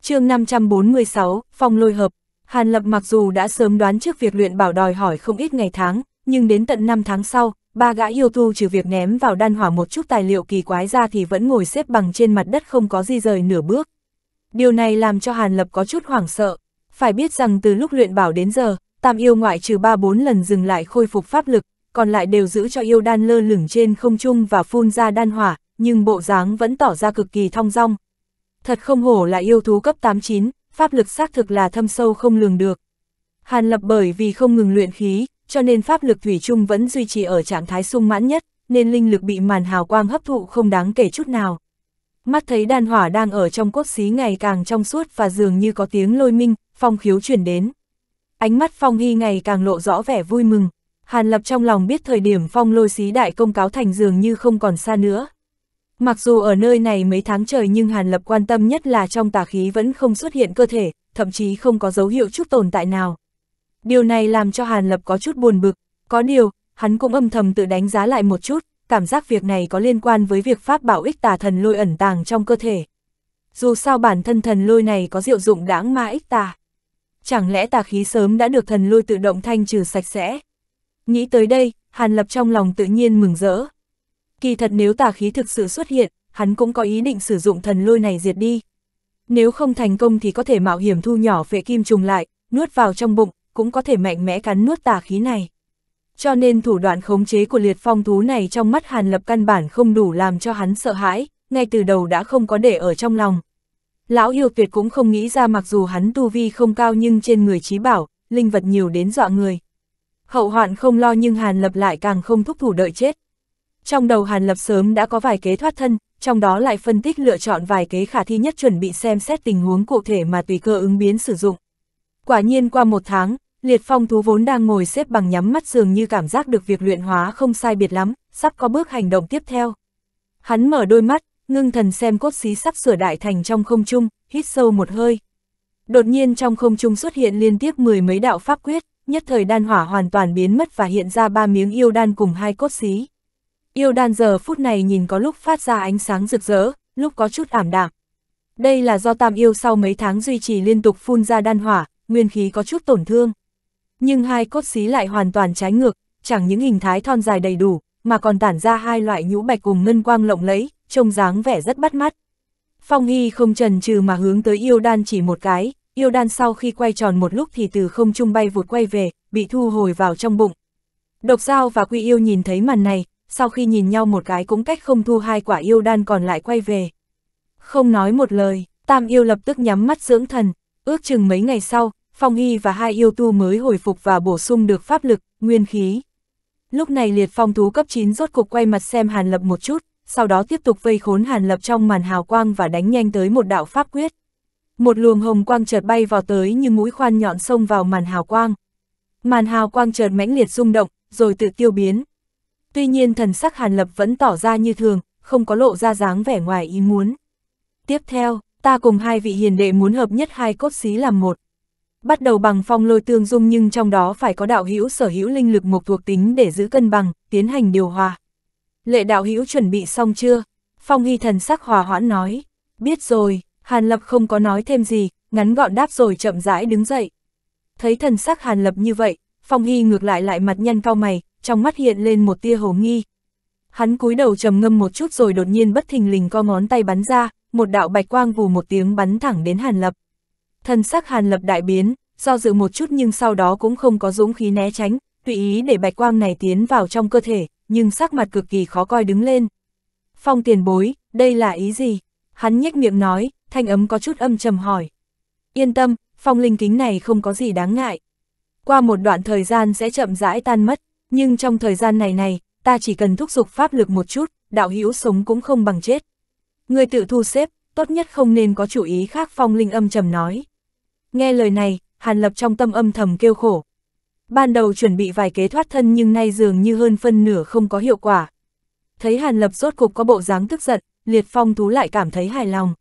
chương 546, Phong Lôi Hợp Hàn Lập mặc dù đã sớm đoán trước việc luyện bảo đòi hỏi không ít ngày tháng, nhưng đến tận 5 tháng sau, ba gã yêu tu trừ việc ném vào đan hỏa một chút tài liệu kỳ quái ra thì vẫn ngồi xếp bằng trên mặt đất không có di rời nửa bước. Điều này làm cho Hàn Lập có chút hoảng sợ. Phải biết rằng từ lúc luyện bảo đến giờ, tam yêu ngoại trừ 3-4 lần dừng lại khôi phục pháp lực, còn lại đều giữ cho yêu đan lơ lửng trên không trung và phun ra đan hỏa, nhưng bộ dáng vẫn tỏ ra cực kỳ thong dong. Thật không hổ là yêu thú cấp 89, pháp lực xác thực là thâm sâu không lường được. Hàn Lập bởi vì không ngừng luyện khí, cho nên pháp lực thủy chung vẫn duy trì ở trạng thái sung mãn nhất, nên linh lực bị màn hào quang hấp thụ không đáng kể chút nào. Mắt thấy đàn hỏa đang ở trong cốt xí ngày càng trong suốt và dường như có tiếng lôi minh, phong khiếu chuyển đến. Ánh mắt phong hy ngày càng lộ rõ vẻ vui mừng. Hàn Lập trong lòng biết thời điểm phong lôi xí đại công cáo thành dường như không còn xa nữa, Mặc dù ở nơi này mấy tháng trời nhưng Hàn Lập quan tâm nhất là trong tà khí vẫn không xuất hiện cơ thể, thậm chí không có dấu hiệu chút tồn tại nào. Điều này làm cho Hàn Lập có chút buồn bực, có điều, hắn cũng âm thầm tự đánh giá lại một chút, cảm giác việc này có liên quan với việc pháp bảo ích tà thần lôi ẩn tàng trong cơ thể. Dù sao bản thân thần lôi này có diệu dụng đáng ma ích tà. Chẳng lẽ tà khí sớm đã được thần lôi tự động thanh trừ sạch sẽ? Nghĩ tới đây, Hàn Lập trong lòng tự nhiên mừng rỡ. Kỳ thật nếu tà khí thực sự xuất hiện, hắn cũng có ý định sử dụng thần lôi này diệt đi. Nếu không thành công thì có thể mạo hiểm thu nhỏ vệ kim trùng lại, nuốt vào trong bụng, cũng có thể mạnh mẽ cắn nuốt tà khí này. Cho nên thủ đoạn khống chế của liệt phong thú này trong mắt Hàn Lập căn bản không đủ làm cho hắn sợ hãi, ngay từ đầu đã không có để ở trong lòng. Lão yêu tuyệt cũng không nghĩ ra mặc dù hắn tu vi không cao nhưng trên người trí bảo, linh vật nhiều đến dọa người. Hậu hoạn không lo nhưng Hàn Lập lại càng không thúc thủ đợi chết. Trong đầu Hàn Lập sớm đã có vài kế thoát thân, trong đó lại phân tích lựa chọn vài kế khả thi nhất chuẩn bị xem xét tình huống cụ thể mà tùy cơ ứng biến sử dụng. Quả nhiên qua một tháng, liệt phong thú vốn đang ngồi xếp bằng nhắm mắt dường như cảm giác được việc luyện hóa không sai biệt lắm, sắp có bước hành động tiếp theo. Hắn mở đôi mắt, ngưng thần xem cốt xí sắp sửa đại thành trong không trung, hít sâu một hơi. Đột nhiên trong không trung xuất hiện liên tiếp mười mấy đạo pháp quyết, nhất thời đan hỏa hoàn toàn biến mất và hiện ra ba miếng yêu đan cùng hai cốt xí. Yêu đan giờ phút này nhìn có lúc phát ra ánh sáng rực rỡ, lúc có chút ảm đạm. Đây là do tam yêu sau mấy tháng duy trì liên tục phun ra đan hỏa, nguyên khí có chút tổn thương. Nhưng hai cốt xí lại hoàn toàn trái ngược, chẳng những hình thái thon dài đầy đủ, mà còn tản ra hai loại nhũ bạch cùng ngân quang lộng lẫy, trông dáng vẻ rất bắt mắt. Phong Hy không trần trừ mà hướng tới yêu đan chỉ một cái, yêu đan sau khi quay tròn một lúc thì từ không trung bay vụt quay về, bị thu hồi vào trong bụng. Độc dao và quy yêu nhìn thấy màn này, sau khi nhìn nhau một cái cũng cách không thu hai quả yêu đan còn lại quay về. Không nói một lời, tam yêu lập tức nhắm mắt dưỡng thần, ước chừng mấy ngày sau, Phong Hy và hai yêu tu mới hồi phục và bổ sung được pháp lực, nguyên khí. Lúc này liệt phong thú cấp 9 rốt cục quay mặt xem Hàn Lập một chút, sau đó tiếp tục vây khốn Hàn Lập trong màn hào quang và đánh nhanh tới một đạo pháp quyết. Một luồng hồng quang chợt bay vào tới như mũi khoan nhọn xông vào màn hào quang. Màn hào quang chợt mãnh liệt rung động, rồi tự tiêu biến. Tuy nhiên thần sắc Hàn Lập vẫn tỏ ra như thường, không có lộ ra dáng vẻ ngoài ý muốn. Tiếp theo, ta cùng hai vị hiền đệ muốn hợp nhất hai cốt xí làm một. Bắt đầu bằng phong lôi tương dung nhưng trong đó phải có đạo hữu sở hữu linh lực một thuộc tính để giữ cân bằng, tiến hành điều hòa. Lệ đạo hữu chuẩn bị xong chưa? Phong hy thần sắc hòa hoãn nói. Biết rồi, Hàn Lập không có nói thêm gì, ngắn gọn đáp rồi chậm rãi đứng dậy. Thấy thần sắc Hàn Lập như vậy, Phong Hy ngược lại lại mặt nhăn cao mày, trong mắt hiện lên một tia hồ nghi. Hắn cúi đầu trầm ngâm một chút rồi đột nhiên bất thình lình co ngón tay bắn ra, một đạo bạch quang vù một tiếng bắn thẳng đến Hàn Lập. thân sắc Hàn Lập đại biến, do dự một chút nhưng sau đó cũng không có dũng khí né tránh, tùy ý để bạch quang này tiến vào trong cơ thể, nhưng sắc mặt cực kỳ khó coi đứng lên. Phong tiền bối, đây là ý gì? Hắn nhếch miệng nói, thanh ấm có chút âm trầm hỏi. Yên tâm, phong linh kính này không có gì đáng ngại. Qua một đoạn thời gian sẽ chậm rãi tan mất, nhưng trong thời gian này này, ta chỉ cần thúc giục pháp lực một chút, đạo hữu sống cũng không bằng chết. Người tự thu xếp, tốt nhất không nên có chủ ý khác phong linh âm trầm nói. Nghe lời này, Hàn Lập trong tâm âm thầm kêu khổ. Ban đầu chuẩn bị vài kế thoát thân nhưng nay dường như hơn phân nửa không có hiệu quả. Thấy Hàn Lập rốt cục có bộ dáng tức giận, Liệt Phong thú lại cảm thấy hài lòng.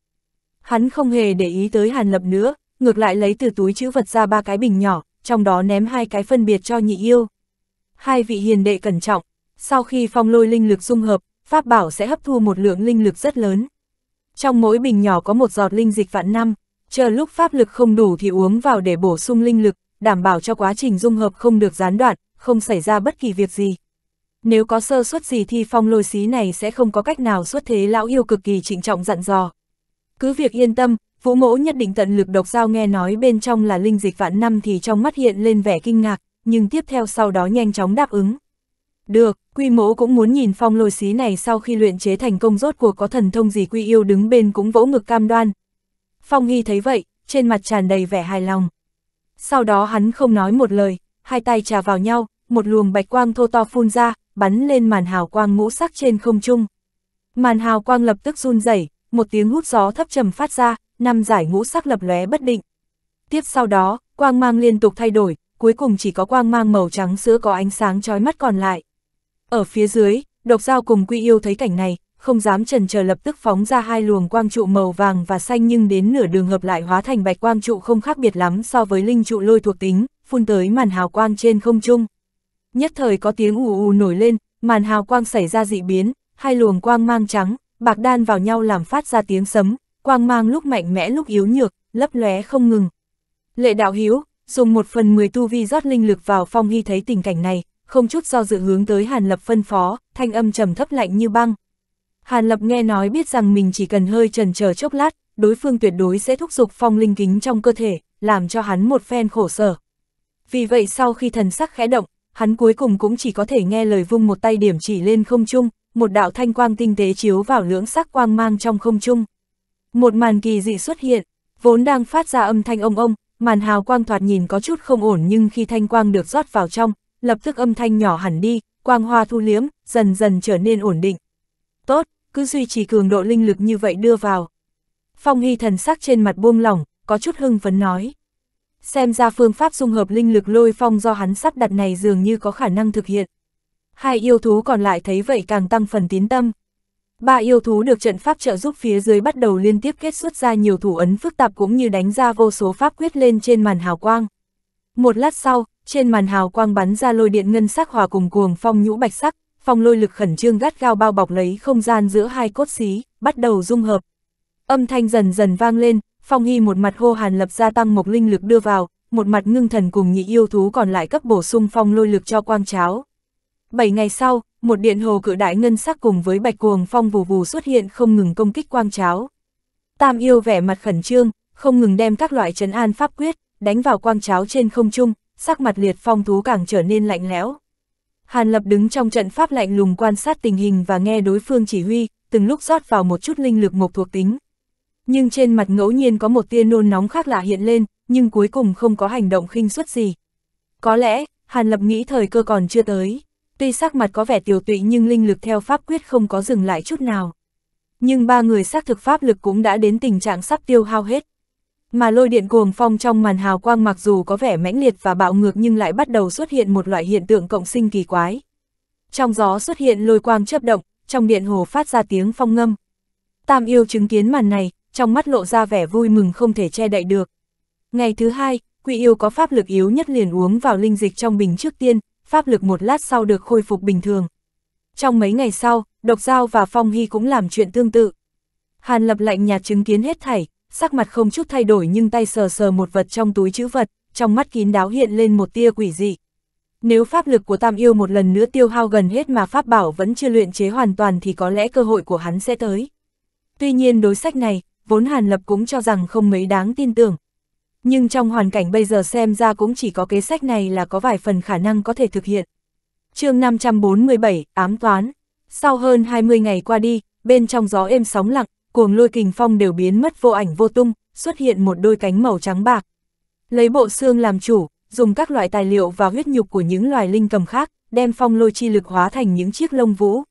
Hắn không hề để ý tới Hàn Lập nữa, ngược lại lấy từ túi chữ vật ra ba cái bình nhỏ, trong đó ném hai cái phân biệt cho nhị yêu, hai vị hiền đệ cẩn trọng, sau khi phong lôi linh lực dung hợp, pháp bảo sẽ hấp thu một lượng linh lực rất lớn. Trong mỗi bình nhỏ có một giọt linh dịch vạn năm, chờ lúc pháp lực không đủ thì uống vào để bổ sung linh lực, đảm bảo cho quá trình dung hợp không được gián đoạn, không xảy ra bất kỳ việc gì. Nếu có sơ suất gì thì phong lôi xí này sẽ không có cách nào xuất thế lão yêu cực kỳ trịnh trọng dặn dò. Cứ việc yên tâm, vũ mỗ nhất định tận lực độc giao nghe nói bên trong là linh dịch vạn năm thì trong mắt hiện lên vẻ kinh ngạc, nhưng tiếp theo sau đó nhanh chóng đáp ứng. Được, quy mẫu cũng muốn nhìn phong lôi xí này sau khi luyện chế thành công rốt cuộc có thần thông gì quy yêu đứng bên cũng vỗ ngực cam đoan. Phong Hy thấy vậy, trên mặt tràn đầy vẻ hài lòng. Sau đó hắn không nói một lời, hai tay trà vào nhau, một luồng bạch quang thô to phun ra, bắn lên màn hào quang ngũ sắc trên không trung. Màn hào quang lập tức run rẩy, một tiếng hút gió thấp trầm phát ra, năm giải ngũ sắc lập lóe bất định. Tiếp sau đó, quang mang liên tục thay đổi, cuối cùng chỉ có quang mang màu trắng sữa có ánh sáng chói mắt còn lại. Ở phía dưới, độc giao cùng quy yêu thấy cảnh này, không dám trần chờ lập tức phóng ra hai luồng quang trụ màu vàng và xanh nhưng đến nửa đường hợp lại hóa thành bạch quang trụ không khác biệt lắm so với linh trụ lôi thuộc tính, phun tới màn hào quang trên không trung. Nhất thời có tiếng ù ù nổi lên, màn hào quang xảy ra dị biến, hai luồng quang mang trắng, bạc đan vào nhau làm phát ra tiếng sấm, quang mang lúc mạnh mẽ lúc yếu nhược, lấp lóe không ngừng. Lệ đạo hiếu, dùng một phần 10 tu vi rót linh lực vào Phong Hy thấy tình cảnh này, không chút do dự hướng tới Hàn Lập phân phó, thanh âm trầm thấp lạnh như băng. Hàn Lập nghe nói biết rằng mình chỉ cần hơi trần chờ chốc lát, đối phương tuyệt đối sẽ thúc giục phong linh kính trong cơ thể, làm cho hắn một phen khổ sở. Vì vậy sau khi thần sắc khẽ động, hắn cuối cùng cũng chỉ có thể nghe lời vung một tay điểm chỉ lên không trung, một đạo thanh quang tinh tế chiếu vào lưỡng sắc quang mang trong không trung. Một màn kỳ dị xuất hiện, vốn đang phát ra âm thanh ông ông, màn hào quang thoạt nhìn có chút không ổn nhưng khi thanh quang được rót vào trong, lập tức âm thanh nhỏ hẳn đi, quang hoa thu liếm, dần dần trở nên ổn định. Tốt, cứ duy trì cường độ linh lực như vậy đưa vào. Phong Hy thần sắc trên mặt buông lỏng, có chút hưng phấn nói. Xem ra phương pháp dung hợp linh lực lôi phong do hắn sắp đặt này dường như có khả năng thực hiện. Hai yêu thú còn lại thấy vậy càng tăng phần tín tâm. Ba yêu thú được trận pháp trợ giúp phía dưới bắt đầu liên tiếp kết xuất ra nhiều thủ ấn phức tạp cũng như đánh ra vô số pháp quyết lên trên màn hào quang. Một lát sau, trên màn hào quang bắn ra lôi điện ngân sắc hòa cùng cuồng phong nhũ bạch sắc, phong lôi lực khẩn trương gắt gao bao bọc lấy không gian giữa hai cốt xí, bắt đầu dung hợp. Âm thanh dần dần vang lên, phong hy một mặt hô hàn lập gia tăng một linh lực đưa vào, một mặt ngưng thần cùng nhị yêu thú còn lại cấp bổ sung phong lôi lực cho quang cháo. Bảy ngày sau, một điện hồ cự đại ngân sắc cùng với bạch cuồng phong vù vù xuất hiện không ngừng công kích quang cháo. Tam yêu vẻ mặt khẩn trương, không ngừng đem các loại trấn an pháp quyết, đánh vào quang cháo trên không trung, sắc mặt liệt phong thú càng trở nên lạnh lẽo. Hàn Lập đứng trong trận pháp lạnh lùng quan sát tình hình và nghe đối phương chỉ huy, từng lúc rót vào một chút linh lực mộc thuộc tính. Nhưng trên mặt ngẫu nhiên có một tia nôn nóng khác lạ hiện lên, nhưng cuối cùng không có hành động khinh suất gì. Có lẽ, Hàn Lập nghĩ thời cơ còn chưa tới tuy sắc mặt có vẻ tiểu tụy nhưng linh lực theo pháp quyết không có dừng lại chút nào. Nhưng ba người xác thực pháp lực cũng đã đến tình trạng sắp tiêu hao hết. Mà lôi điện cuồng phong trong màn hào quang mặc dù có vẻ mãnh liệt và bạo ngược nhưng lại bắt đầu xuất hiện một loại hiện tượng cộng sinh kỳ quái. Trong gió xuất hiện lôi quang chớp động, trong điện hồ phát ra tiếng phong ngâm. Tam yêu chứng kiến màn này, trong mắt lộ ra vẻ vui mừng không thể che đậy được. Ngày thứ hai, quỷ yêu có pháp lực yếu nhất liền uống vào linh dịch trong bình trước tiên, pháp lực một lát sau được khôi phục bình thường. Trong mấy ngày sau, Độc Giao và Phong Hy cũng làm chuyện tương tự. Hàn Lập lạnh nhạt chứng kiến hết thảy, sắc mặt không chút thay đổi nhưng tay sờ sờ một vật trong túi chữ vật, trong mắt kín đáo hiện lên một tia quỷ dị. Nếu pháp lực của Tam Yêu một lần nữa tiêu hao gần hết mà pháp bảo vẫn chưa luyện chế hoàn toàn thì có lẽ cơ hội của hắn sẽ tới. Tuy nhiên đối sách này, vốn Hàn Lập cũng cho rằng không mấy đáng tin tưởng, nhưng trong hoàn cảnh bây giờ xem ra cũng chỉ có kế sách này là có vài phần khả năng có thể thực hiện. chương 547, ám toán. Sau hơn 20 ngày qua đi, bên trong gió êm sóng lặng, cuồng lôi kình phong đều biến mất vô ảnh vô tung, xuất hiện một đôi cánh màu trắng bạc. Lấy bộ xương làm chủ, dùng các loại tài liệu và huyết nhục của những loài linh cầm khác, đem phong lôi chi lực hóa thành những chiếc lông vũ.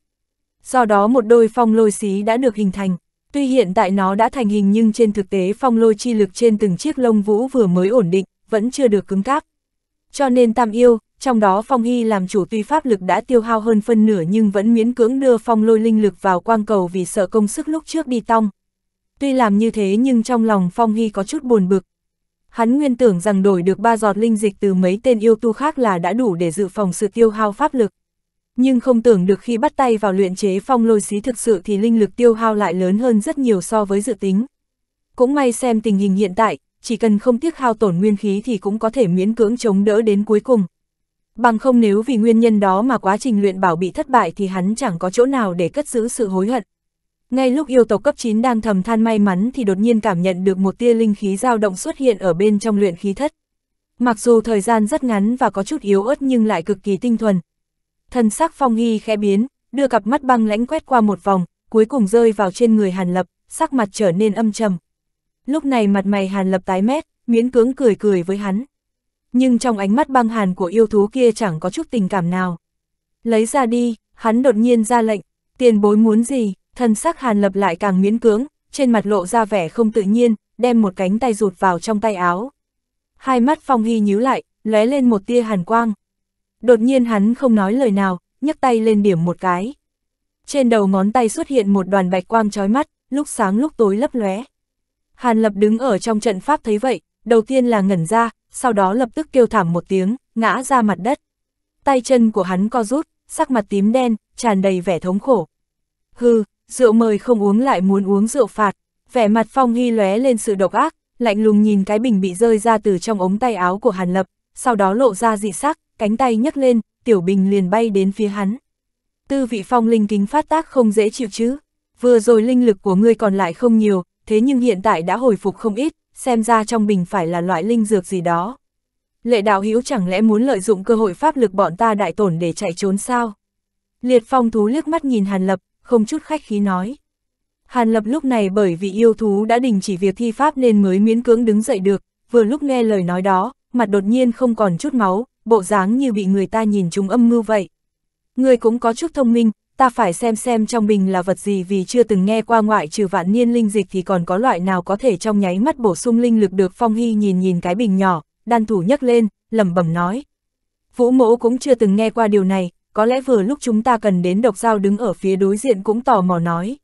Do đó một đôi phong lôi xí đã được hình thành. Tuy hiện tại nó đã thành hình nhưng trên thực tế phong lôi chi lực trên từng chiếc lông vũ vừa mới ổn định, vẫn chưa được cứng cáp. Cho nên tam yêu, trong đó phong hy làm chủ tuy pháp lực đã tiêu hao hơn phân nửa nhưng vẫn miễn cưỡng đưa phong lôi linh lực vào quang cầu vì sợ công sức lúc trước đi tong. Tuy làm như thế nhưng trong lòng phong hy có chút buồn bực. Hắn nguyên tưởng rằng đổi được ba giọt linh dịch từ mấy tên yêu tu khác là đã đủ để dự phòng sự tiêu hao pháp lực nhưng không tưởng được khi bắt tay vào luyện chế phong lôi xí thực sự thì linh lực tiêu hao lại lớn hơn rất nhiều so với dự tính. Cũng may xem tình hình hiện tại, chỉ cần không tiếc hao tổn nguyên khí thì cũng có thể miễn cưỡng chống đỡ đến cuối cùng. Bằng không nếu vì nguyên nhân đó mà quá trình luyện bảo bị thất bại thì hắn chẳng có chỗ nào để cất giữ sự hối hận. Ngay lúc yêu tộc cấp 9 đang thầm than may mắn thì đột nhiên cảm nhận được một tia linh khí dao động xuất hiện ở bên trong luyện khí thất. Mặc dù thời gian rất ngắn và có chút yếu ớt nhưng lại cực kỳ tinh thuần, Thân sắc Phong Hy khẽ biến, đưa cặp mắt băng lãnh quét qua một vòng, cuối cùng rơi vào trên người Hàn Lập, sắc mặt trở nên âm trầm. Lúc này mặt mày Hàn Lập tái mét, miễn cưỡng cười cười với hắn. Nhưng trong ánh mắt băng hàn của yêu thú kia chẳng có chút tình cảm nào. Lấy ra đi, hắn đột nhiên ra lệnh, tiền bối muốn gì, thân sắc Hàn Lập lại càng miễn cưỡng, trên mặt lộ ra vẻ không tự nhiên, đem một cánh tay rụt vào trong tay áo. Hai mắt Phong Hy nhíu lại, lóe lên một tia hàn quang. Đột nhiên hắn không nói lời nào, nhấc tay lên điểm một cái. Trên đầu ngón tay xuất hiện một đoàn bạch quang chói mắt, lúc sáng lúc tối lấp lóe. Hàn Lập đứng ở trong trận pháp thấy vậy, đầu tiên là ngẩn ra, sau đó lập tức kêu thảm một tiếng, ngã ra mặt đất. Tay chân của hắn co rút, sắc mặt tím đen, tràn đầy vẻ thống khổ. Hừ, rượu mời không uống lại muốn uống rượu phạt, vẻ mặt Phong Hy lóe lên sự độc ác, lạnh lùng nhìn cái bình bị rơi ra từ trong ống tay áo của Hàn Lập, sau đó lộ ra dị sắc, cánh tay nhấc lên, tiểu bình liền bay đến phía hắn. Tư vị phong linh kính phát tác không dễ chịu chứ, vừa rồi linh lực của ngươi còn lại không nhiều, thế nhưng hiện tại đã hồi phục không ít, xem ra trong bình phải là loại linh dược gì đó. Lệ đạo hữu chẳng lẽ muốn lợi dụng cơ hội pháp lực bọn ta đại tổn để chạy trốn sao? Liệt phong thú liếc mắt nhìn Hàn Lập, không chút khách khí nói. Hàn Lập lúc này bởi vì yêu thú đã đình chỉ việc thi pháp nên mới miễn cưỡng đứng dậy được, vừa lúc nghe lời nói đó, mặt đột nhiên không còn chút máu, bộ dáng như bị người ta nhìn chúng âm mưu vậy. Người cũng có chút thông minh, ta phải xem xem trong bình là vật gì vì chưa từng nghe qua ngoại trừ vạn niên linh dịch thì còn có loại nào có thể trong nháy mắt bổ sung linh lực được Phong Hy nhìn nhìn cái bình nhỏ, đan thủ nhấc lên, lẩm bẩm nói. Vũ mỗ cũng chưa từng nghe qua điều này, có lẽ vừa lúc chúng ta cần đến độc giao đứng ở phía đối diện cũng tò mò nói.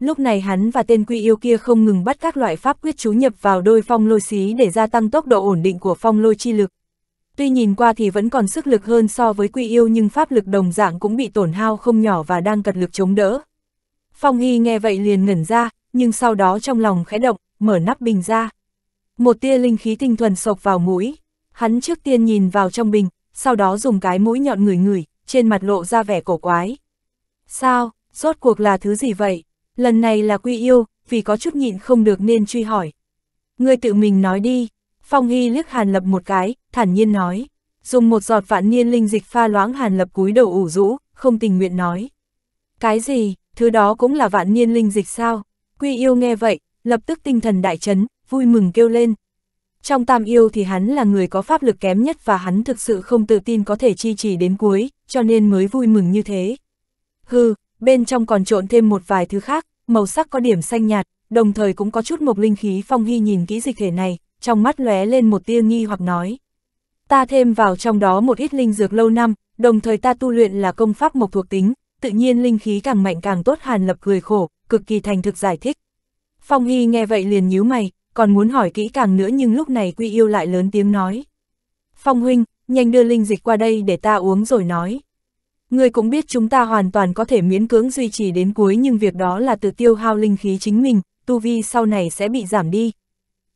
Lúc này hắn và tên quy yêu kia không ngừng bắt các loại pháp quyết chú nhập vào đôi phong lôi xí để gia tăng tốc độ ổn định của phong lôi chi lực, Tuy nhìn qua thì vẫn còn sức lực hơn so với quy yêu nhưng pháp lực đồng dạng cũng bị tổn hao không nhỏ và đang cật lực chống đỡ. Phong Hy nghe vậy liền ngẩn ra, nhưng sau đó trong lòng khẽ động, mở nắp bình ra. Một tia linh khí tinh thuần sộc vào mũi, hắn trước tiên nhìn vào trong bình, sau đó dùng cái mũi nhọn người người, trên mặt lộ ra vẻ cổ quái. Sao, rốt cuộc là thứ gì vậy? Lần này là quy yêu, vì có chút nhịn không được nên truy hỏi. Ngươi tự mình nói đi, Phong Hy liếc Hàn Lập một cái, thản nhiên nói, dùng một giọt vạn niên linh dịch pha loãng Hàn Lập cúi đầu ủ rũ, không tình nguyện nói. Cái gì, thứ đó cũng là vạn niên linh dịch sao? Quy yêu nghe vậy, lập tức tinh thần đại chấn, vui mừng kêu lên. Trong tam yêu thì hắn là người có pháp lực kém nhất và hắn thực sự không tự tin có thể chi trì đến cuối, cho nên mới vui mừng như thế. Hừ, bên trong còn trộn thêm một vài thứ khác, màu sắc có điểm xanh nhạt, đồng thời cũng có chút mộc linh khí phong hy nhìn kỹ dịch thể này, trong mắt lóe lên một tia nghi hoặc nói. Ta thêm vào trong đó một ít linh dược lâu năm, đồng thời ta tu luyện là công pháp mộc thuộc tính, tự nhiên linh khí càng mạnh càng tốt hàn lập cười khổ, cực kỳ thành thực giải thích. Phong Hy nghe vậy liền nhíu mày, còn muốn hỏi kỹ càng nữa nhưng lúc này Quy Yêu lại lớn tiếng nói. Phong Huynh, nhanh đưa linh dịch qua đây để ta uống rồi nói. Người cũng biết chúng ta hoàn toàn có thể miễn cưỡng duy trì đến cuối nhưng việc đó là tự tiêu hao linh khí chính mình, tu vi sau này sẽ bị giảm đi,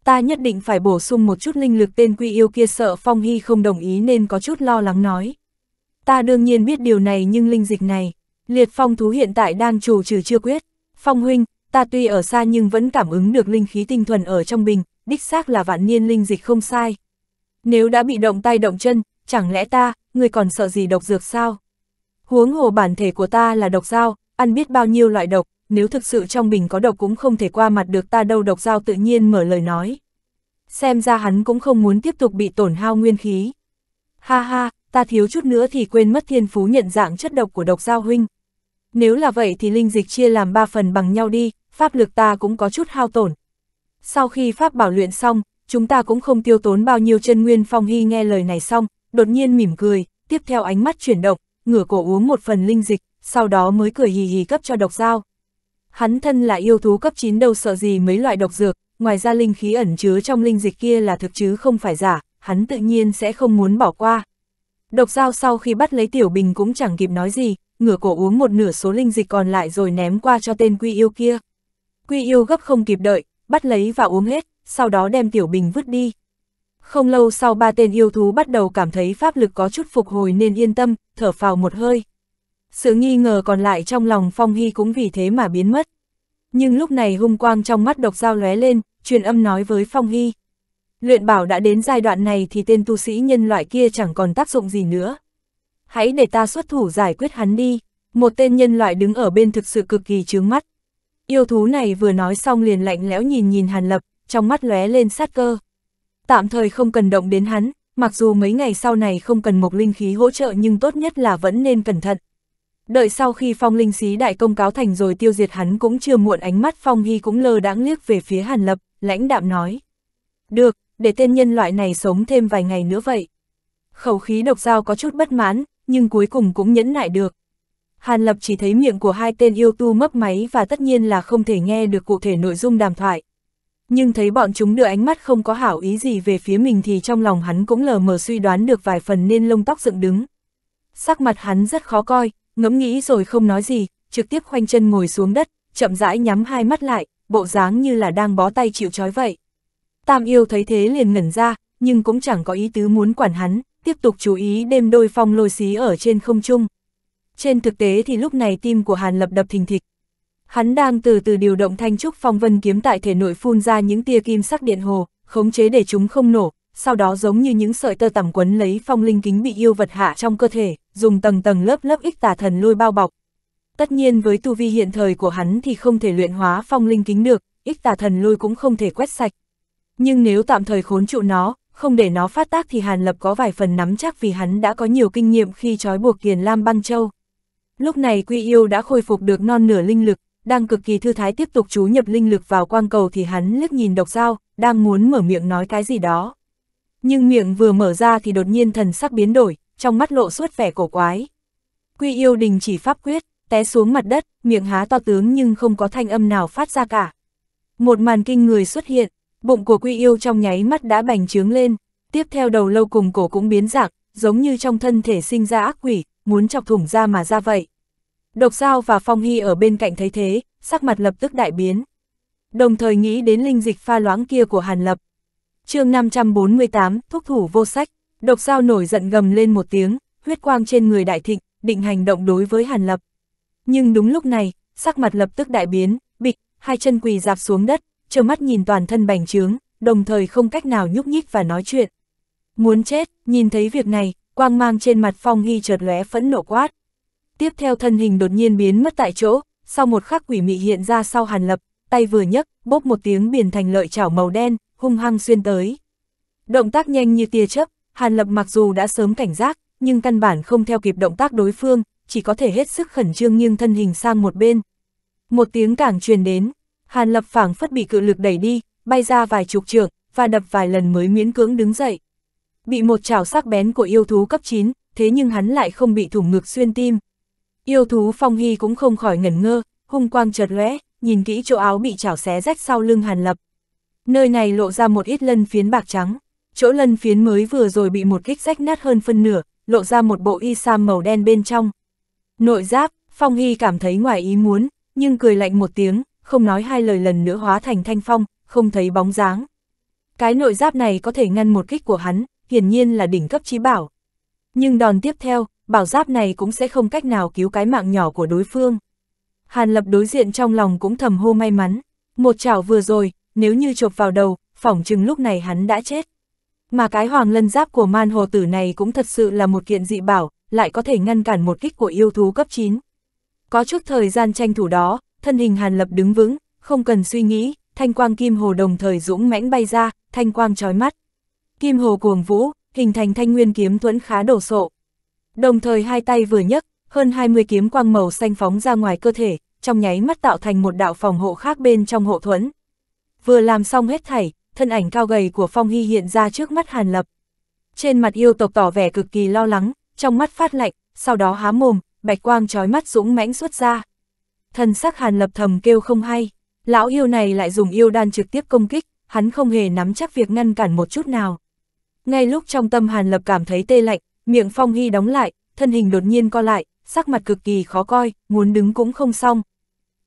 ta nhất định phải bổ sung một chút linh lực tên quy yêu kia sợ Phong Hy không đồng ý nên có chút lo lắng nói. Ta đương nhiên biết điều này nhưng linh dịch này, liệt phong thú hiện tại đang chủ trừ chưa quyết. Phong huynh, ta tuy ở xa nhưng vẫn cảm ứng được linh khí tinh thuần ở trong bình, đích xác là vạn niên linh dịch không sai. Nếu đã bị động tay động chân, chẳng lẽ ta, người còn sợ gì độc dược sao? Huống hồ bản thể của ta là độc dao, ăn biết bao nhiêu loại độc, nếu thực sự trong bình có độc cũng không thể qua mặt được ta đâu độc giao tự nhiên mở lời nói. Xem ra hắn cũng không muốn tiếp tục bị tổn hao nguyên khí. Ha ha, ta thiếu chút nữa thì quên mất thiên phú nhận dạng chất độc của độc giao huynh. Nếu là vậy thì linh dịch chia làm ba phần bằng nhau đi, pháp lực ta cũng có chút hao tổn. Sau khi pháp bảo luyện xong, chúng ta cũng không tiêu tốn bao nhiêu chân nguyên phong hy nghe lời này xong, đột nhiên mỉm cười, tiếp theo ánh mắt chuyển động, ngửa cổ uống một phần linh dịch, sau đó mới cười hì hì cấp cho độc giao Hắn thân là yêu thú cấp 9 đâu sợ gì mấy loại độc dược, ngoài ra linh khí ẩn chứa trong linh dịch kia là thực chứ không phải giả, hắn tự nhiên sẽ không muốn bỏ qua. Độc dao sau khi bắt lấy tiểu bình cũng chẳng kịp nói gì, ngửa cổ uống một nửa số linh dịch còn lại rồi ném qua cho tên quy yêu kia. Quy yêu gấp không kịp đợi, bắt lấy và uống hết, sau đó đem tiểu bình vứt đi. Không lâu sau ba tên yêu thú bắt đầu cảm thấy pháp lực có chút phục hồi nên yên tâm, thở phào một hơi. Sự nghi ngờ còn lại trong lòng Phong Hy cũng vì thế mà biến mất. Nhưng lúc này hung quang trong mắt độc dao lóe lên, truyền âm nói với Phong Hy. Luyện bảo đã đến giai đoạn này thì tên tu sĩ nhân loại kia chẳng còn tác dụng gì nữa. Hãy để ta xuất thủ giải quyết hắn đi. Một tên nhân loại đứng ở bên thực sự cực kỳ chướng mắt. Yêu thú này vừa nói xong liền lạnh lẽo nhìn nhìn Hàn Lập, trong mắt lóe lên sát cơ. Tạm thời không cần động đến hắn, mặc dù mấy ngày sau này không cần một linh khí hỗ trợ nhưng tốt nhất là vẫn nên cẩn thận đợi sau khi phong linh xí đại công cáo thành rồi tiêu diệt hắn cũng chưa muộn ánh mắt phong hy cũng lơ đãng liếc về phía hàn lập, lãnh đạm nói. Được, để tên nhân loại này sống thêm vài ngày nữa vậy. Khẩu khí độc dao có chút bất mãn, nhưng cuối cùng cũng nhẫn nại được. Hàn Lập chỉ thấy miệng của hai tên yêu tu mấp máy và tất nhiên là không thể nghe được cụ thể nội dung đàm thoại. Nhưng thấy bọn chúng đưa ánh mắt không có hảo ý gì về phía mình thì trong lòng hắn cũng lờ mờ suy đoán được vài phần nên lông tóc dựng đứng. Sắc mặt hắn rất khó coi, ngẫm nghĩ rồi không nói gì, trực tiếp khoanh chân ngồi xuống đất, chậm rãi nhắm hai mắt lại, bộ dáng như là đang bó tay chịu trói vậy. Tam yêu thấy thế liền ngẩn ra, nhưng cũng chẳng có ý tứ muốn quản hắn, tiếp tục chú ý đêm đôi phong lôi xí ở trên không trung. Trên thực tế thì lúc này tim của Hàn Lập đập thình thịch. Hắn đang từ từ điều động thanh trúc phong vân kiếm tại thể nội phun ra những tia kim sắc điện hồ, khống chế để chúng không nổ, sau đó giống như những sợi tơ tằm quấn lấy phong linh kính bị yêu vật hạ trong cơ thể, dùng tầng tầng lớp lớp ích tà thần lôi bao bọc. Tất nhiên với tu vi hiện thời của hắn thì không thể luyện hóa phong linh kính được, ích tà thần lôi cũng không thể quét sạch. Nhưng nếu tạm thời khốn trụ nó, không để nó phát tác thì Hàn Lập có vài phần nắm chắc vì hắn đã có nhiều kinh nghiệm khi trói buộc kiền lam băng châu. Lúc này Quy Yêu đã khôi phục được non nửa linh lực, đang cực kỳ thư thái tiếp tục chú nhập linh lực vào quang cầu thì hắn liếc nhìn độc dao, đang muốn mở miệng nói cái gì đó. Nhưng miệng vừa mở ra thì đột nhiên thần sắc biến đổi, trong mắt lộ suốt vẻ cổ quái. Quy yêu đình chỉ pháp quyết, té xuống mặt đất, miệng há to tướng nhưng không có thanh âm nào phát ra cả. Một màn kinh người xuất hiện, bụng của quy yêu trong nháy mắt đã bành trướng lên, tiếp theo đầu lâu cùng cổ cũng biến dạng, giống như trong thân thể sinh ra ác quỷ, muốn chọc thủng ra mà ra vậy. Độc Giao và Phong Hy ở bên cạnh thấy thế, sắc mặt lập tức đại biến. Đồng thời nghĩ đến linh dịch pha loãng kia của Hàn Lập, chương 548, thuốc thủ vô sách, độc sao nổi giận gầm lên một tiếng, huyết quang trên người đại thịnh, định hành động đối với Hàn Lập. Nhưng đúng lúc này, sắc mặt lập tức đại biến, bịch, hai chân quỳ dạp xuống đất, trơ mắt nhìn toàn thân bành trướng, đồng thời không cách nào nhúc nhích và nói chuyện. Muốn chết, nhìn thấy việc này, quang mang trên mặt Phong nghi chợt lóe phẫn nộ quát. Tiếp theo thân hình đột nhiên biến mất tại chỗ, sau một khắc quỷ mị hiện ra sau Hàn Lập, tay vừa nhấc, bốc một tiếng biển thành lợi chảo màu đen, hung hăng xuyên tới. Động tác nhanh như tia chớp, Hàn Lập mặc dù đã sớm cảnh giác, nhưng căn bản không theo kịp động tác đối phương, chỉ có thể hết sức khẩn trương nghiêng thân hình sang một bên. Một tiếng cảng truyền đến, Hàn Lập phảng phất bị cự lực đẩy đi, bay ra vài chục trượng và đập vài lần mới miễn cưỡng đứng dậy. Bị một chảo sắc bén của yêu thú cấp 9, thế nhưng hắn lại không bị thủng ngực xuyên tim. Yêu thú Phong Hy cũng không khỏi ngẩn ngơ, hung quang chợt lóe, nhìn kỹ chỗ áo bị chảo xé rách sau lưng Hàn Lập. Nơi này lộ ra một ít lân phiến bạc trắng, chỗ lân phiến mới vừa rồi bị một kích rách nát hơn phân nửa, lộ ra một bộ y sam màu đen bên trong. Nội giáp, Phong Hy cảm thấy ngoài ý muốn, nhưng cười lạnh một tiếng, không nói hai lời lần nữa hóa thành thanh phong, không thấy bóng dáng. Cái nội giáp này có thể ngăn một kích của hắn, hiển nhiên là đỉnh cấp trí bảo. Nhưng đòn tiếp theo, bảo giáp này cũng sẽ không cách nào cứu cái mạng nhỏ của đối phương. Hàn lập đối diện trong lòng cũng thầm hô may mắn, một chảo vừa rồi, nếu như chộp vào đầu, phỏng chừng lúc này hắn đã chết. Mà cái hoàng lân giáp của man hồ tử này cũng thật sự là một kiện dị bảo, lại có thể ngăn cản một kích của yêu thú cấp 9. Có chút thời gian tranh thủ đó, thân hình Hàn Lập đứng vững, không cần suy nghĩ, thanh quang kim hồ đồng thời dũng mãnh bay ra, thanh quang chói mắt. Kim hồ cuồng vũ, hình thành thanh nguyên kiếm thuẫn khá đổ sộ. Đồng thời hai tay vừa nhấc, hơn 20 kiếm quang màu xanh phóng ra ngoài cơ thể, trong nháy mắt tạo thành một đạo phòng hộ khác bên trong hộ thuẫn. Vừa làm xong hết thảy, thân ảnh cao gầy của Phong Hy hiện ra trước mắt Hàn Lập. Trên mặt yêu tộc tỏ vẻ cực kỳ lo lắng, trong mắt phát lạnh, sau đó há mồm, bạch quang trói mắt dũng mãnh xuất ra. Thần sắc Hàn Lập thầm kêu không hay, lão yêu này lại dùng yêu đan trực tiếp công kích, hắn không hề nắm chắc việc ngăn cản một chút nào. Ngay lúc trong tâm Hàn Lập cảm thấy tê lạnh, miệng Phong Hy đóng lại, thân hình đột nhiên co lại, sắc mặt cực kỳ khó coi, muốn đứng cũng không xong.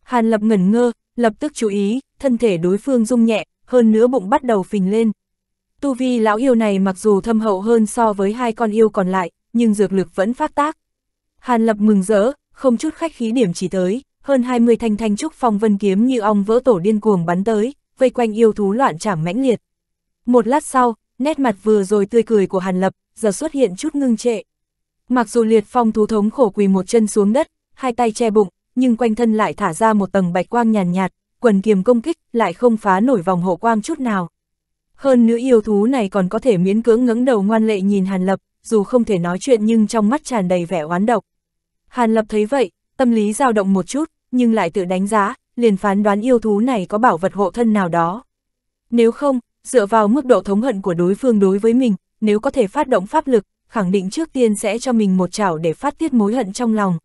Hàn Lập ngẩn ngơ, lập tức chú ý, thân thể đối phương rung nhẹ, hơn nữa bụng bắt đầu phình lên. Tu vi lão yêu này mặc dù thâm hậu hơn so với hai con yêu còn lại, nhưng dược lực vẫn phát tác. Hàn lập mừng rỡ, không chút khách khí điểm chỉ tới, hơn 20 thanh thanh trúc phong vân kiếm như ong vỡ tổ điên cuồng bắn tới, vây quanh yêu thú loạn trảm mãnh liệt. Một lát sau, nét mặt vừa rồi tươi cười của Hàn Lập, giờ xuất hiện chút ngưng trệ. Mặc dù liệt phong thú thống khổ quỳ một chân xuống đất, hai tay che bụng, nhưng quanh thân lại thả ra một tầng bạch quang nhàn nhạt, quần kiềm công kích lại không phá nổi vòng hộ quang chút nào. Hơn nữa yêu thú này còn có thể miễn cưỡng ngẩng đầu ngoan lệ nhìn Hàn Lập, dù không thể nói chuyện nhưng trong mắt tràn đầy vẻ oán độc. Hàn Lập thấy vậy, tâm lý dao động một chút, nhưng lại tự đánh giá, liền phán đoán yêu thú này có bảo vật hộ thân nào đó. Nếu không, dựa vào mức độ thống hận của đối phương đối với mình, nếu có thể phát động pháp lực, khẳng định trước tiên sẽ cho mình một chảo để phát tiết mối hận trong lòng.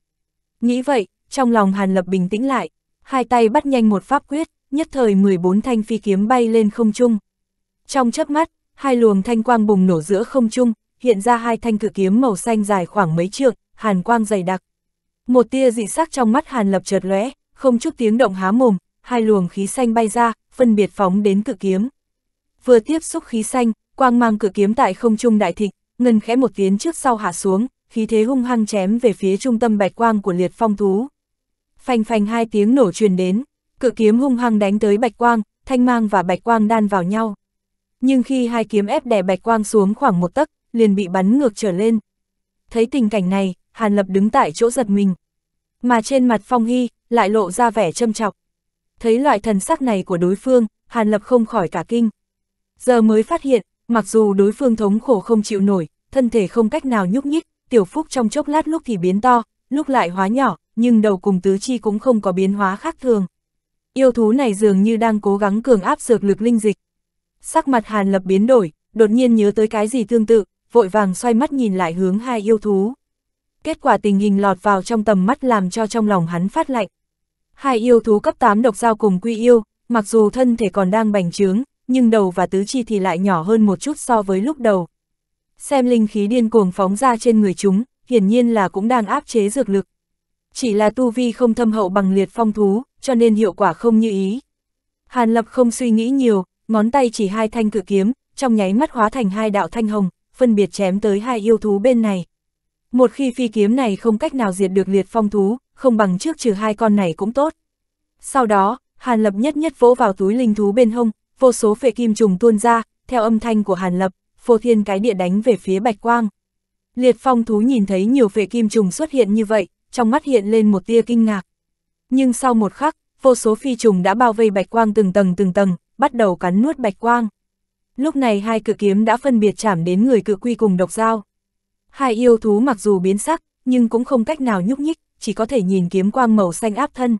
Nghĩ vậy, trong lòng Hàn Lập bình tĩnh lại, hai tay bắt nhanh một pháp quyết, nhất thời 14 thanh phi kiếm bay lên không trung. Trong chớp mắt, hai luồng thanh quang bùng nổ giữa không trung, hiện ra hai thanh cự kiếm màu xanh dài khoảng mấy trượng, hàn quang dày đặc. Một tia dị sắc trong mắt Hàn Lập chợt lóe, không chút tiếng động há mồm, hai luồng khí xanh bay ra, phân biệt phóng đến cự kiếm. Vừa tiếp xúc khí xanh, quang mang cự kiếm tại không trung đại thịnh, ngân khẽ một tiếng trước sau hạ xuống, khí thế hung hăng chém về phía trung tâm bạch quang của liệt phong thú phanh phanh hai tiếng nổ truyền đến, cự kiếm hung hăng đánh tới bạch quang, thanh mang và bạch quang đan vào nhau. Nhưng khi hai kiếm ép đè bạch quang xuống khoảng một tấc, liền bị bắn ngược trở lên. Thấy tình cảnh này, Hàn Lập đứng tại chỗ giật mình. Mà trên mặt Phong Hy, lại lộ ra vẻ châm chọc. Thấy loại thần sắc này của đối phương, Hàn Lập không khỏi cả kinh. Giờ mới phát hiện, mặc dù đối phương thống khổ không chịu nổi, thân thể không cách nào nhúc nhích, tiểu phúc trong chốc lát lúc thì biến to, lúc lại hóa nhỏ, nhưng đầu cùng tứ chi cũng không có biến hóa khác thường. Yêu thú này dường như đang cố gắng cường áp dược lực linh dịch. Sắc mặt Hàn Lập biến đổi, đột nhiên nhớ tới cái gì tương tự, vội vàng xoay mắt nhìn lại hướng hai yêu thú. Kết quả tình hình lọt vào trong tầm mắt làm cho trong lòng hắn phát lạnh. Hai yêu thú cấp 8 độc giao cùng quy yêu, mặc dù thân thể còn đang bành trướng, nhưng đầu và tứ chi thì lại nhỏ hơn một chút so với lúc đầu. Xem linh khí điên cuồng phóng ra trên người chúng, hiển nhiên là cũng đang áp chế dược lực. Chỉ là tu vi không thâm hậu bằng liệt phong thú, cho nên hiệu quả không như ý. Hàn Lập không suy nghĩ nhiều, ngón tay chỉ hai thanh cự kiếm, trong nháy mắt hóa thành hai đạo thanh hồng, phân biệt chém tới hai yêu thú bên này. Một khi phi kiếm này không cách nào diệt được liệt phong thú, không bằng trước trừ hai con này cũng tốt. Sau đó, Hàn Lập nhất nhất vỗ vào túi linh thú bên hông, vô số phệ kim trùng tuôn ra, theo âm thanh của Hàn Lập, phô thiên cái địa đánh về phía Bạch Quang. Liệt phong thú nhìn thấy nhiều vệ kim trùng xuất hiện như vậy, trong mắt hiện lên một tia kinh ngạc. Nhưng sau một khắc, vô số phi trùng đã bao vây bạch quang từng tầng từng tầng, bắt đầu cắn nuốt bạch quang. Lúc này hai cự kiếm đã phân biệt chạm đến người cự quy cùng độc dao. Hai yêu thú mặc dù biến sắc, nhưng cũng không cách nào nhúc nhích, chỉ có thể nhìn kiếm quang màu xanh áp thân.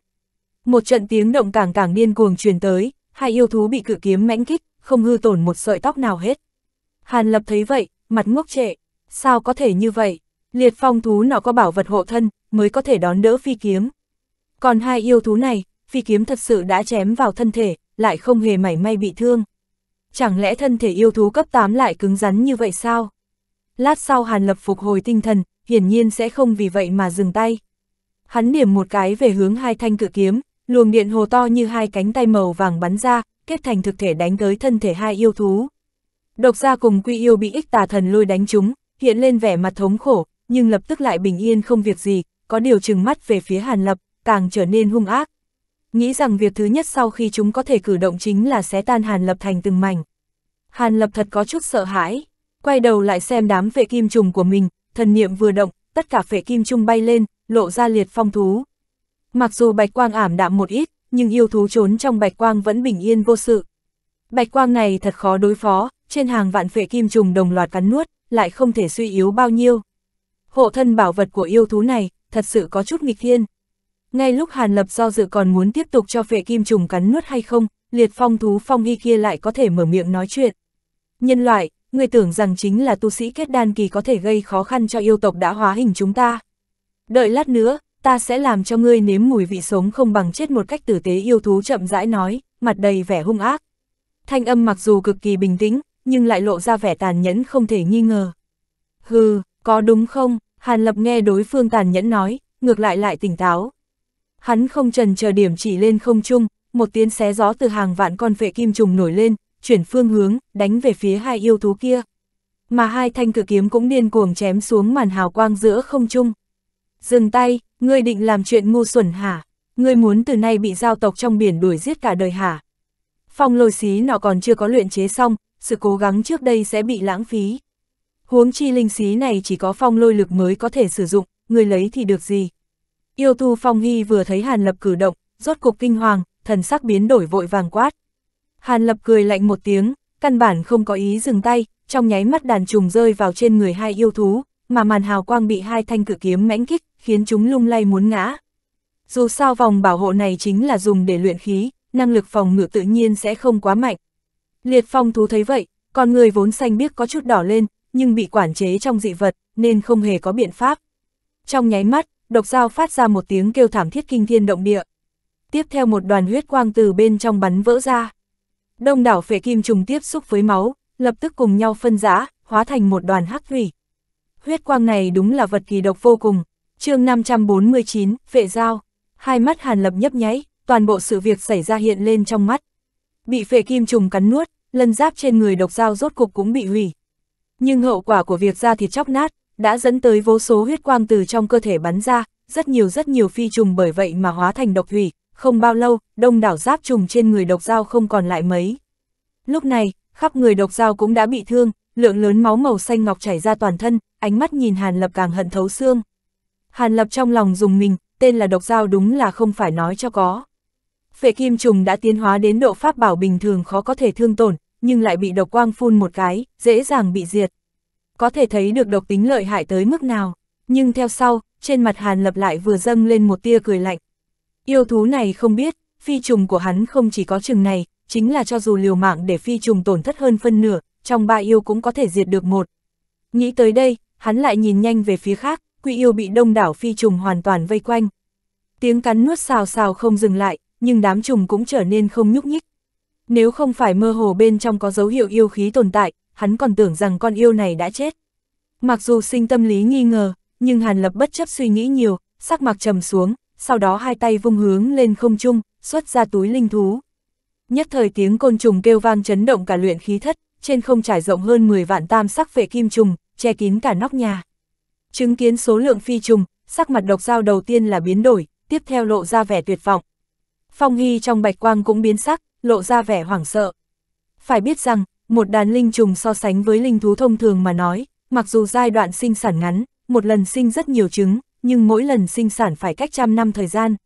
Một trận tiếng động càng càng điên cuồng truyền tới, hai yêu thú bị cự kiếm mãnh kích, không hư tổn một sợi tóc nào hết. Hàn Lập thấy vậy, mặt ngốc trệ, sao có thể như vậy? Liệt phong thú nó có bảo vật hộ thân, mới có thể đón đỡ phi kiếm. Còn hai yêu thú này, phi kiếm thật sự đã chém vào thân thể, lại không hề mảy may bị thương. Chẳng lẽ thân thể yêu thú cấp 8 lại cứng rắn như vậy sao? Lát sau Hàn Lập phục hồi tinh thần, hiển nhiên sẽ không vì vậy mà dừng tay. Hắn điểm một cái về hướng hai thanh cự kiếm, luồng điện hồ to như hai cánh tay màu vàng bắn ra, kết thành thực thể đánh tới thân thể hai yêu thú. Độc ra cùng quy yêu bị ích tà thần lôi đánh chúng, hiện lên vẻ mặt thống khổ, nhưng lập tức lại bình yên không việc gì, có điều chừng mắt về phía Hàn Lập, càng trở nên hung ác. Nghĩ rằng việc thứ nhất sau khi chúng có thể cử động chính là xé tan Hàn Lập thành từng mảnh. Hàn Lập thật có chút sợ hãi, quay đầu lại xem đám vệ kim trùng của mình, thần niệm vừa động, tất cả phệ kim trùng bay lên, lộ ra liệt phong thú. Mặc dù bạch quang ảm đạm một ít, nhưng yêu thú trốn trong bạch quang vẫn bình yên vô sự. Bạch quang này thật khó đối phó, trên hàng vạn vệ kim trùng đồng loạt cắn nuốt, lại không thể suy yếu bao nhiêu. Hộ thân bảo vật của yêu thú này, thật sự có chút nghịch thiên. Ngay lúc Hàn Lập do dự còn muốn tiếp tục cho phệ kim trùng cắn nuốt hay không, liệt phong thú phong hy kia lại có thể mở miệng nói chuyện. Nhân loại, người tưởng rằng chính là tu sĩ kết đan kỳ có thể gây khó khăn cho yêu tộc đã hóa hình chúng ta. Đợi lát nữa, ta sẽ làm cho ngươi nếm mùi vị sống không bằng chết một cách tử tế yêu thú chậm rãi nói, mặt đầy vẻ hung ác. Thanh âm mặc dù cực kỳ bình tĩnh, nhưng lại lộ ra vẻ tàn nhẫn không thể nghi ngờ. Hừ, có đúng không? Hàn Lập nghe đối phương tàn nhẫn nói, ngược lại lại tỉnh táo. Hắn không trần chờ điểm chỉ lên không trung, một tiếng xé gió từ hàng vạn con vệ kim trùng nổi lên, chuyển phương hướng, đánh về phía hai yêu thú kia. Mà hai thanh cử kiếm cũng điên cuồng chém xuống màn hào quang giữa không trung. Dừng tay, ngươi định làm chuyện ngu xuẩn hả? Ngươi muốn từ nay bị giao tộc trong biển đuổi giết cả đời hả? Phong lôi xí nọ còn chưa có luyện chế xong, sự cố gắng trước đây sẽ bị lãng phí. Huống chi linh xí này chỉ có phong lôi lực mới có thể sử dụng, người lấy thì được gì. Yêu tu phong hy vừa thấy Hàn Lập cử động, rốt cục kinh hoàng, thần sắc biến đổi vội vàng quát. Hàn Lập cười lạnh một tiếng, căn bản không có ý dừng tay, trong nháy mắt đàn trùng rơi vào trên người hai yêu thú, mà màn hào quang bị hai thanh cử kiếm mãnh kích, khiến chúng lung lay muốn ngã. Dù sao vòng bảo hộ này chính là dùng để luyện khí, năng lực phòng ngự tự nhiên sẽ không quá mạnh. Liệt phong thú thấy vậy, con người vốn xanh biếc có chút đỏ lên, nhưng bị quản chế trong dị vật, nên không hề có biện pháp. Trong nháy mắt, độc dao phát ra một tiếng kêu thảm thiết kinh thiên động địa. Tiếp theo một đoàn huyết quang từ bên trong bắn vỡ ra. Đông đảo phệ kim trùng tiếp xúc với máu, lập tức cùng nhau phân rã, hóa thành một đoàn hắc thủy. Huyết quang này đúng là vật kỳ độc vô cùng. chương 549, phệ dao. Hai mắt Hàn Lập nhấp nháy, toàn bộ sự việc xảy ra hiện lên trong mắt. Bị phệ kim trùng cắn nuốt, lân giáp trên người độc dao rốt cục cũng bị hủy. Nhưng hậu quả của việc da thịt chóc nát, đã dẫn tới vô số huyết quang từ trong cơ thể bắn ra, rất nhiều rất nhiều phi trùng bởi vậy mà hóa thành độc thủy, không bao lâu, đông đảo giáp trùng trên người độc dao không còn lại mấy. Lúc này, khắp người độc dao cũng đã bị thương, lượng lớn máu màu xanh ngọc chảy ra toàn thân, ánh mắt nhìn Hàn Lập càng hận thấu xương. Hàn Lập trong lòng dùng mình, tên là độc dao đúng là không phải nói cho có. Phệ kim trùng đã tiến hóa đến độ pháp bảo bình thường khó có thể thương tổn, nhưng lại bị độc quang phun một cái, dễ dàng bị diệt. Có thể thấy được độc tính lợi hại tới mức nào, nhưng theo sau, trên mặt Hàn Lập lại vừa dâng lên một tia cười lạnh. Yêu thú này không biết, phi trùng của hắn không chỉ có chừng này, chính là cho dù liều mạng để phi trùng tổn thất hơn phân nửa, trong ba yêu cũng có thể diệt được một. Nghĩ tới đây, hắn lại nhìn nhanh về phía khác, quỷ yêu bị đông đảo phi trùng hoàn toàn vây quanh. Tiếng cắn nuốt xào xào không dừng lại, nhưng đám trùng cũng trở nên không nhúc nhích, nếu không phải mơ hồ bên trong có dấu hiệu yêu khí tồn tại, hắn còn tưởng rằng con yêu này đã chết. Mặc dù sinh tâm lý nghi ngờ, nhưng Hàn Lập bất chấp suy nghĩ nhiều, sắc mặt trầm xuống, sau đó hai tay vung hướng lên không trung, xuất ra túi linh thú. Nhất thời tiếng côn trùng kêu vang chấn động cả luyện khí thất, trên không trải rộng hơn 10 vạn tam sắc vệ kim trùng, che kín cả nóc nhà. Chứng kiến số lượng phi trùng, sắc mặt độc dao đầu tiên là biến đổi, tiếp theo lộ ra vẻ tuyệt vọng, Phong Hy trong bạch quang cũng biến sắc, lộ ra vẻ hoảng sợ. Phải biết rằng, một đàn linh trùng so sánh với linh thú thông thường mà nói, mặc dù giai đoạn sinh sản ngắn, một lần sinh rất nhiều trứng, nhưng mỗi lần sinh sản phải cách trăm năm thời gian.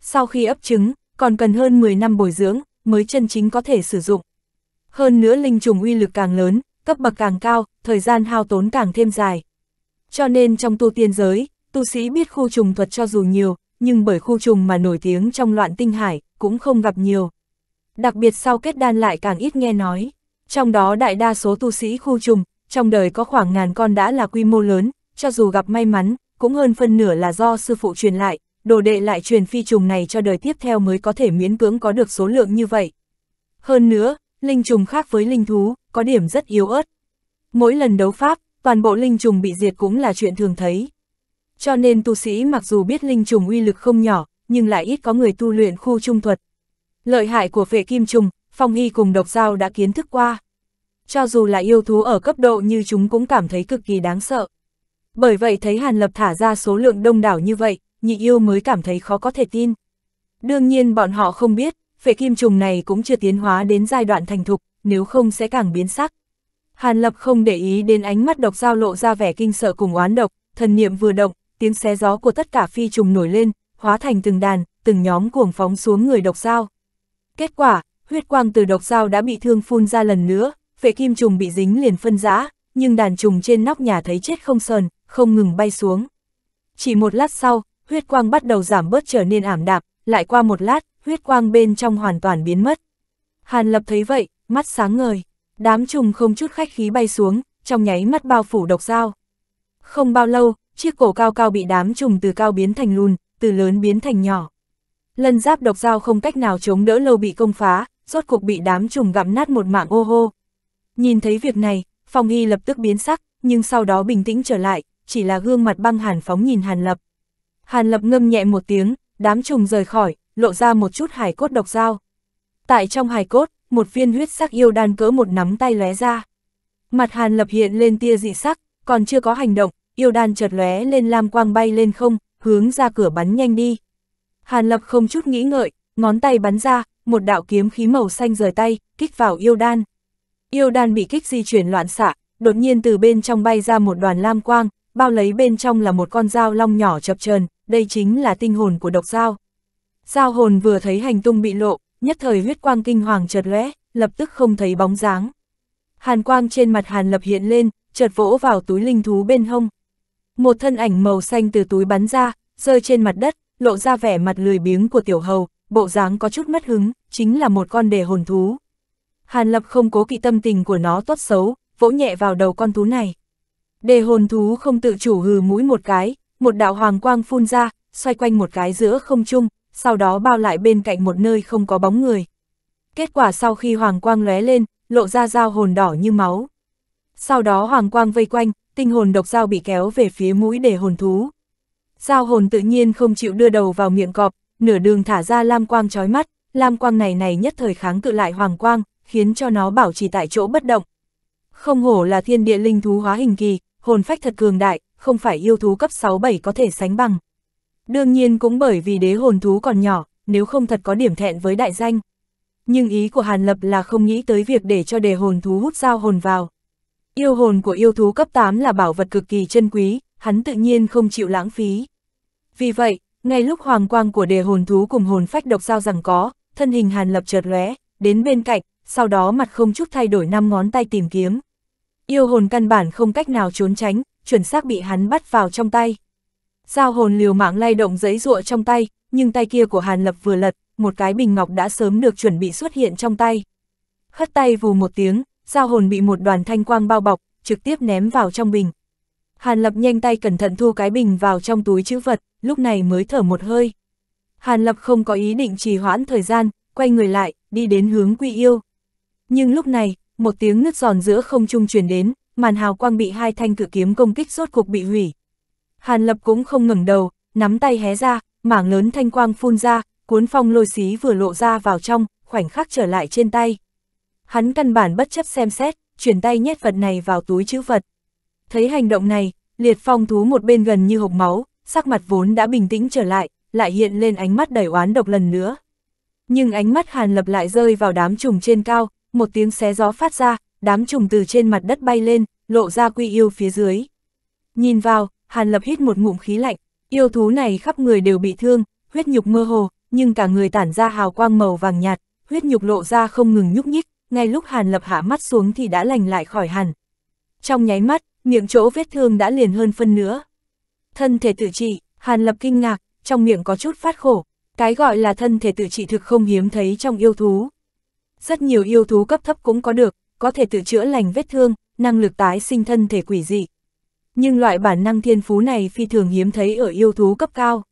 Sau khi ấp trứng, còn cần hơn 10 năm bồi dưỡng, mới chân chính có thể sử dụng. Hơn nữa linh trùng uy lực càng lớn, cấp bậc càng cao, thời gian hao tốn càng thêm dài. Cho nên trong tu tiên giới, tu sĩ biết khu trùng thuật cho dù nhiều, nhưng bởi khu trùng mà nổi tiếng trong loạn tinh hải, cũng không gặp nhiều. Đặc biệt sau kết đan lại càng ít nghe nói, trong đó đại đa số tu sĩ khu trùng, trong đời có khoảng ngàn con đã là quy mô lớn, cho dù gặp may mắn, cũng hơn phân nửa là do sư phụ truyền lại, đồ đệ lại truyền phi trùng này cho đời tiếp theo mới có thể miễn cưỡng có được số lượng như vậy. Hơn nữa, linh trùng khác với linh thú, có điểm rất yếu ớt. Mỗi lần đấu pháp, toàn bộ linh trùng bị diệt cũng là chuyện thường thấy. Cho nên tu sĩ mặc dù biết linh trùng uy lực không nhỏ, nhưng lại ít có người tu luyện khu trung thuật. Lợi hại của vệ kim trùng, Phong Hy cùng độc giao đã kiến thức qua. Cho dù là yêu thú ở cấp độ như chúng cũng cảm thấy cực kỳ đáng sợ. Bởi vậy thấy Hàn Lập thả ra số lượng đông đảo như vậy, nhị yêu mới cảm thấy khó có thể tin. Đương nhiên bọn họ không biết, phệ kim trùng này cũng chưa tiến hóa đến giai đoạn thành thục, nếu không sẽ càng biến sắc. Hàn Lập không để ý đến ánh mắt độc giao lộ ra vẻ kinh sợ cùng oán độc, thần niệm vừa động, tiếng xé gió của tất cả phi trùng nổi lên, hóa thành từng đàn, từng nhóm cuồng phóng xuống người độc dao. Kết quả, huyết quang từ độc dao đã bị thương phun ra lần nữa, vệ kim trùng bị dính liền phân rã, nhưng đàn trùng trên nóc nhà thấy chết không sờn, không ngừng bay xuống. Chỉ một lát sau, huyết quang bắt đầu giảm bớt trở nên ảm đạm, lại qua một lát, huyết quang bên trong hoàn toàn biến mất. Hàn Lập thấy vậy, mắt sáng ngời, đám trùng không chút khách khí bay xuống, trong nháy mắt bao phủ độc dao. Không bao lâu, chiếc cổ cao cao bị đám trùng từ cao biến thành lùn, từ lớn biến thành nhỏ. Lần giáp độc dao không cách nào chống đỡ lâu bị công phá, rốt cuộc bị đám trùng gặm nát một mạng ô hô. Nhìn thấy việc này, Phong Y lập tức biến sắc, nhưng sau đó bình tĩnh trở lại, chỉ là gương mặt băng hàn phóng nhìn Hàn Lập. Hàn Lập ngâm nhẹ một tiếng, đám trùng rời khỏi, lộ ra một chút hải cốt độc dao. Tại trong hải cốt, một viên huyết sắc yêu đan cỡ một nắm tay lóe ra. Mặt Hàn Lập hiện lên tia dị sắc, còn chưa có hành động, yêu đan chợt lóe lên lam quang bay lên không, hướng ra cửa bắn nhanh đi. Hàn Lập không chút nghĩ ngợi, ngón tay bắn ra, một đạo kiếm khí màu xanh rời tay, kích vào yêu đan. Yêu đan bị kích di chuyển loạn xạ, đột nhiên từ bên trong bay ra một đoàn lam quang, bao lấy bên trong là một con dao long nhỏ chập chờn, đây chính là tinh hồn của độc dao. Dao hồn vừa thấy hành tung bị lộ, nhất thời huyết quang kinh hoàng chợt lóe, lập tức không thấy bóng dáng. Hàn quang trên mặt Hàn Lập hiện lên, chợt vỗ vào túi linh thú bên hông. Một thân ảnh màu xanh từ túi bắn ra, rơi trên mặt đất, lộ ra vẻ mặt lười biếng của tiểu hầu, bộ dáng có chút mất hứng, chính là một con đề hồn thú. Hàn Lập không cố kỵ tâm tình của nó tốt xấu, vỗ nhẹ vào đầu con thú này. Đề hồn thú không tự chủ hừ mũi một cái, một đạo hoàng quang phun ra, xoay quanh một cái giữa không trung, sau đó bao lại bên cạnh một nơi không có bóng người. Kết quả sau khi hoàng quang lóe lên, lộ ra dao hồn đỏ như máu. Sau đó hoàng quang vây quanh, tinh hồn độc dao bị kéo về phía mũi để hồn thú. dao hồn tự nhiên không chịu đưa đầu vào miệng cọp, nửa đường thả ra lam quang chói mắt, lam quang này này nhất thời kháng cự lại hoàng quang, khiến cho nó bảo trì tại chỗ bất động. Không hổ là thiên địa linh thú hóa hình kỳ, hồn phách thật cường đại, không phải yêu thú cấp 6-7 có thể sánh bằng. Đương nhiên cũng bởi vì đế hồn thú còn nhỏ, nếu không thật có điểm thẹn với đại danh. Nhưng ý của Hàn Lập là không nghĩ tới việc để cho đề hồn thú hút dao hồn vào. Yêu hồn của yêu thú cấp 8 là bảo vật cực kỳ chân quý, hắn tự nhiên không chịu lãng phí. Vì vậy, ngay lúc hoàng quang của đề hồn thú cùng hồn phách độc giao rằng có, thân hình Hàn Lập chợt lóe, đến bên cạnh, sau đó mặt không chút thay đổi năm ngón tay tìm kiếm. Yêu hồn căn bản không cách nào trốn tránh, chuẩn xác bị hắn bắt vào trong tay. Giao hồn liều mạng lay động giấy rụa trong tay, nhưng tay kia của Hàn Lập vừa lật, một cái bình ngọc đã sớm được chuẩn bị xuất hiện trong tay. Khất tay vù một tiếng, giao hồn bị một đoàn thanh quang bao bọc, trực tiếp ném vào trong bình. Hàn Lập nhanh tay cẩn thận thu cái bình vào trong túi chữ vật, lúc này mới thở một hơi. Hàn Lập không có ý định trì hoãn thời gian, quay người lại, đi đến hướng Quy Yêu. Nhưng lúc này, một tiếng nứt giòn giữa không trung truyền đến, màn hào quang bị hai thanh cự kiếm công kích rốt cuộc bị hủy. Hàn Lập cũng không ngẩng đầu, nắm tay hé ra, mảng lớn thanh quang phun ra, cuốn phong lôi xí vừa lộ ra vào trong, khoảnh khắc trở lại trên tay. Hắn căn bản bất chấp xem xét, chuyển tay nhét vật này vào túi chữ vật. Thấy hành động này, liệt phong thú một bên gần như hộc máu, sắc mặt vốn đã bình tĩnh trở lại, lại hiện lên ánh mắt đầy oán độc lần nữa. Nhưng ánh mắt hàn lập lại rơi vào đám trùng trên cao, một tiếng xé gió phát ra, đám trùng từ trên mặt đất bay lên, lộ ra quy yêu phía dưới. Nhìn vào, hàn lập hít một ngụm khí lạnh, yêu thú này khắp người đều bị thương, huyết nhục mơ hồ, nhưng cả người tản ra hào quang màu vàng nhạt, huyết nhục lộ ra không ngừng nhúc nhích, ngay lúc Hàn Lập hạ mắt xuống thì đã lành lại khỏi hẳn. Trong nháy mắt, miệng chỗ vết thương đã liền hơn phân nữa. Thân thể tự trị, Hàn Lập kinh ngạc, trong miệng có chút phát khổ, cái gọi là thân thể tự trị thực không hiếm thấy trong yêu thú. Rất nhiều yêu thú cấp thấp cũng có được, có thể tự chữa lành vết thương, năng lực tái sinh thân thể quỷ dị. Nhưng loại bản năng thiên phú này phi thường hiếm thấy ở yêu thú cấp cao.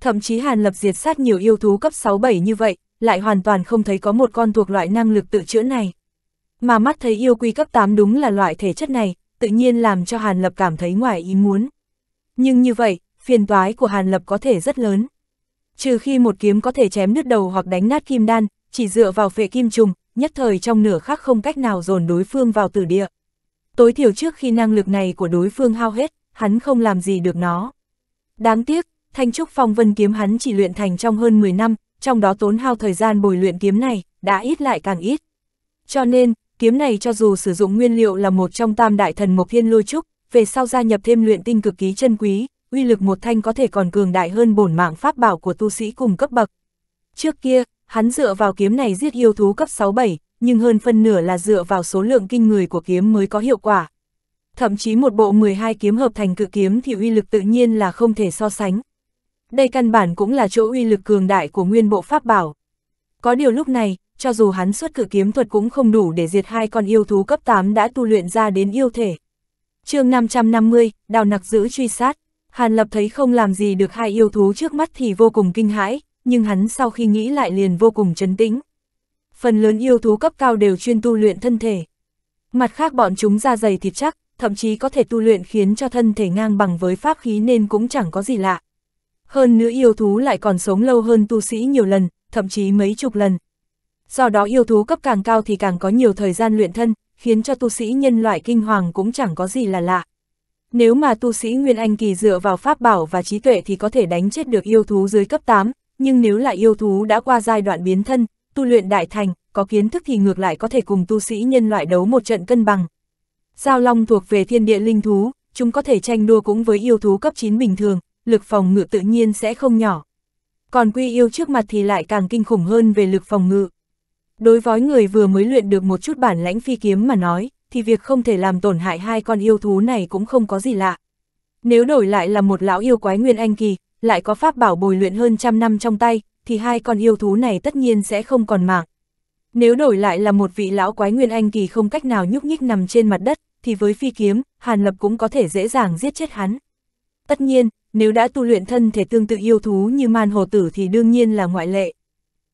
Thậm chí Hàn Lập diệt sát nhiều yêu thú cấp 6-7 như vậy, lại hoàn toàn không thấy có một con thuộc loại năng lực tự chữa này. Mà mắt thấy yêu quy cấp 8 đúng là loại thể chất này, tự nhiên làm cho Hàn Lập cảm thấy ngoài ý muốn. Nhưng như vậy, phiền toái của Hàn Lập có thể rất lớn. Trừ khi một kiếm có thể chém nứt đầu hoặc đánh nát kim đan, chỉ dựa vào phệ kim trùng, nhất thời trong nửa khắc không cách nào dồn đối phương vào tử địa. Tối thiểu trước khi năng lực này của đối phương hao hết, hắn không làm gì được nó. Đáng tiếc, Thanh Trúc Phong Vân kiếm hắn chỉ luyện thành trong hơn 10 năm, trong đó tốn hao thời gian bồi luyện kiếm này, đã ít lại càng ít. Cho nên, kiếm này cho dù sử dụng nguyên liệu là một trong tam đại thần Mộc Thiên lôi trúc, về sau gia nhập thêm luyện tinh cực ký chân quý, uy lực một thanh có thể còn cường đại hơn bổn mạng pháp bảo của tu sĩ cùng cấp bậc. Trước kia, hắn dựa vào kiếm này giết yêu thú cấp 6-7, nhưng hơn phân nửa là dựa vào số lượng kinh người của kiếm mới có hiệu quả. Thậm chí một bộ 12 kiếm hợp thành cự kiếm thì uy lực tự nhiên là không thể so sánh, đây căn bản cũng là chỗ uy lực cường đại của nguyên bộ pháp bảo. Có điều lúc này, cho dù hắn xuất cử kiếm thuật cũng không đủ để diệt hai con yêu thú cấp 8 đã tu luyện ra đến yêu thể. chương 550, đào nặc giữ truy sát, Hàn Lập thấy không làm gì được hai yêu thú trước mắt thì vô cùng kinh hãi, nhưng hắn sau khi nghĩ lại liền vô cùng chấn tĩnh. Phần lớn yêu thú cấp cao đều chuyên tu luyện thân thể. Mặt khác bọn chúng da dày thịt chắc, thậm chí có thể tu luyện khiến cho thân thể ngang bằng với pháp khí nên cũng chẳng có gì lạ. Hơn nữa yêu thú lại còn sống lâu hơn tu sĩ nhiều lần, thậm chí mấy chục lần. Do đó yêu thú cấp càng cao thì càng có nhiều thời gian luyện thân, khiến cho tu sĩ nhân loại kinh hoàng cũng chẳng có gì là lạ. Nếu mà tu sĩ Nguyên Anh kỳ dựa vào pháp bảo và trí tuệ thì có thể đánh chết được yêu thú dưới cấp 8, nhưng nếu là yêu thú đã qua giai đoạn biến thân, tu luyện đại thành, có kiến thức thì ngược lại có thể cùng tu sĩ nhân loại đấu một trận cân bằng. Giao Long thuộc về thiên địa linh thú, chúng có thể tranh đua cũng với yêu thú cấp 9 bình thường, lực phòng ngự tự nhiên sẽ không nhỏ. Còn quy yêu trước mặt thì lại càng kinh khủng hơn về lực phòng ngự. Đối với người vừa mới luyện được một chút bản lãnh phi kiếm mà nói, thì việc không thể làm tổn hại hai con yêu thú này cũng không có gì lạ. Nếu đổi lại là một lão yêu quái nguyên anh kỳ, lại có pháp bảo bồi luyện hơn trăm năm trong tay, thì hai con yêu thú này tất nhiên sẽ không còn mạng. Nếu đổi lại là một vị lão quái nguyên anh kỳ không cách nào nhúc nhích nằm trên mặt đất, thì với phi kiếm, Hàn Lập cũng có thể dễ dàng giết chết hắn. Tất nhiên, nếu đã tu luyện thân thể tương tự yêu thú như man hồ tử thì đương nhiên là ngoại lệ.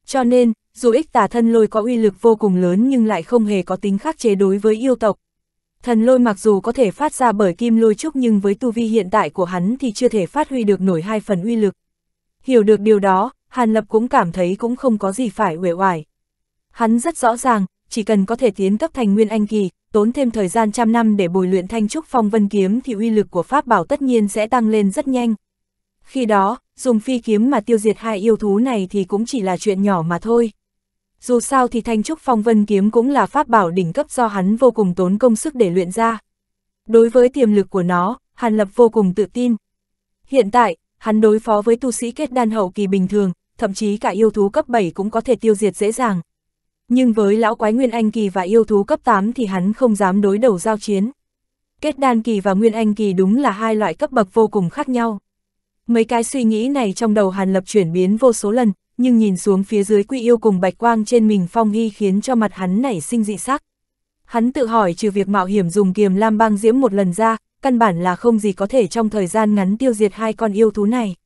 Cho nên, dù ích tà thân lôi có uy lực vô cùng lớn nhưng lại không hề có tính khắc chế đối với yêu tộc. Thần lôi mặc dù có thể phát ra bởi kim lôi trúc nhưng với tu vi hiện tại của hắn thì chưa thể phát huy được nổi hai phần uy lực. Hiểu được điều đó, Hàn Lập cũng cảm thấy cũng không có gì phải uể oải. Hắn rất rõ ràng, chỉ cần có thể tiến cấp thành nguyên anh kỳ, tốn thêm thời gian trăm năm để bồi luyện thanh trúc phong vân kiếm thì uy lực của pháp bảo tất nhiên sẽ tăng lên rất nhanh. Khi đó, dùng phi kiếm mà tiêu diệt hai yêu thú này thì cũng chỉ là chuyện nhỏ mà thôi. Dù sao thì thanh trúc phong vân kiếm cũng là pháp bảo đỉnh cấp do hắn vô cùng tốn công sức để luyện ra. Đối với tiềm lực của nó, Hàn Lập vô cùng tự tin. Hiện tại, hắn đối phó với tu sĩ kết đan hậu kỳ bình thường, thậm chí cả yêu thú cấp 7 cũng có thể tiêu diệt dễ dàng nhưng với lão quái Nguyên Anh Kỳ và yêu thú cấp 8 thì hắn không dám đối đầu giao chiến. Kết đan kỳ và Nguyên Anh Kỳ đúng là hai loại cấp bậc vô cùng khác nhau. Mấy cái suy nghĩ này trong đầu Hàn Lập chuyển biến vô số lần, nhưng nhìn xuống phía dưới quy yêu cùng bạch quang trên mình phong hy khiến cho mặt hắn nảy sinh dị sắc. Hắn tự hỏi trừ việc mạo hiểm dùng kiềm lam băng diễm một lần ra, căn bản là không gì có thể trong thời gian ngắn tiêu diệt hai con yêu thú này.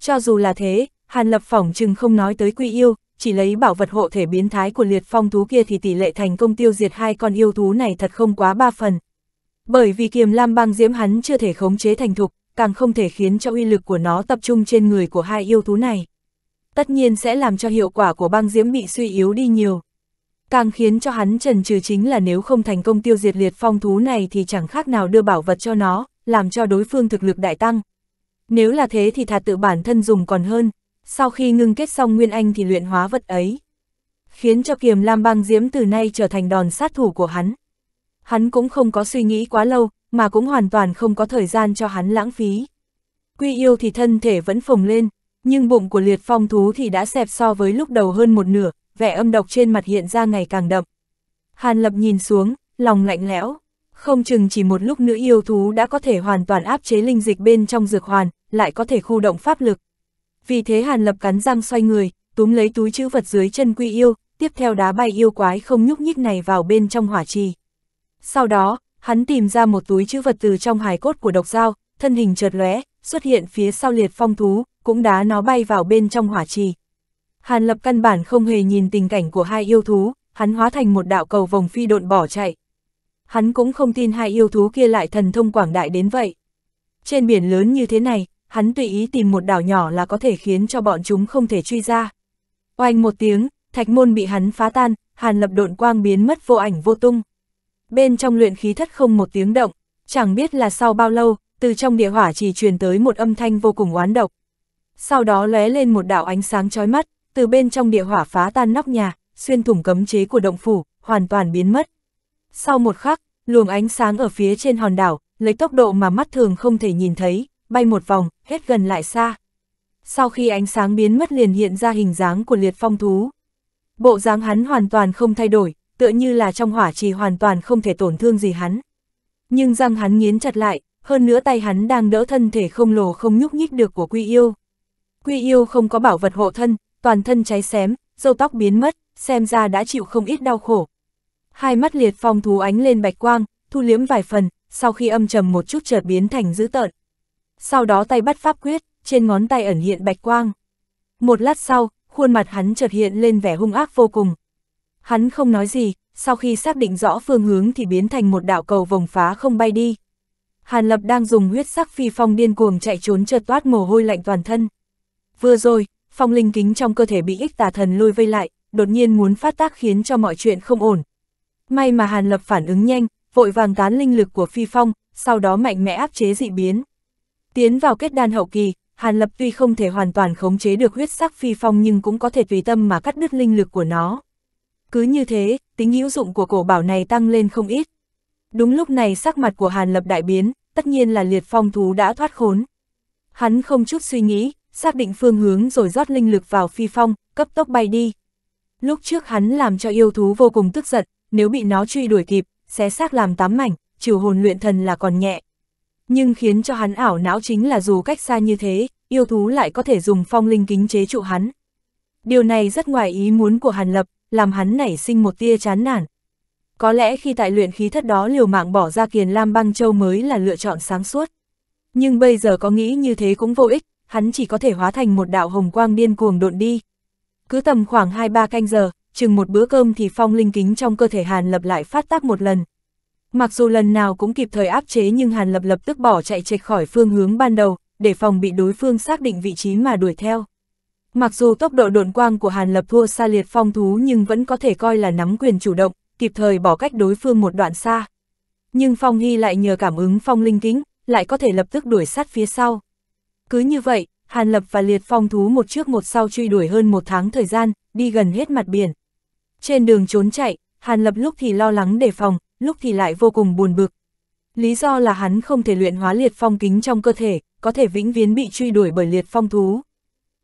Cho dù là thế, Hàn Lập phỏng chừng không nói tới quy yêu, chỉ lấy bảo vật hộ thể biến thái của liệt phong thú kia thì tỷ lệ thành công tiêu diệt hai con yêu thú này thật không quá ba phần. Bởi vì kiềm lam băng diễm hắn chưa thể khống chế thành thục, càng không thể khiến cho uy lực của nó tập trung trên người của hai yêu thú này. Tất nhiên sẽ làm cho hiệu quả của băng diễm bị suy yếu đi nhiều. Càng khiến cho hắn trần trừ chính là nếu không thành công tiêu diệt liệt phong thú này thì chẳng khác nào đưa bảo vật cho nó, làm cho đối phương thực lực đại tăng. Nếu là thế thì thà tự bản thân dùng còn hơn, sau khi ngưng kết xong Nguyên Anh thì luyện hóa vật ấy. Khiến cho kiềm lam băng diễm từ nay trở thành đòn sát thủ của hắn. Hắn cũng không có suy nghĩ quá lâu, mà cũng hoàn toàn không có thời gian cho hắn lãng phí. Quy yêu thì thân thể vẫn phồng lên, nhưng bụng của liệt phong thú thì đã xẹp so với lúc đầu hơn một nửa, vẻ âm độc trên mặt hiện ra ngày càng đậm. Hàn lập nhìn xuống, lòng lạnh lẽo, không chừng chỉ một lúc nữa yêu thú đã có thể hoàn toàn áp chế linh dịch bên trong dược hoàn, lại có thể khu động pháp lực, vì thế Hàn Lập cắn răng xoay người, túm lấy túi chữ vật dưới chân quy yêu, tiếp theo đá bay yêu quái không nhúc nhích này vào bên trong hỏa trì. Sau đó, hắn tìm ra một túi chữ vật từ trong hài cốt của độc dao, thân hình chợt lóe, xuất hiện phía sau liệt phong thú, cũng đá nó bay vào bên trong hỏa trì. Hàn Lập căn bản không hề nhìn tình cảnh của hai yêu thú, hắn hóa thành một đạo cầu vòng phi độn bỏ chạy. Hắn cũng không tin hai yêu thú kia lại thần thông quảng đại đến vậy. Trên biển lớn như thế này, hắn tùy ý tìm một đảo nhỏ là có thể khiến cho bọn chúng không thể truy ra. Oanh một tiếng, thạch môn bị hắn phá tan, hàn lập độn quang biến mất vô ảnh vô tung. Bên trong luyện khí thất không một tiếng động, chẳng biết là sau bao lâu, từ trong địa hỏa chỉ truyền tới một âm thanh vô cùng oán độc. Sau đó lóe lên một đạo ánh sáng chói mắt, từ bên trong địa hỏa phá tan nóc nhà, xuyên thủng cấm chế của động phủ, hoàn toàn biến mất. Sau một khắc, luồng ánh sáng ở phía trên hòn đảo, lấy tốc độ mà mắt thường không thể nhìn thấy, bay một vòng, hết gần lại xa. Sau khi ánh sáng biến mất liền hiện ra hình dáng của liệt phong thú. Bộ dáng hắn hoàn toàn không thay đổi, tựa như là trong hỏa trì hoàn toàn không thể tổn thương gì hắn. Nhưng răng hắn nghiến chặt lại, hơn nữa tay hắn đang đỡ thân thể không lồ không nhúc nhích được của quy yêu. Quy yêu không có bảo vật hộ thân, toàn thân cháy xém, dâu tóc biến mất, xem ra đã chịu không ít đau khổ. Hai mắt liệt phong thú ánh lên bạch quang, thu liếm vài phần, sau khi âm trầm một chút chợt biến thành dữ tợn sau đó tay bắt pháp quyết, trên ngón tay ẩn hiện bạch quang. Một lát sau, khuôn mặt hắn chợt hiện lên vẻ hung ác vô cùng. Hắn không nói gì, sau khi xác định rõ phương hướng thì biến thành một đạo cầu vòng phá không bay đi. Hàn Lập đang dùng huyết sắc phi phong điên cuồng chạy trốn chợt toát mồ hôi lạnh toàn thân. Vừa rồi, phong linh kính trong cơ thể bị ích tà thần lôi vây lại, đột nhiên muốn phát tác khiến cho mọi chuyện không ổn. May mà Hàn Lập phản ứng nhanh, vội vàng tán linh lực của phi phong, sau đó mạnh mẽ áp chế dị biến. Tiến vào kết đan hậu kỳ, Hàn Lập tuy không thể hoàn toàn khống chế được huyết sắc phi phong nhưng cũng có thể tùy tâm mà cắt đứt linh lực của nó. Cứ như thế, tính hữu dụng của cổ bảo này tăng lên không ít. Đúng lúc này sắc mặt của Hàn Lập đại biến, tất nhiên là liệt phong thú đã thoát khốn. Hắn không chút suy nghĩ, xác định phương hướng rồi rót linh lực vào phi phong, cấp tốc bay đi. Lúc trước hắn làm cho yêu thú vô cùng tức giận, nếu bị nó truy đuổi kịp, xé xác làm tám mảnh, trừ hồn luyện thần là còn nhẹ, nhưng khiến cho hắn ảo não chính là dù cách xa như thế, yêu thú lại có thể dùng phong linh kính chế trụ hắn. Điều này rất ngoài ý muốn của Hàn Lập, làm hắn nảy sinh một tia chán nản. Có lẽ khi tại luyện khí thất đó liều mạng bỏ ra kiền Lam Băng Châu mới là lựa chọn sáng suốt. Nhưng bây giờ có nghĩ như thế cũng vô ích, hắn chỉ có thể hóa thành một đạo hồng quang điên cuồng độn đi. Cứ tầm khoảng 2-3 canh giờ, chừng một bữa cơm thì phong linh kính trong cơ thể Hàn Lập lại phát tác một lần, Mặc dù lần nào cũng kịp thời áp chế nhưng Hàn Lập lập tức bỏ chạy chệch khỏi phương hướng ban đầu, để phòng bị đối phương xác định vị trí mà đuổi theo. Mặc dù tốc độ độn quang của Hàn Lập thua xa liệt phong thú nhưng vẫn có thể coi là nắm quyền chủ động, kịp thời bỏ cách đối phương một đoạn xa. Nhưng Phong Hy lại nhờ cảm ứng Phong Linh Kính, lại có thể lập tức đuổi sát phía sau. Cứ như vậy, Hàn Lập và liệt phong thú một trước một sau truy đuổi hơn một tháng thời gian, đi gần hết mặt biển. Trên đường trốn chạy, Hàn Lập lúc thì lo lắng đề phòng, lúc thì lại vô cùng buồn bực. Lý do là hắn không thể luyện hóa liệt phong kính trong cơ thể, có thể vĩnh viễn bị truy đuổi bởi liệt phong thú.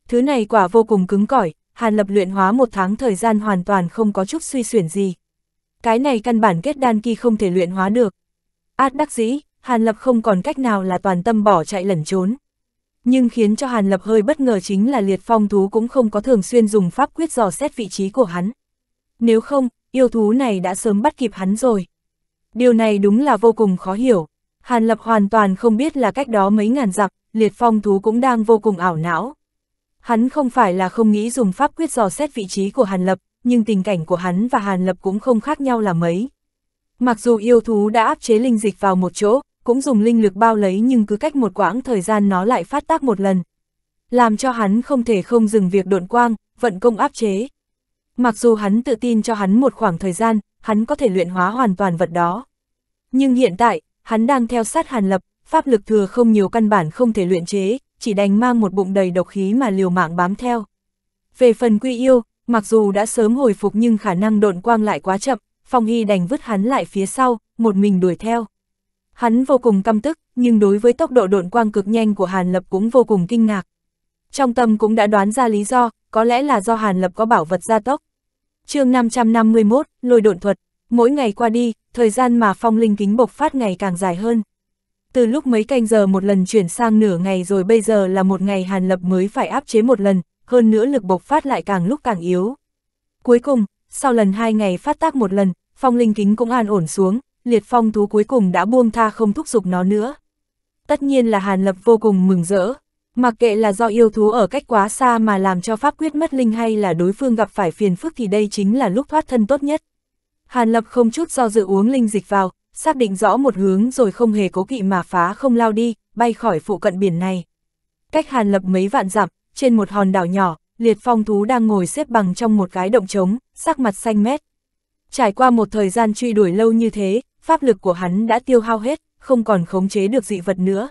Thứ này quả vô cùng cứng cỏi, Hàn Lập luyện hóa một tháng thời gian hoàn toàn không có chút suy xuyển gì. Cái này căn bản kết đan kỳ không thể luyện hóa được. Át đắc dĩ, Hàn Lập không còn cách nào là toàn tâm bỏ chạy lẩn trốn. Nhưng khiến cho Hàn Lập hơi bất ngờ chính là liệt phong thú cũng không có thường xuyên dùng pháp quyết dò xét vị trí của hắn. Nếu không, yêu thú này đã sớm bắt kịp hắn rồi. Điều này đúng là vô cùng khó hiểu. Hàn Lập hoàn toàn không biết là cách đó mấy ngàn dặm, liệt phong thú cũng đang vô cùng ảo não. Hắn không phải là không nghĩ dùng pháp quyết dò xét vị trí của Hàn Lập, nhưng tình cảnh của hắn và Hàn Lập cũng không khác nhau là mấy. Mặc dù yêu thú đã áp chế linh dịch vào một chỗ, cũng dùng linh lực bao lấy nhưng cứ cách một quãng thời gian nó lại phát tác một lần. Làm cho hắn không thể không dừng việc độn quang, vận công áp chế. Mặc dù hắn tự tin cho hắn một khoảng thời gian, hắn có thể luyện hóa hoàn toàn vật đó. Nhưng hiện tại, hắn đang theo sát Hàn Lập, pháp lực thừa không nhiều căn bản không thể luyện chế, chỉ đành mang một bụng đầy độc khí mà liều mạng bám theo. Về phần Quy Yêu, mặc dù đã sớm hồi phục nhưng khả năng độn quang lại quá chậm, Phong Hy đành vứt hắn lại phía sau, một mình đuổi theo. Hắn vô cùng căm tức, nhưng đối với tốc độ độn quang cực nhanh của Hàn Lập cũng vô cùng kinh ngạc. Trong tâm cũng đã đoán ra lý do, có lẽ là do Hàn Lập có bảo vật gia tốc chương 551, lôi độn thuật, mỗi ngày qua đi, thời gian mà phong linh kính bộc phát ngày càng dài hơn. Từ lúc mấy canh giờ một lần chuyển sang nửa ngày rồi bây giờ là một ngày hàn lập mới phải áp chế một lần, hơn nữa lực bộc phát lại càng lúc càng yếu. Cuối cùng, sau lần hai ngày phát tác một lần, phong linh kính cũng an ổn xuống, liệt phong thú cuối cùng đã buông tha không thúc giục nó nữa. Tất nhiên là hàn lập vô cùng mừng rỡ, Mặc kệ là do yêu thú ở cách quá xa mà làm cho pháp quyết mất linh hay là đối phương gặp phải phiền phức thì đây chính là lúc thoát thân tốt nhất. Hàn Lập không chút do dự uống linh dịch vào, xác định rõ một hướng rồi không hề cố kỵ mà phá không lao đi, bay khỏi phụ cận biển này. Cách Hàn Lập mấy vạn dặm, trên một hòn đảo nhỏ, liệt phong thú đang ngồi xếp bằng trong một cái động trống, sắc mặt xanh mét. Trải qua một thời gian truy đuổi lâu như thế, pháp lực của hắn đã tiêu hao hết, không còn khống chế được dị vật nữa.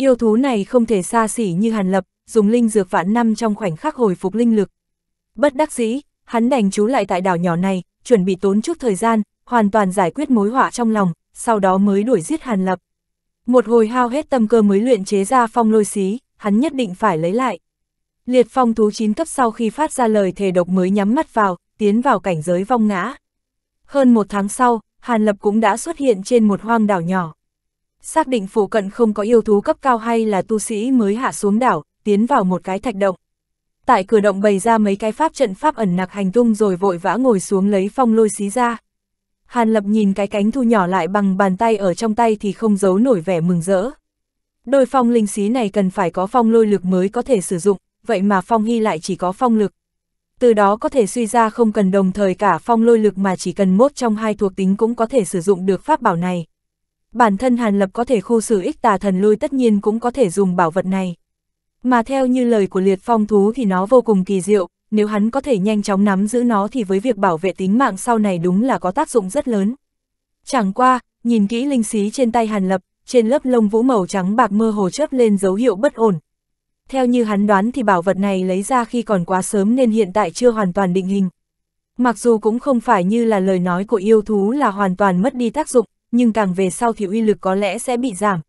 Yêu thú này không thể xa xỉ như hàn lập, dùng linh dược vạn năm trong khoảnh khắc hồi phục linh lực. Bất đắc dĩ, hắn đành trú lại tại đảo nhỏ này, chuẩn bị tốn chút thời gian, hoàn toàn giải quyết mối họa trong lòng, sau đó mới đuổi giết hàn lập. Một hồi hao hết tâm cơ mới luyện chế ra phong lôi xí, hắn nhất định phải lấy lại. Liệt phong thú chín cấp sau khi phát ra lời thề độc mới nhắm mắt vào, tiến vào cảnh giới vong ngã. Hơn một tháng sau, Hàn Lập cũng đã xuất hiện trên một hoang đảo nhỏ xác định phủ cận không có yêu thú cấp cao hay là tu sĩ mới hạ xuống đảo, tiến vào một cái thạch động. Tại cửa động bày ra mấy cái pháp trận pháp ẩn nặc hành tung rồi vội vã ngồi xuống lấy phong lôi xí ra. Hàn Lập nhìn cái cánh thu nhỏ lại bằng bàn tay ở trong tay thì không giấu nổi vẻ mừng rỡ. Đôi phong linh xí này cần phải có phong lôi lực mới có thể sử dụng, vậy mà phong hy lại chỉ có phong lực. Từ đó có thể suy ra không cần đồng thời cả phong lôi lực mà chỉ cần mốt trong hai thuộc tính cũng có thể sử dụng được pháp bảo này. Bản thân Hàn Lập có thể khu xử ích tà thần lôi tất nhiên cũng có thể dùng bảo vật này. Mà theo như lời của liệt phong thú thì nó vô cùng kỳ diệu, nếu hắn có thể nhanh chóng nắm giữ nó thì với việc bảo vệ tính mạng sau này đúng là có tác dụng rất lớn. Chẳng qua, nhìn kỹ linh xí trên tay Hàn Lập, trên lớp lông vũ màu trắng bạc mơ hồ chớp lên dấu hiệu bất ổn. Theo như hắn đoán thì bảo vật này lấy ra khi còn quá sớm nên hiện tại chưa hoàn toàn định hình. Mặc dù cũng không phải như là lời nói của yêu thú là hoàn toàn mất đi tác dụng, nhưng càng về sau thì uy lực có lẽ sẽ bị giảm.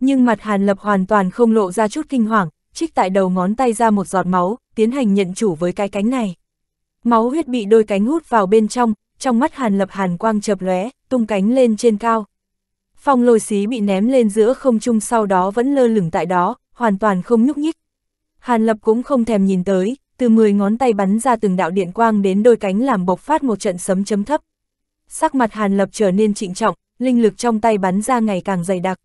Nhưng mặt Hàn Lập hoàn toàn không lộ ra chút kinh hoàng, trích tại đầu ngón tay ra một giọt máu, tiến hành nhận chủ với cái cánh này. Máu huyết bị đôi cánh hút vào bên trong, trong mắt Hàn Lập Hàn quang chập lóe, tung cánh lên trên cao. Phong lôi xí bị ném lên giữa không trung sau đó vẫn lơ lửng tại đó, hoàn toàn không nhúc nhích. Hàn Lập cũng không thèm nhìn tới, từ 10 ngón tay bắn ra từng đạo điện quang đến đôi cánh làm bộc phát một trận sấm chấm thấp. Sắc mặt Hàn Lập trở nên trịnh trọng, linh lực trong tay bắn ra ngày càng dày đặc.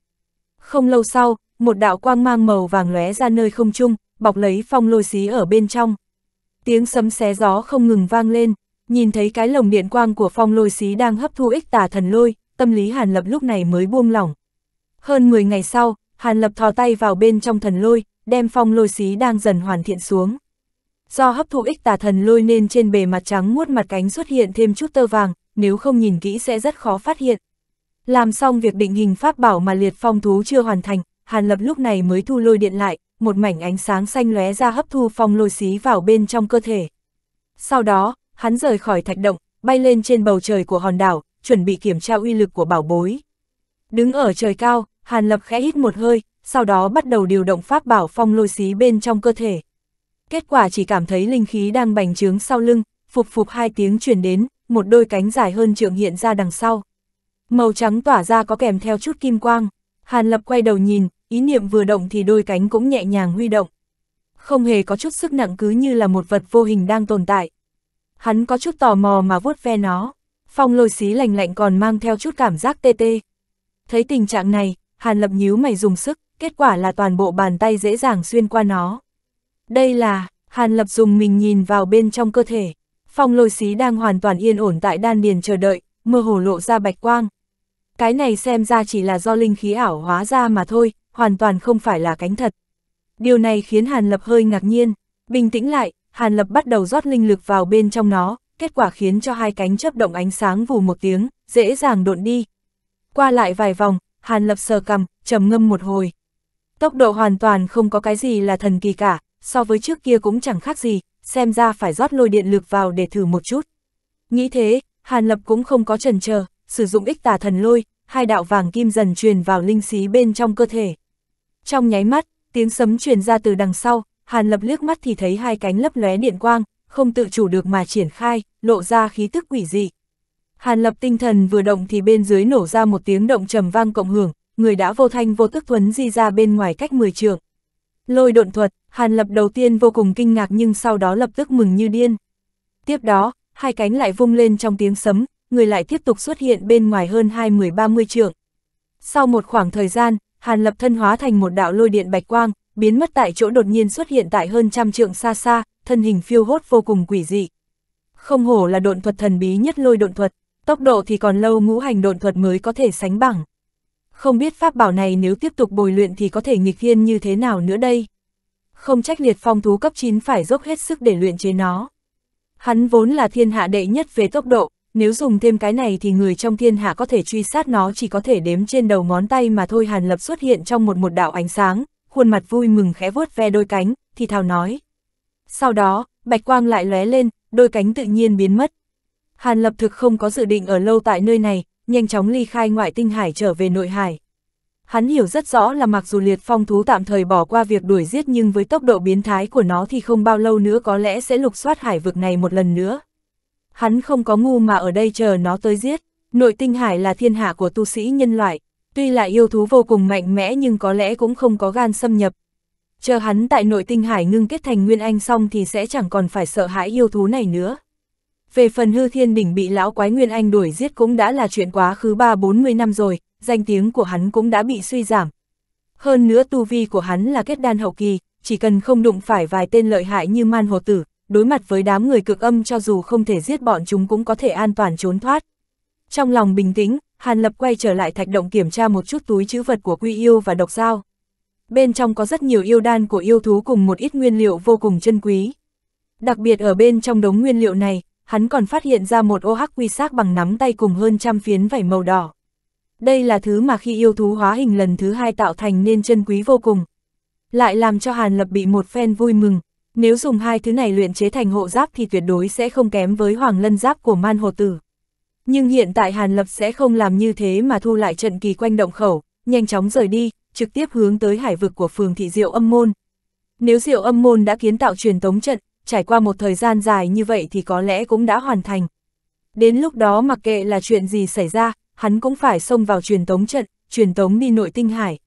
Không lâu sau, một đạo quang mang màu vàng lóe ra nơi không trung, bọc lấy phong lôi xí ở bên trong. Tiếng sấm xé gió không ngừng vang lên, nhìn thấy cái lồng điện quang của phong lôi xí đang hấp thu ích tà thần lôi, tâm lý Hàn Lập lúc này mới buông lỏng. Hơn 10 ngày sau, Hàn Lập thò tay vào bên trong thần lôi, đem phong lôi xí đang dần hoàn thiện xuống. Do hấp thụ ích tà thần lôi nên trên bề mặt trắng muốt mặt cánh xuất hiện thêm chút tơ vàng, nếu không nhìn kỹ sẽ rất khó phát hiện. Làm xong việc định hình pháp bảo mà liệt phong thú chưa hoàn thành, Hàn Lập lúc này mới thu lôi điện lại, một mảnh ánh sáng xanh lóe ra hấp thu phong lôi xí vào bên trong cơ thể. Sau đó, hắn rời khỏi thạch động, bay lên trên bầu trời của hòn đảo, chuẩn bị kiểm tra uy lực của bảo bối. Đứng ở trời cao, Hàn Lập khẽ hít một hơi, sau đó bắt đầu điều động pháp bảo phong lôi xí bên trong cơ thể. Kết quả chỉ cảm thấy linh khí đang bành trướng sau lưng, phục phục hai tiếng chuyển đến, một đôi cánh dài hơn trượng hiện ra đằng sau. Màu trắng tỏa ra có kèm theo chút kim quang. Hàn Lập quay đầu nhìn, ý niệm vừa động thì đôi cánh cũng nhẹ nhàng huy động. Không hề có chút sức nặng cứ như là một vật vô hình đang tồn tại. Hắn có chút tò mò mà vuốt ve nó. Phong lôi xí lành lạnh còn mang theo chút cảm giác tê tê. Thấy tình trạng này, Hàn Lập nhíu mày dùng sức, kết quả là toàn bộ bàn tay dễ dàng xuyên qua nó. Đây là, Hàn Lập dùng mình nhìn vào bên trong cơ thể. Phong lôi xí đang hoàn toàn yên ổn tại đan điền chờ đợi, mơ hồ lộ ra bạch quang. Cái này xem ra chỉ là do linh khí ảo hóa ra mà thôi, hoàn toàn không phải là cánh thật. Điều này khiến Hàn Lập hơi ngạc nhiên, bình tĩnh lại, Hàn Lập bắt đầu rót linh lực vào bên trong nó, kết quả khiến cho hai cánh chớp động ánh sáng vù một tiếng, dễ dàng độn đi. Qua lại vài vòng, Hàn Lập sờ cầm, trầm ngâm một hồi. Tốc độ hoàn toàn không có cái gì là thần kỳ cả, so với trước kia cũng chẳng khác gì, xem ra phải rót lôi điện lực vào để thử một chút. Nghĩ thế, Hàn Lập cũng không có chần chờ, sử dụng ích tà thần lôi, hai đạo vàng kim dần truyền vào linh xí bên trong cơ thể. Trong nháy mắt, tiếng sấm truyền ra từ đằng sau, Hàn Lập liếc mắt thì thấy hai cánh lấp lóe điện quang, không tự chủ được mà triển khai, lộ ra khí tức quỷ dị. Hàn Lập tinh thần vừa động thì bên dưới nổ ra một tiếng động trầm vang cộng hưởng, người đã vô thanh vô tức thuấn di ra bên ngoài cách 10 trường. Lôi độn thuật, Hàn Lập đầu tiên vô cùng kinh ngạc nhưng sau đó lập tức mừng như điên. Tiếp đó, hai cánh lại vung lên trong tiếng sấm, người lại tiếp tục xuất hiện bên ngoài hơn 20-30 trượng. Sau một khoảng thời gian, Hàn Lập thân hóa thành một đạo lôi điện bạch quang, biến mất tại chỗ đột nhiên xuất hiện tại hơn trăm trượng xa xa, thân hình phiêu hốt vô cùng quỷ dị. Không hổ là độn thuật thần bí nhất lôi độn thuật, tốc độ thì còn lâu ngũ hành độn thuật mới có thể sánh bằng. Không biết pháp bảo này nếu tiếp tục bồi luyện thì có thể nghịch thiên như thế nào nữa đây. Không trách liệt phong thú cấp 9 phải dốc hết sức để luyện chế nó. Hắn vốn là thiên hạ đệ nhất về tốc độ, nếu dùng thêm cái này thì người trong thiên hạ có thể truy sát nó chỉ có thể đếm trên đầu ngón tay mà thôi Hàn Lập xuất hiện trong một một đạo ánh sáng, khuôn mặt vui mừng khẽ vuốt ve đôi cánh, thì thào nói. Sau đó, bạch quang lại lóe lên, đôi cánh tự nhiên biến mất. Hàn Lập thực không có dự định ở lâu tại nơi này, nhanh chóng ly khai ngoại tinh hải trở về nội hải. Hắn hiểu rất rõ là mặc dù liệt phong thú tạm thời bỏ qua việc đuổi giết nhưng với tốc độ biến thái của nó thì không bao lâu nữa có lẽ sẽ lục soát hải vực này một lần nữa. Hắn không có ngu mà ở đây chờ nó tới giết. Nội tinh hải là thiên hạ của tu sĩ nhân loại, tuy là yêu thú vô cùng mạnh mẽ nhưng có lẽ cũng không có gan xâm nhập. Chờ hắn tại nội tinh hải ngưng kết thành nguyên anh xong thì sẽ chẳng còn phải sợ hãi yêu thú này nữa. Về phần hư thiên đỉnh bị lão quái nguyên anh đuổi giết cũng đã là chuyện quá khứ 3-40 năm rồi, danh tiếng của hắn cũng đã bị suy giảm. Hơn nữa tu vi của hắn là kết đan hậu kỳ, chỉ cần không đụng phải vài tên lợi hại như man hồ tử, đối mặt với đám người cực âm cho dù không thể giết bọn chúng cũng có thể an toàn trốn thoát. Trong lòng bình tĩnh, Hàn Lập quay trở lại thạch động kiểm tra một chút túi chữ vật của quy yêu và độc dao. Bên trong có rất nhiều yêu đan của yêu thú cùng một ít nguyên liệu vô cùng chân quý. Đặc biệt ở bên trong đống nguyên liệu này, hắn còn phát hiện ra một ô hắc quy xác bằng nắm tay cùng hơn trăm phiến vảy màu đỏ. Đây là thứ mà khi yêu thú hóa hình lần thứ hai tạo thành nên chân quý vô cùng. Lại làm cho Hàn Lập bị một phen vui mừng. Nếu dùng hai thứ này luyện chế thành hộ giáp thì tuyệt đối sẽ không kém với hoàng lân giáp của man hồ tử. Nhưng hiện tại Hàn Lập sẽ không làm như thế mà thu lại trận kỳ quanh động khẩu, nhanh chóng rời đi, trực tiếp hướng tới hải vực của phường thị diệu âm môn. Nếu diệu âm môn đã kiến tạo truyền tống trận, trải qua một thời gian dài như vậy thì có lẽ cũng đã hoàn thành. Đến lúc đó mặc kệ là chuyện gì xảy ra, hắn cũng phải xông vào truyền tống trận, truyền tống đi nội tinh hải.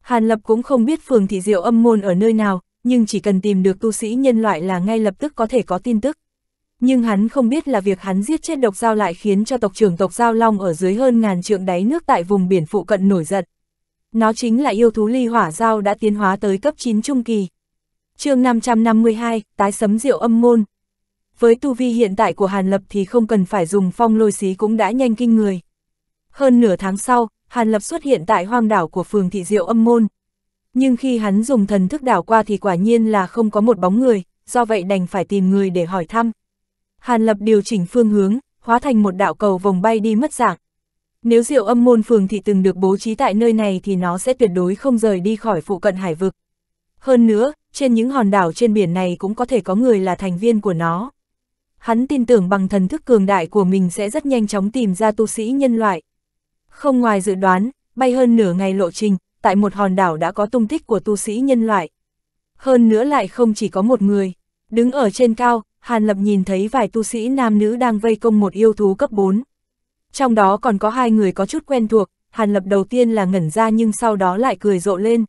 Hàn Lập cũng không biết phường thị diệu âm môn ở nơi nào, nhưng chỉ cần tìm được tu sĩ nhân loại là ngay lập tức có thể có tin tức. Nhưng hắn không biết là việc hắn giết chết độc giao lại khiến cho tộc trưởng tộc giao long ở dưới hơn ngàn trượng đáy nước tại vùng biển phụ cận nổi giận. Nó chính là yêu thú ly hỏa giao đã tiến hóa tới cấp 9 trung kỳ. chương 552, tái sấm diệu âm môn. Với tu vi hiện tại của Hàn Lập thì không cần phải dùng phong lôi xí cũng đã nhanh kinh người. Hơn nửa tháng sau, Hàn Lập xuất hiện tại hoang đảo của phường Thị Diệu âm môn. Nhưng khi hắn dùng thần thức đảo qua thì quả nhiên là không có một bóng người, do vậy đành phải tìm người để hỏi thăm. Hàn Lập điều chỉnh phương hướng, hóa thành một đạo cầu vòng bay đi mất dạng. Nếu Diệu âm môn phường Thị từng được bố trí tại nơi này thì nó sẽ tuyệt đối không rời đi khỏi phụ cận hải vực. Hơn nữa, trên những hòn đảo trên biển này cũng có thể có người là thành viên của nó. Hắn tin tưởng bằng thần thức cường đại của mình sẽ rất nhanh chóng tìm ra tu sĩ nhân loại, không ngoài dự đoán, bay hơn nửa ngày lộ trình, tại một hòn đảo đã có tung tích của tu sĩ nhân loại. Hơn nữa lại không chỉ có một người. Đứng ở trên cao, Hàn Lập nhìn thấy vài tu sĩ nam nữ đang vây công một yêu thú cấp 4. Trong đó còn có hai người có chút quen thuộc, Hàn Lập đầu tiên là ngẩn ra nhưng sau đó lại cười rộ lên.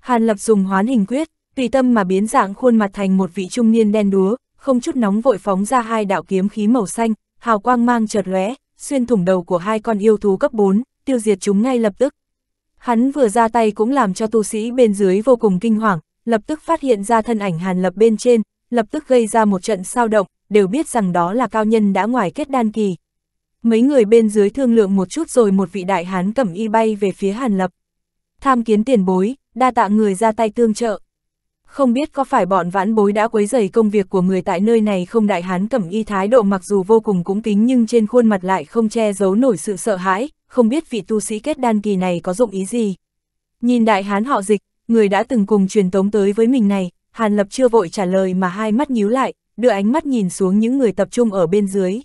Hàn Lập dùng hoán hình quyết, tùy tâm mà biến dạng khuôn mặt thành một vị trung niên đen đúa, không chút nóng vội phóng ra hai đạo kiếm khí màu xanh, hào quang mang chợt lóe, xuyên thủng đầu của hai con yêu thú cấp 4, tiêu diệt chúng ngay lập tức. Hắn vừa ra tay cũng làm cho tu sĩ bên dưới vô cùng kinh hoàng, lập tức phát hiện ra thân ảnh Hàn Lập bên trên, lập tức gây ra một trận sao động, đều biết rằng đó là cao nhân đã ngoài kết đan kỳ. Mấy người bên dưới thương lượng một chút rồi một vị đại hán cẩm y bay về phía Hàn Lập. Tham kiến tiền bối, đa tạ người ra tay tương trợ. Không biết có phải bọn vãn bối đã quấy rầy công việc của người tại nơi này không đại hán cẩm y thái độ mặc dù vô cùng cúng kính nhưng trên khuôn mặt lại không che giấu nổi sự sợ hãi, không biết vị tu sĩ kết đan kỳ này có dụng ý gì. Nhìn đại hán họ dịch, người đã từng cùng truyền tống tới với mình này, Hàn Lập chưa vội trả lời mà hai mắt nhíu lại, đưa ánh mắt nhìn xuống những người tập trung ở bên dưới.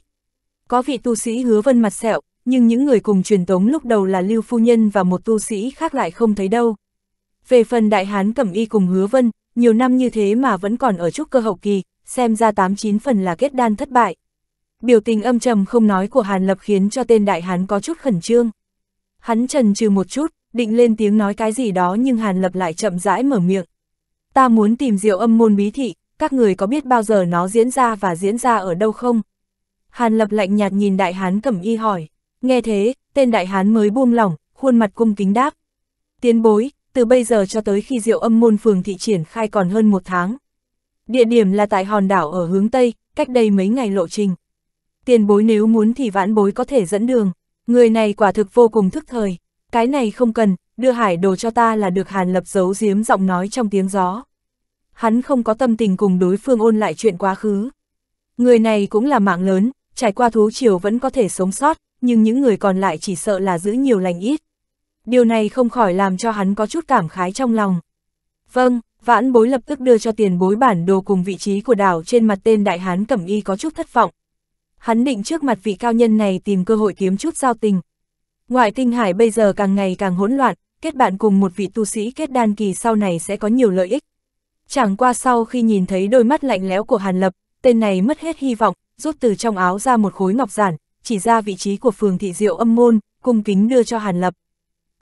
Có vị tu sĩ hứa vân mặt sẹo, nhưng những người cùng truyền tống lúc đầu là Lưu Phu Nhân và một tu sĩ khác lại không thấy đâu. Về phần đại hán cẩm y cùng hứa vân, nhiều năm như thế mà vẫn còn ở chút cơ hậu kỳ, xem ra 89 phần là kết đan thất bại. Biểu tình âm trầm không nói của Hàn Lập khiến cho tên đại hán có chút khẩn trương. Hắn trần trừ một chút, định lên tiếng nói cái gì đó nhưng Hàn Lập lại chậm rãi mở miệng. Ta muốn tìm diệu âm môn bí thị, các người có biết bao giờ nó diễn ra và diễn ra ở đâu không? Hàn Lập lạnh nhạt nhìn đại hán cẩm y hỏi. Nghe thế, tên đại hán mới buông lỏng, khuôn mặt cung kính đáp. Tiến bối, từ bây giờ cho tới khi Diệu Âm Môn Phường thị triển khai còn hơn một tháng. Địa điểm là tại hòn đảo ở hướng Tây, cách đây mấy ngày lộ trình. Tiền bối nếu muốn thì vãn bối có thể dẫn đường, người này quả thực vô cùng thức thời, cái này không cần, đưa hải đồ cho ta là được Hàn Lập giấu giếm giọng nói trong tiếng gió. Hắn không có tâm tình cùng đối phương ôn lại chuyện quá khứ. Người này cũng là mạng lớn, trải qua thú triều vẫn có thể sống sót, nhưng những người còn lại chỉ sợ là giữ nhiều lành ít điều này không khỏi làm cho hắn có chút cảm khái trong lòng. Vâng, vãn bối lập tức đưa cho tiền bối bản đồ cùng vị trí của đảo trên mặt tên đại hán cẩm y có chút thất vọng. Hắn định trước mặt vị cao nhân này tìm cơ hội kiếm chút giao tình. Ngoại tinh hải bây giờ càng ngày càng hỗn loạn, kết bạn cùng một vị tu sĩ kết đan kỳ sau này sẽ có nhiều lợi ích. Chẳng qua sau khi nhìn thấy đôi mắt lạnh lẽo của Hàn Lập, tên này mất hết hy vọng, rút từ trong áo ra một khối ngọc giản, chỉ ra vị trí của phường thị diệu âm môn, cung kính đưa cho Hàn Lập.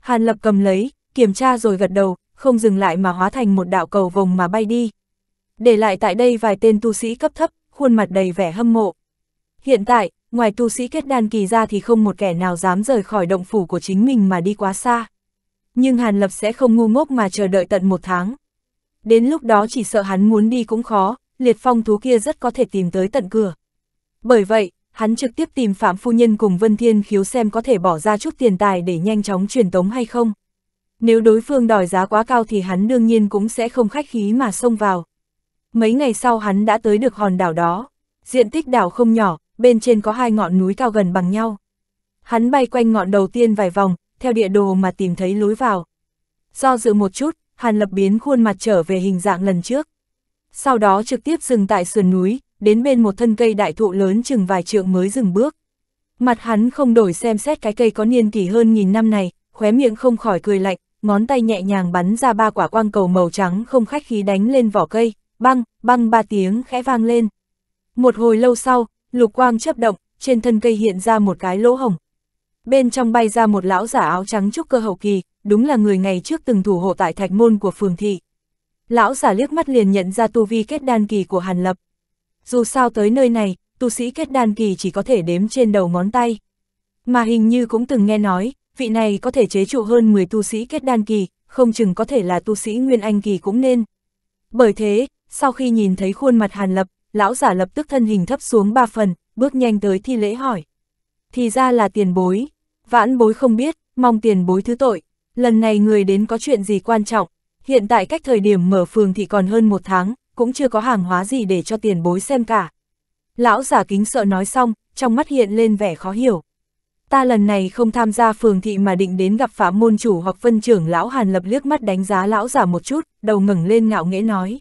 Hàn Lập cầm lấy, kiểm tra rồi gật đầu, không dừng lại mà hóa thành một đạo cầu vồng mà bay đi. Để lại tại đây vài tên tu sĩ cấp thấp, khuôn mặt đầy vẻ hâm mộ. Hiện tại, ngoài tu sĩ kết đan kỳ ra thì không một kẻ nào dám rời khỏi động phủ của chính mình mà đi quá xa. Nhưng Hàn Lập sẽ không ngu ngốc mà chờ đợi tận một tháng. Đến lúc đó chỉ sợ hắn muốn đi cũng khó, liệt phong thú kia rất có thể tìm tới tận cửa. Bởi vậy, hắn trực tiếp tìm Phạm Phu Nhân cùng Vân Thiên Khiếu xem có thể bỏ ra chút tiền tài để nhanh chóng truyền tống hay không. Nếu đối phương đòi giá quá cao thì hắn đương nhiên cũng sẽ không khách khí mà xông vào. Mấy ngày sau hắn đã tới được hòn đảo đó. Diện tích đảo không nhỏ, bên trên có hai ngọn núi cao gần bằng nhau. Hắn bay quanh ngọn đầu tiên vài vòng, theo địa đồ mà tìm thấy lối vào. Do dự một chút, Hàn Lập biến khuôn mặt trở về hình dạng lần trước. Sau đó trực tiếp dừng tại sườn núi, đến bên một thân cây đại thụ lớn chừng vài trượng mới dừng bước. Mặt hắn không đổi xem xét cái cây có niên kỷ hơn nghìn năm này, khóe miệng không khỏi cười lạnh, ngón tay nhẹ nhàng bắn ra ba quả quang cầu màu trắng không khách khí đánh lên vỏ cây, băng, băng ba tiếng khẽ vang lên. Một hồi lâu sau, lục quang chấp động, trên thân cây hiện ra một cái lỗ hồng. Bên trong bay ra một lão giả áo trắng trúc cơ hậu kỳ, đúng là người ngày trước từng thủ hộ tại thạch môn của phường thị. Lão giả liếc mắt liền nhận ra tu vi kết đan kỳ của Hàn Lập. Dù sao tới nơi này, tu sĩ kết đan kỳ chỉ có thể đếm trên đầu ngón tay. Mà hình như cũng từng nghe nói, vị này có thể chế trụ hơn 10 tu sĩ kết đan kỳ, không chừng có thể là tu sĩ Nguyên Anh kỳ cũng nên. Bởi thế, sau khi nhìn thấy khuôn mặt Hàn Lập, lão giả lập tức thân hình thấp xuống ba phần, bước nhanh tới thi lễ hỏi. Thì ra là tiền bối, vãn bối không biết, mong tiền bối thứ tội, lần này người đến có chuyện gì quan trọng, hiện tại cách thời điểm mở phường thì còn hơn một tháng, cũng chưa có hàng hóa gì để cho tiền bối xem cả. Lão giả kính sợ nói xong, trong mắt hiện lên vẻ khó hiểu. Ta lần này không tham gia phường thị mà định đến gặp phạm môn chủ hoặc vân trưởng lão Hàn Lập liếc mắt đánh giá lão giả một chút, đầu ngẩng lên ngạo nghễ nói.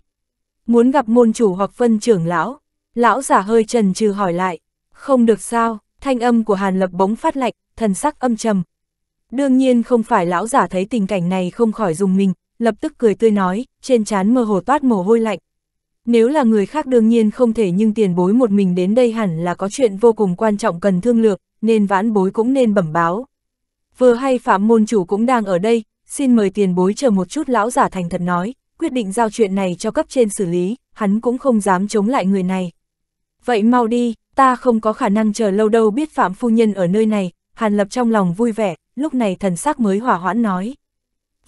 Muốn gặp môn chủ hoặc vân trưởng lão, lão giả hơi trần trừ hỏi lại. Không được sao, thanh âm của Hàn Lập bỗng phát lạnh, thần sắc âm trầm. Đương nhiên không phải lão giả thấy tình cảnh này không khỏi dùng mình, lập tức cười tươi nói, trên trán mơ hồ toát mồ hôi lạnh, nếu là người khác đương nhiên không thể nhưng tiền bối một mình đến đây hẳn là có chuyện vô cùng quan trọng cần thương lược, nên vãn bối cũng nên bẩm báo. Vừa hay phạm môn chủ cũng đang ở đây, xin mời tiền bối chờ một chút lão giả thành thật nói, quyết định giao chuyện này cho cấp trên xử lý, hắn cũng không dám chống lại người này. Vậy mau đi, ta không có khả năng chờ lâu đâu biết phạm phu nhân ở nơi này, hàn lập trong lòng vui vẻ, lúc này thần sắc mới hỏa hoãn nói.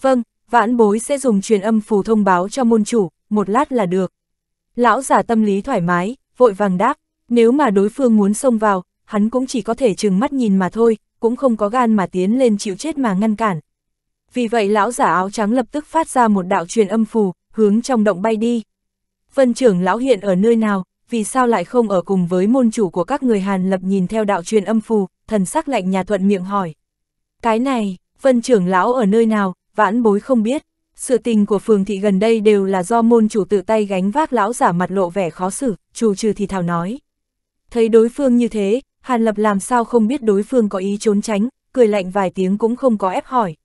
Vâng, vãn bối sẽ dùng truyền âm phù thông báo cho môn chủ, một lát là được. Lão giả tâm lý thoải mái, vội vàng đáp, nếu mà đối phương muốn xông vào, hắn cũng chỉ có thể chừng mắt nhìn mà thôi, cũng không có gan mà tiến lên chịu chết mà ngăn cản. Vì vậy lão giả áo trắng lập tức phát ra một đạo truyền âm phù, hướng trong động bay đi. Vân trưởng lão hiện ở nơi nào, vì sao lại không ở cùng với môn chủ của các người Hàn lập nhìn theo đạo truyền âm phù, thần sắc lạnh nhà thuận miệng hỏi. Cái này, vân trưởng lão ở nơi nào, vãn bối không biết sự tình của phường thị gần đây đều là do môn chủ tự tay gánh vác lão giả mặt lộ vẻ khó xử, chủ trừ thì thảo nói. Thấy đối phương như thế, Hàn Lập làm sao không biết đối phương có ý trốn tránh, cười lạnh vài tiếng cũng không có ép hỏi.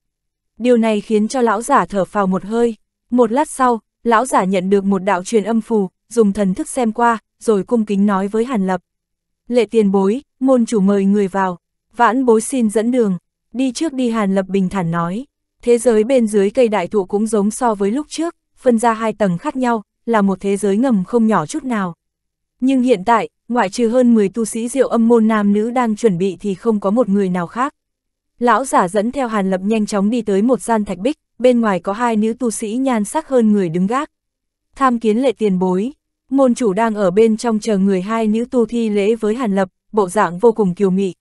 Điều này khiến cho lão giả thở phào một hơi. Một lát sau, lão giả nhận được một đạo truyền âm phù, dùng thần thức xem qua, rồi cung kính nói với Hàn Lập. Lệ tiền bối, môn chủ mời người vào, vãn bối xin dẫn đường, đi trước đi Hàn Lập bình thản nói. Thế giới bên dưới cây đại thụ cũng giống so với lúc trước, phân ra hai tầng khác nhau, là một thế giới ngầm không nhỏ chút nào. Nhưng hiện tại, ngoại trừ hơn 10 tu sĩ diệu âm môn nam nữ đang chuẩn bị thì không có một người nào khác. Lão giả dẫn theo Hàn Lập nhanh chóng đi tới một gian thạch bích, bên ngoài có hai nữ tu sĩ nhan sắc hơn người đứng gác. Tham kiến lệ tiền bối, môn chủ đang ở bên trong chờ người hai nữ tu thi lễ với Hàn Lập, bộ dạng vô cùng kiều mị,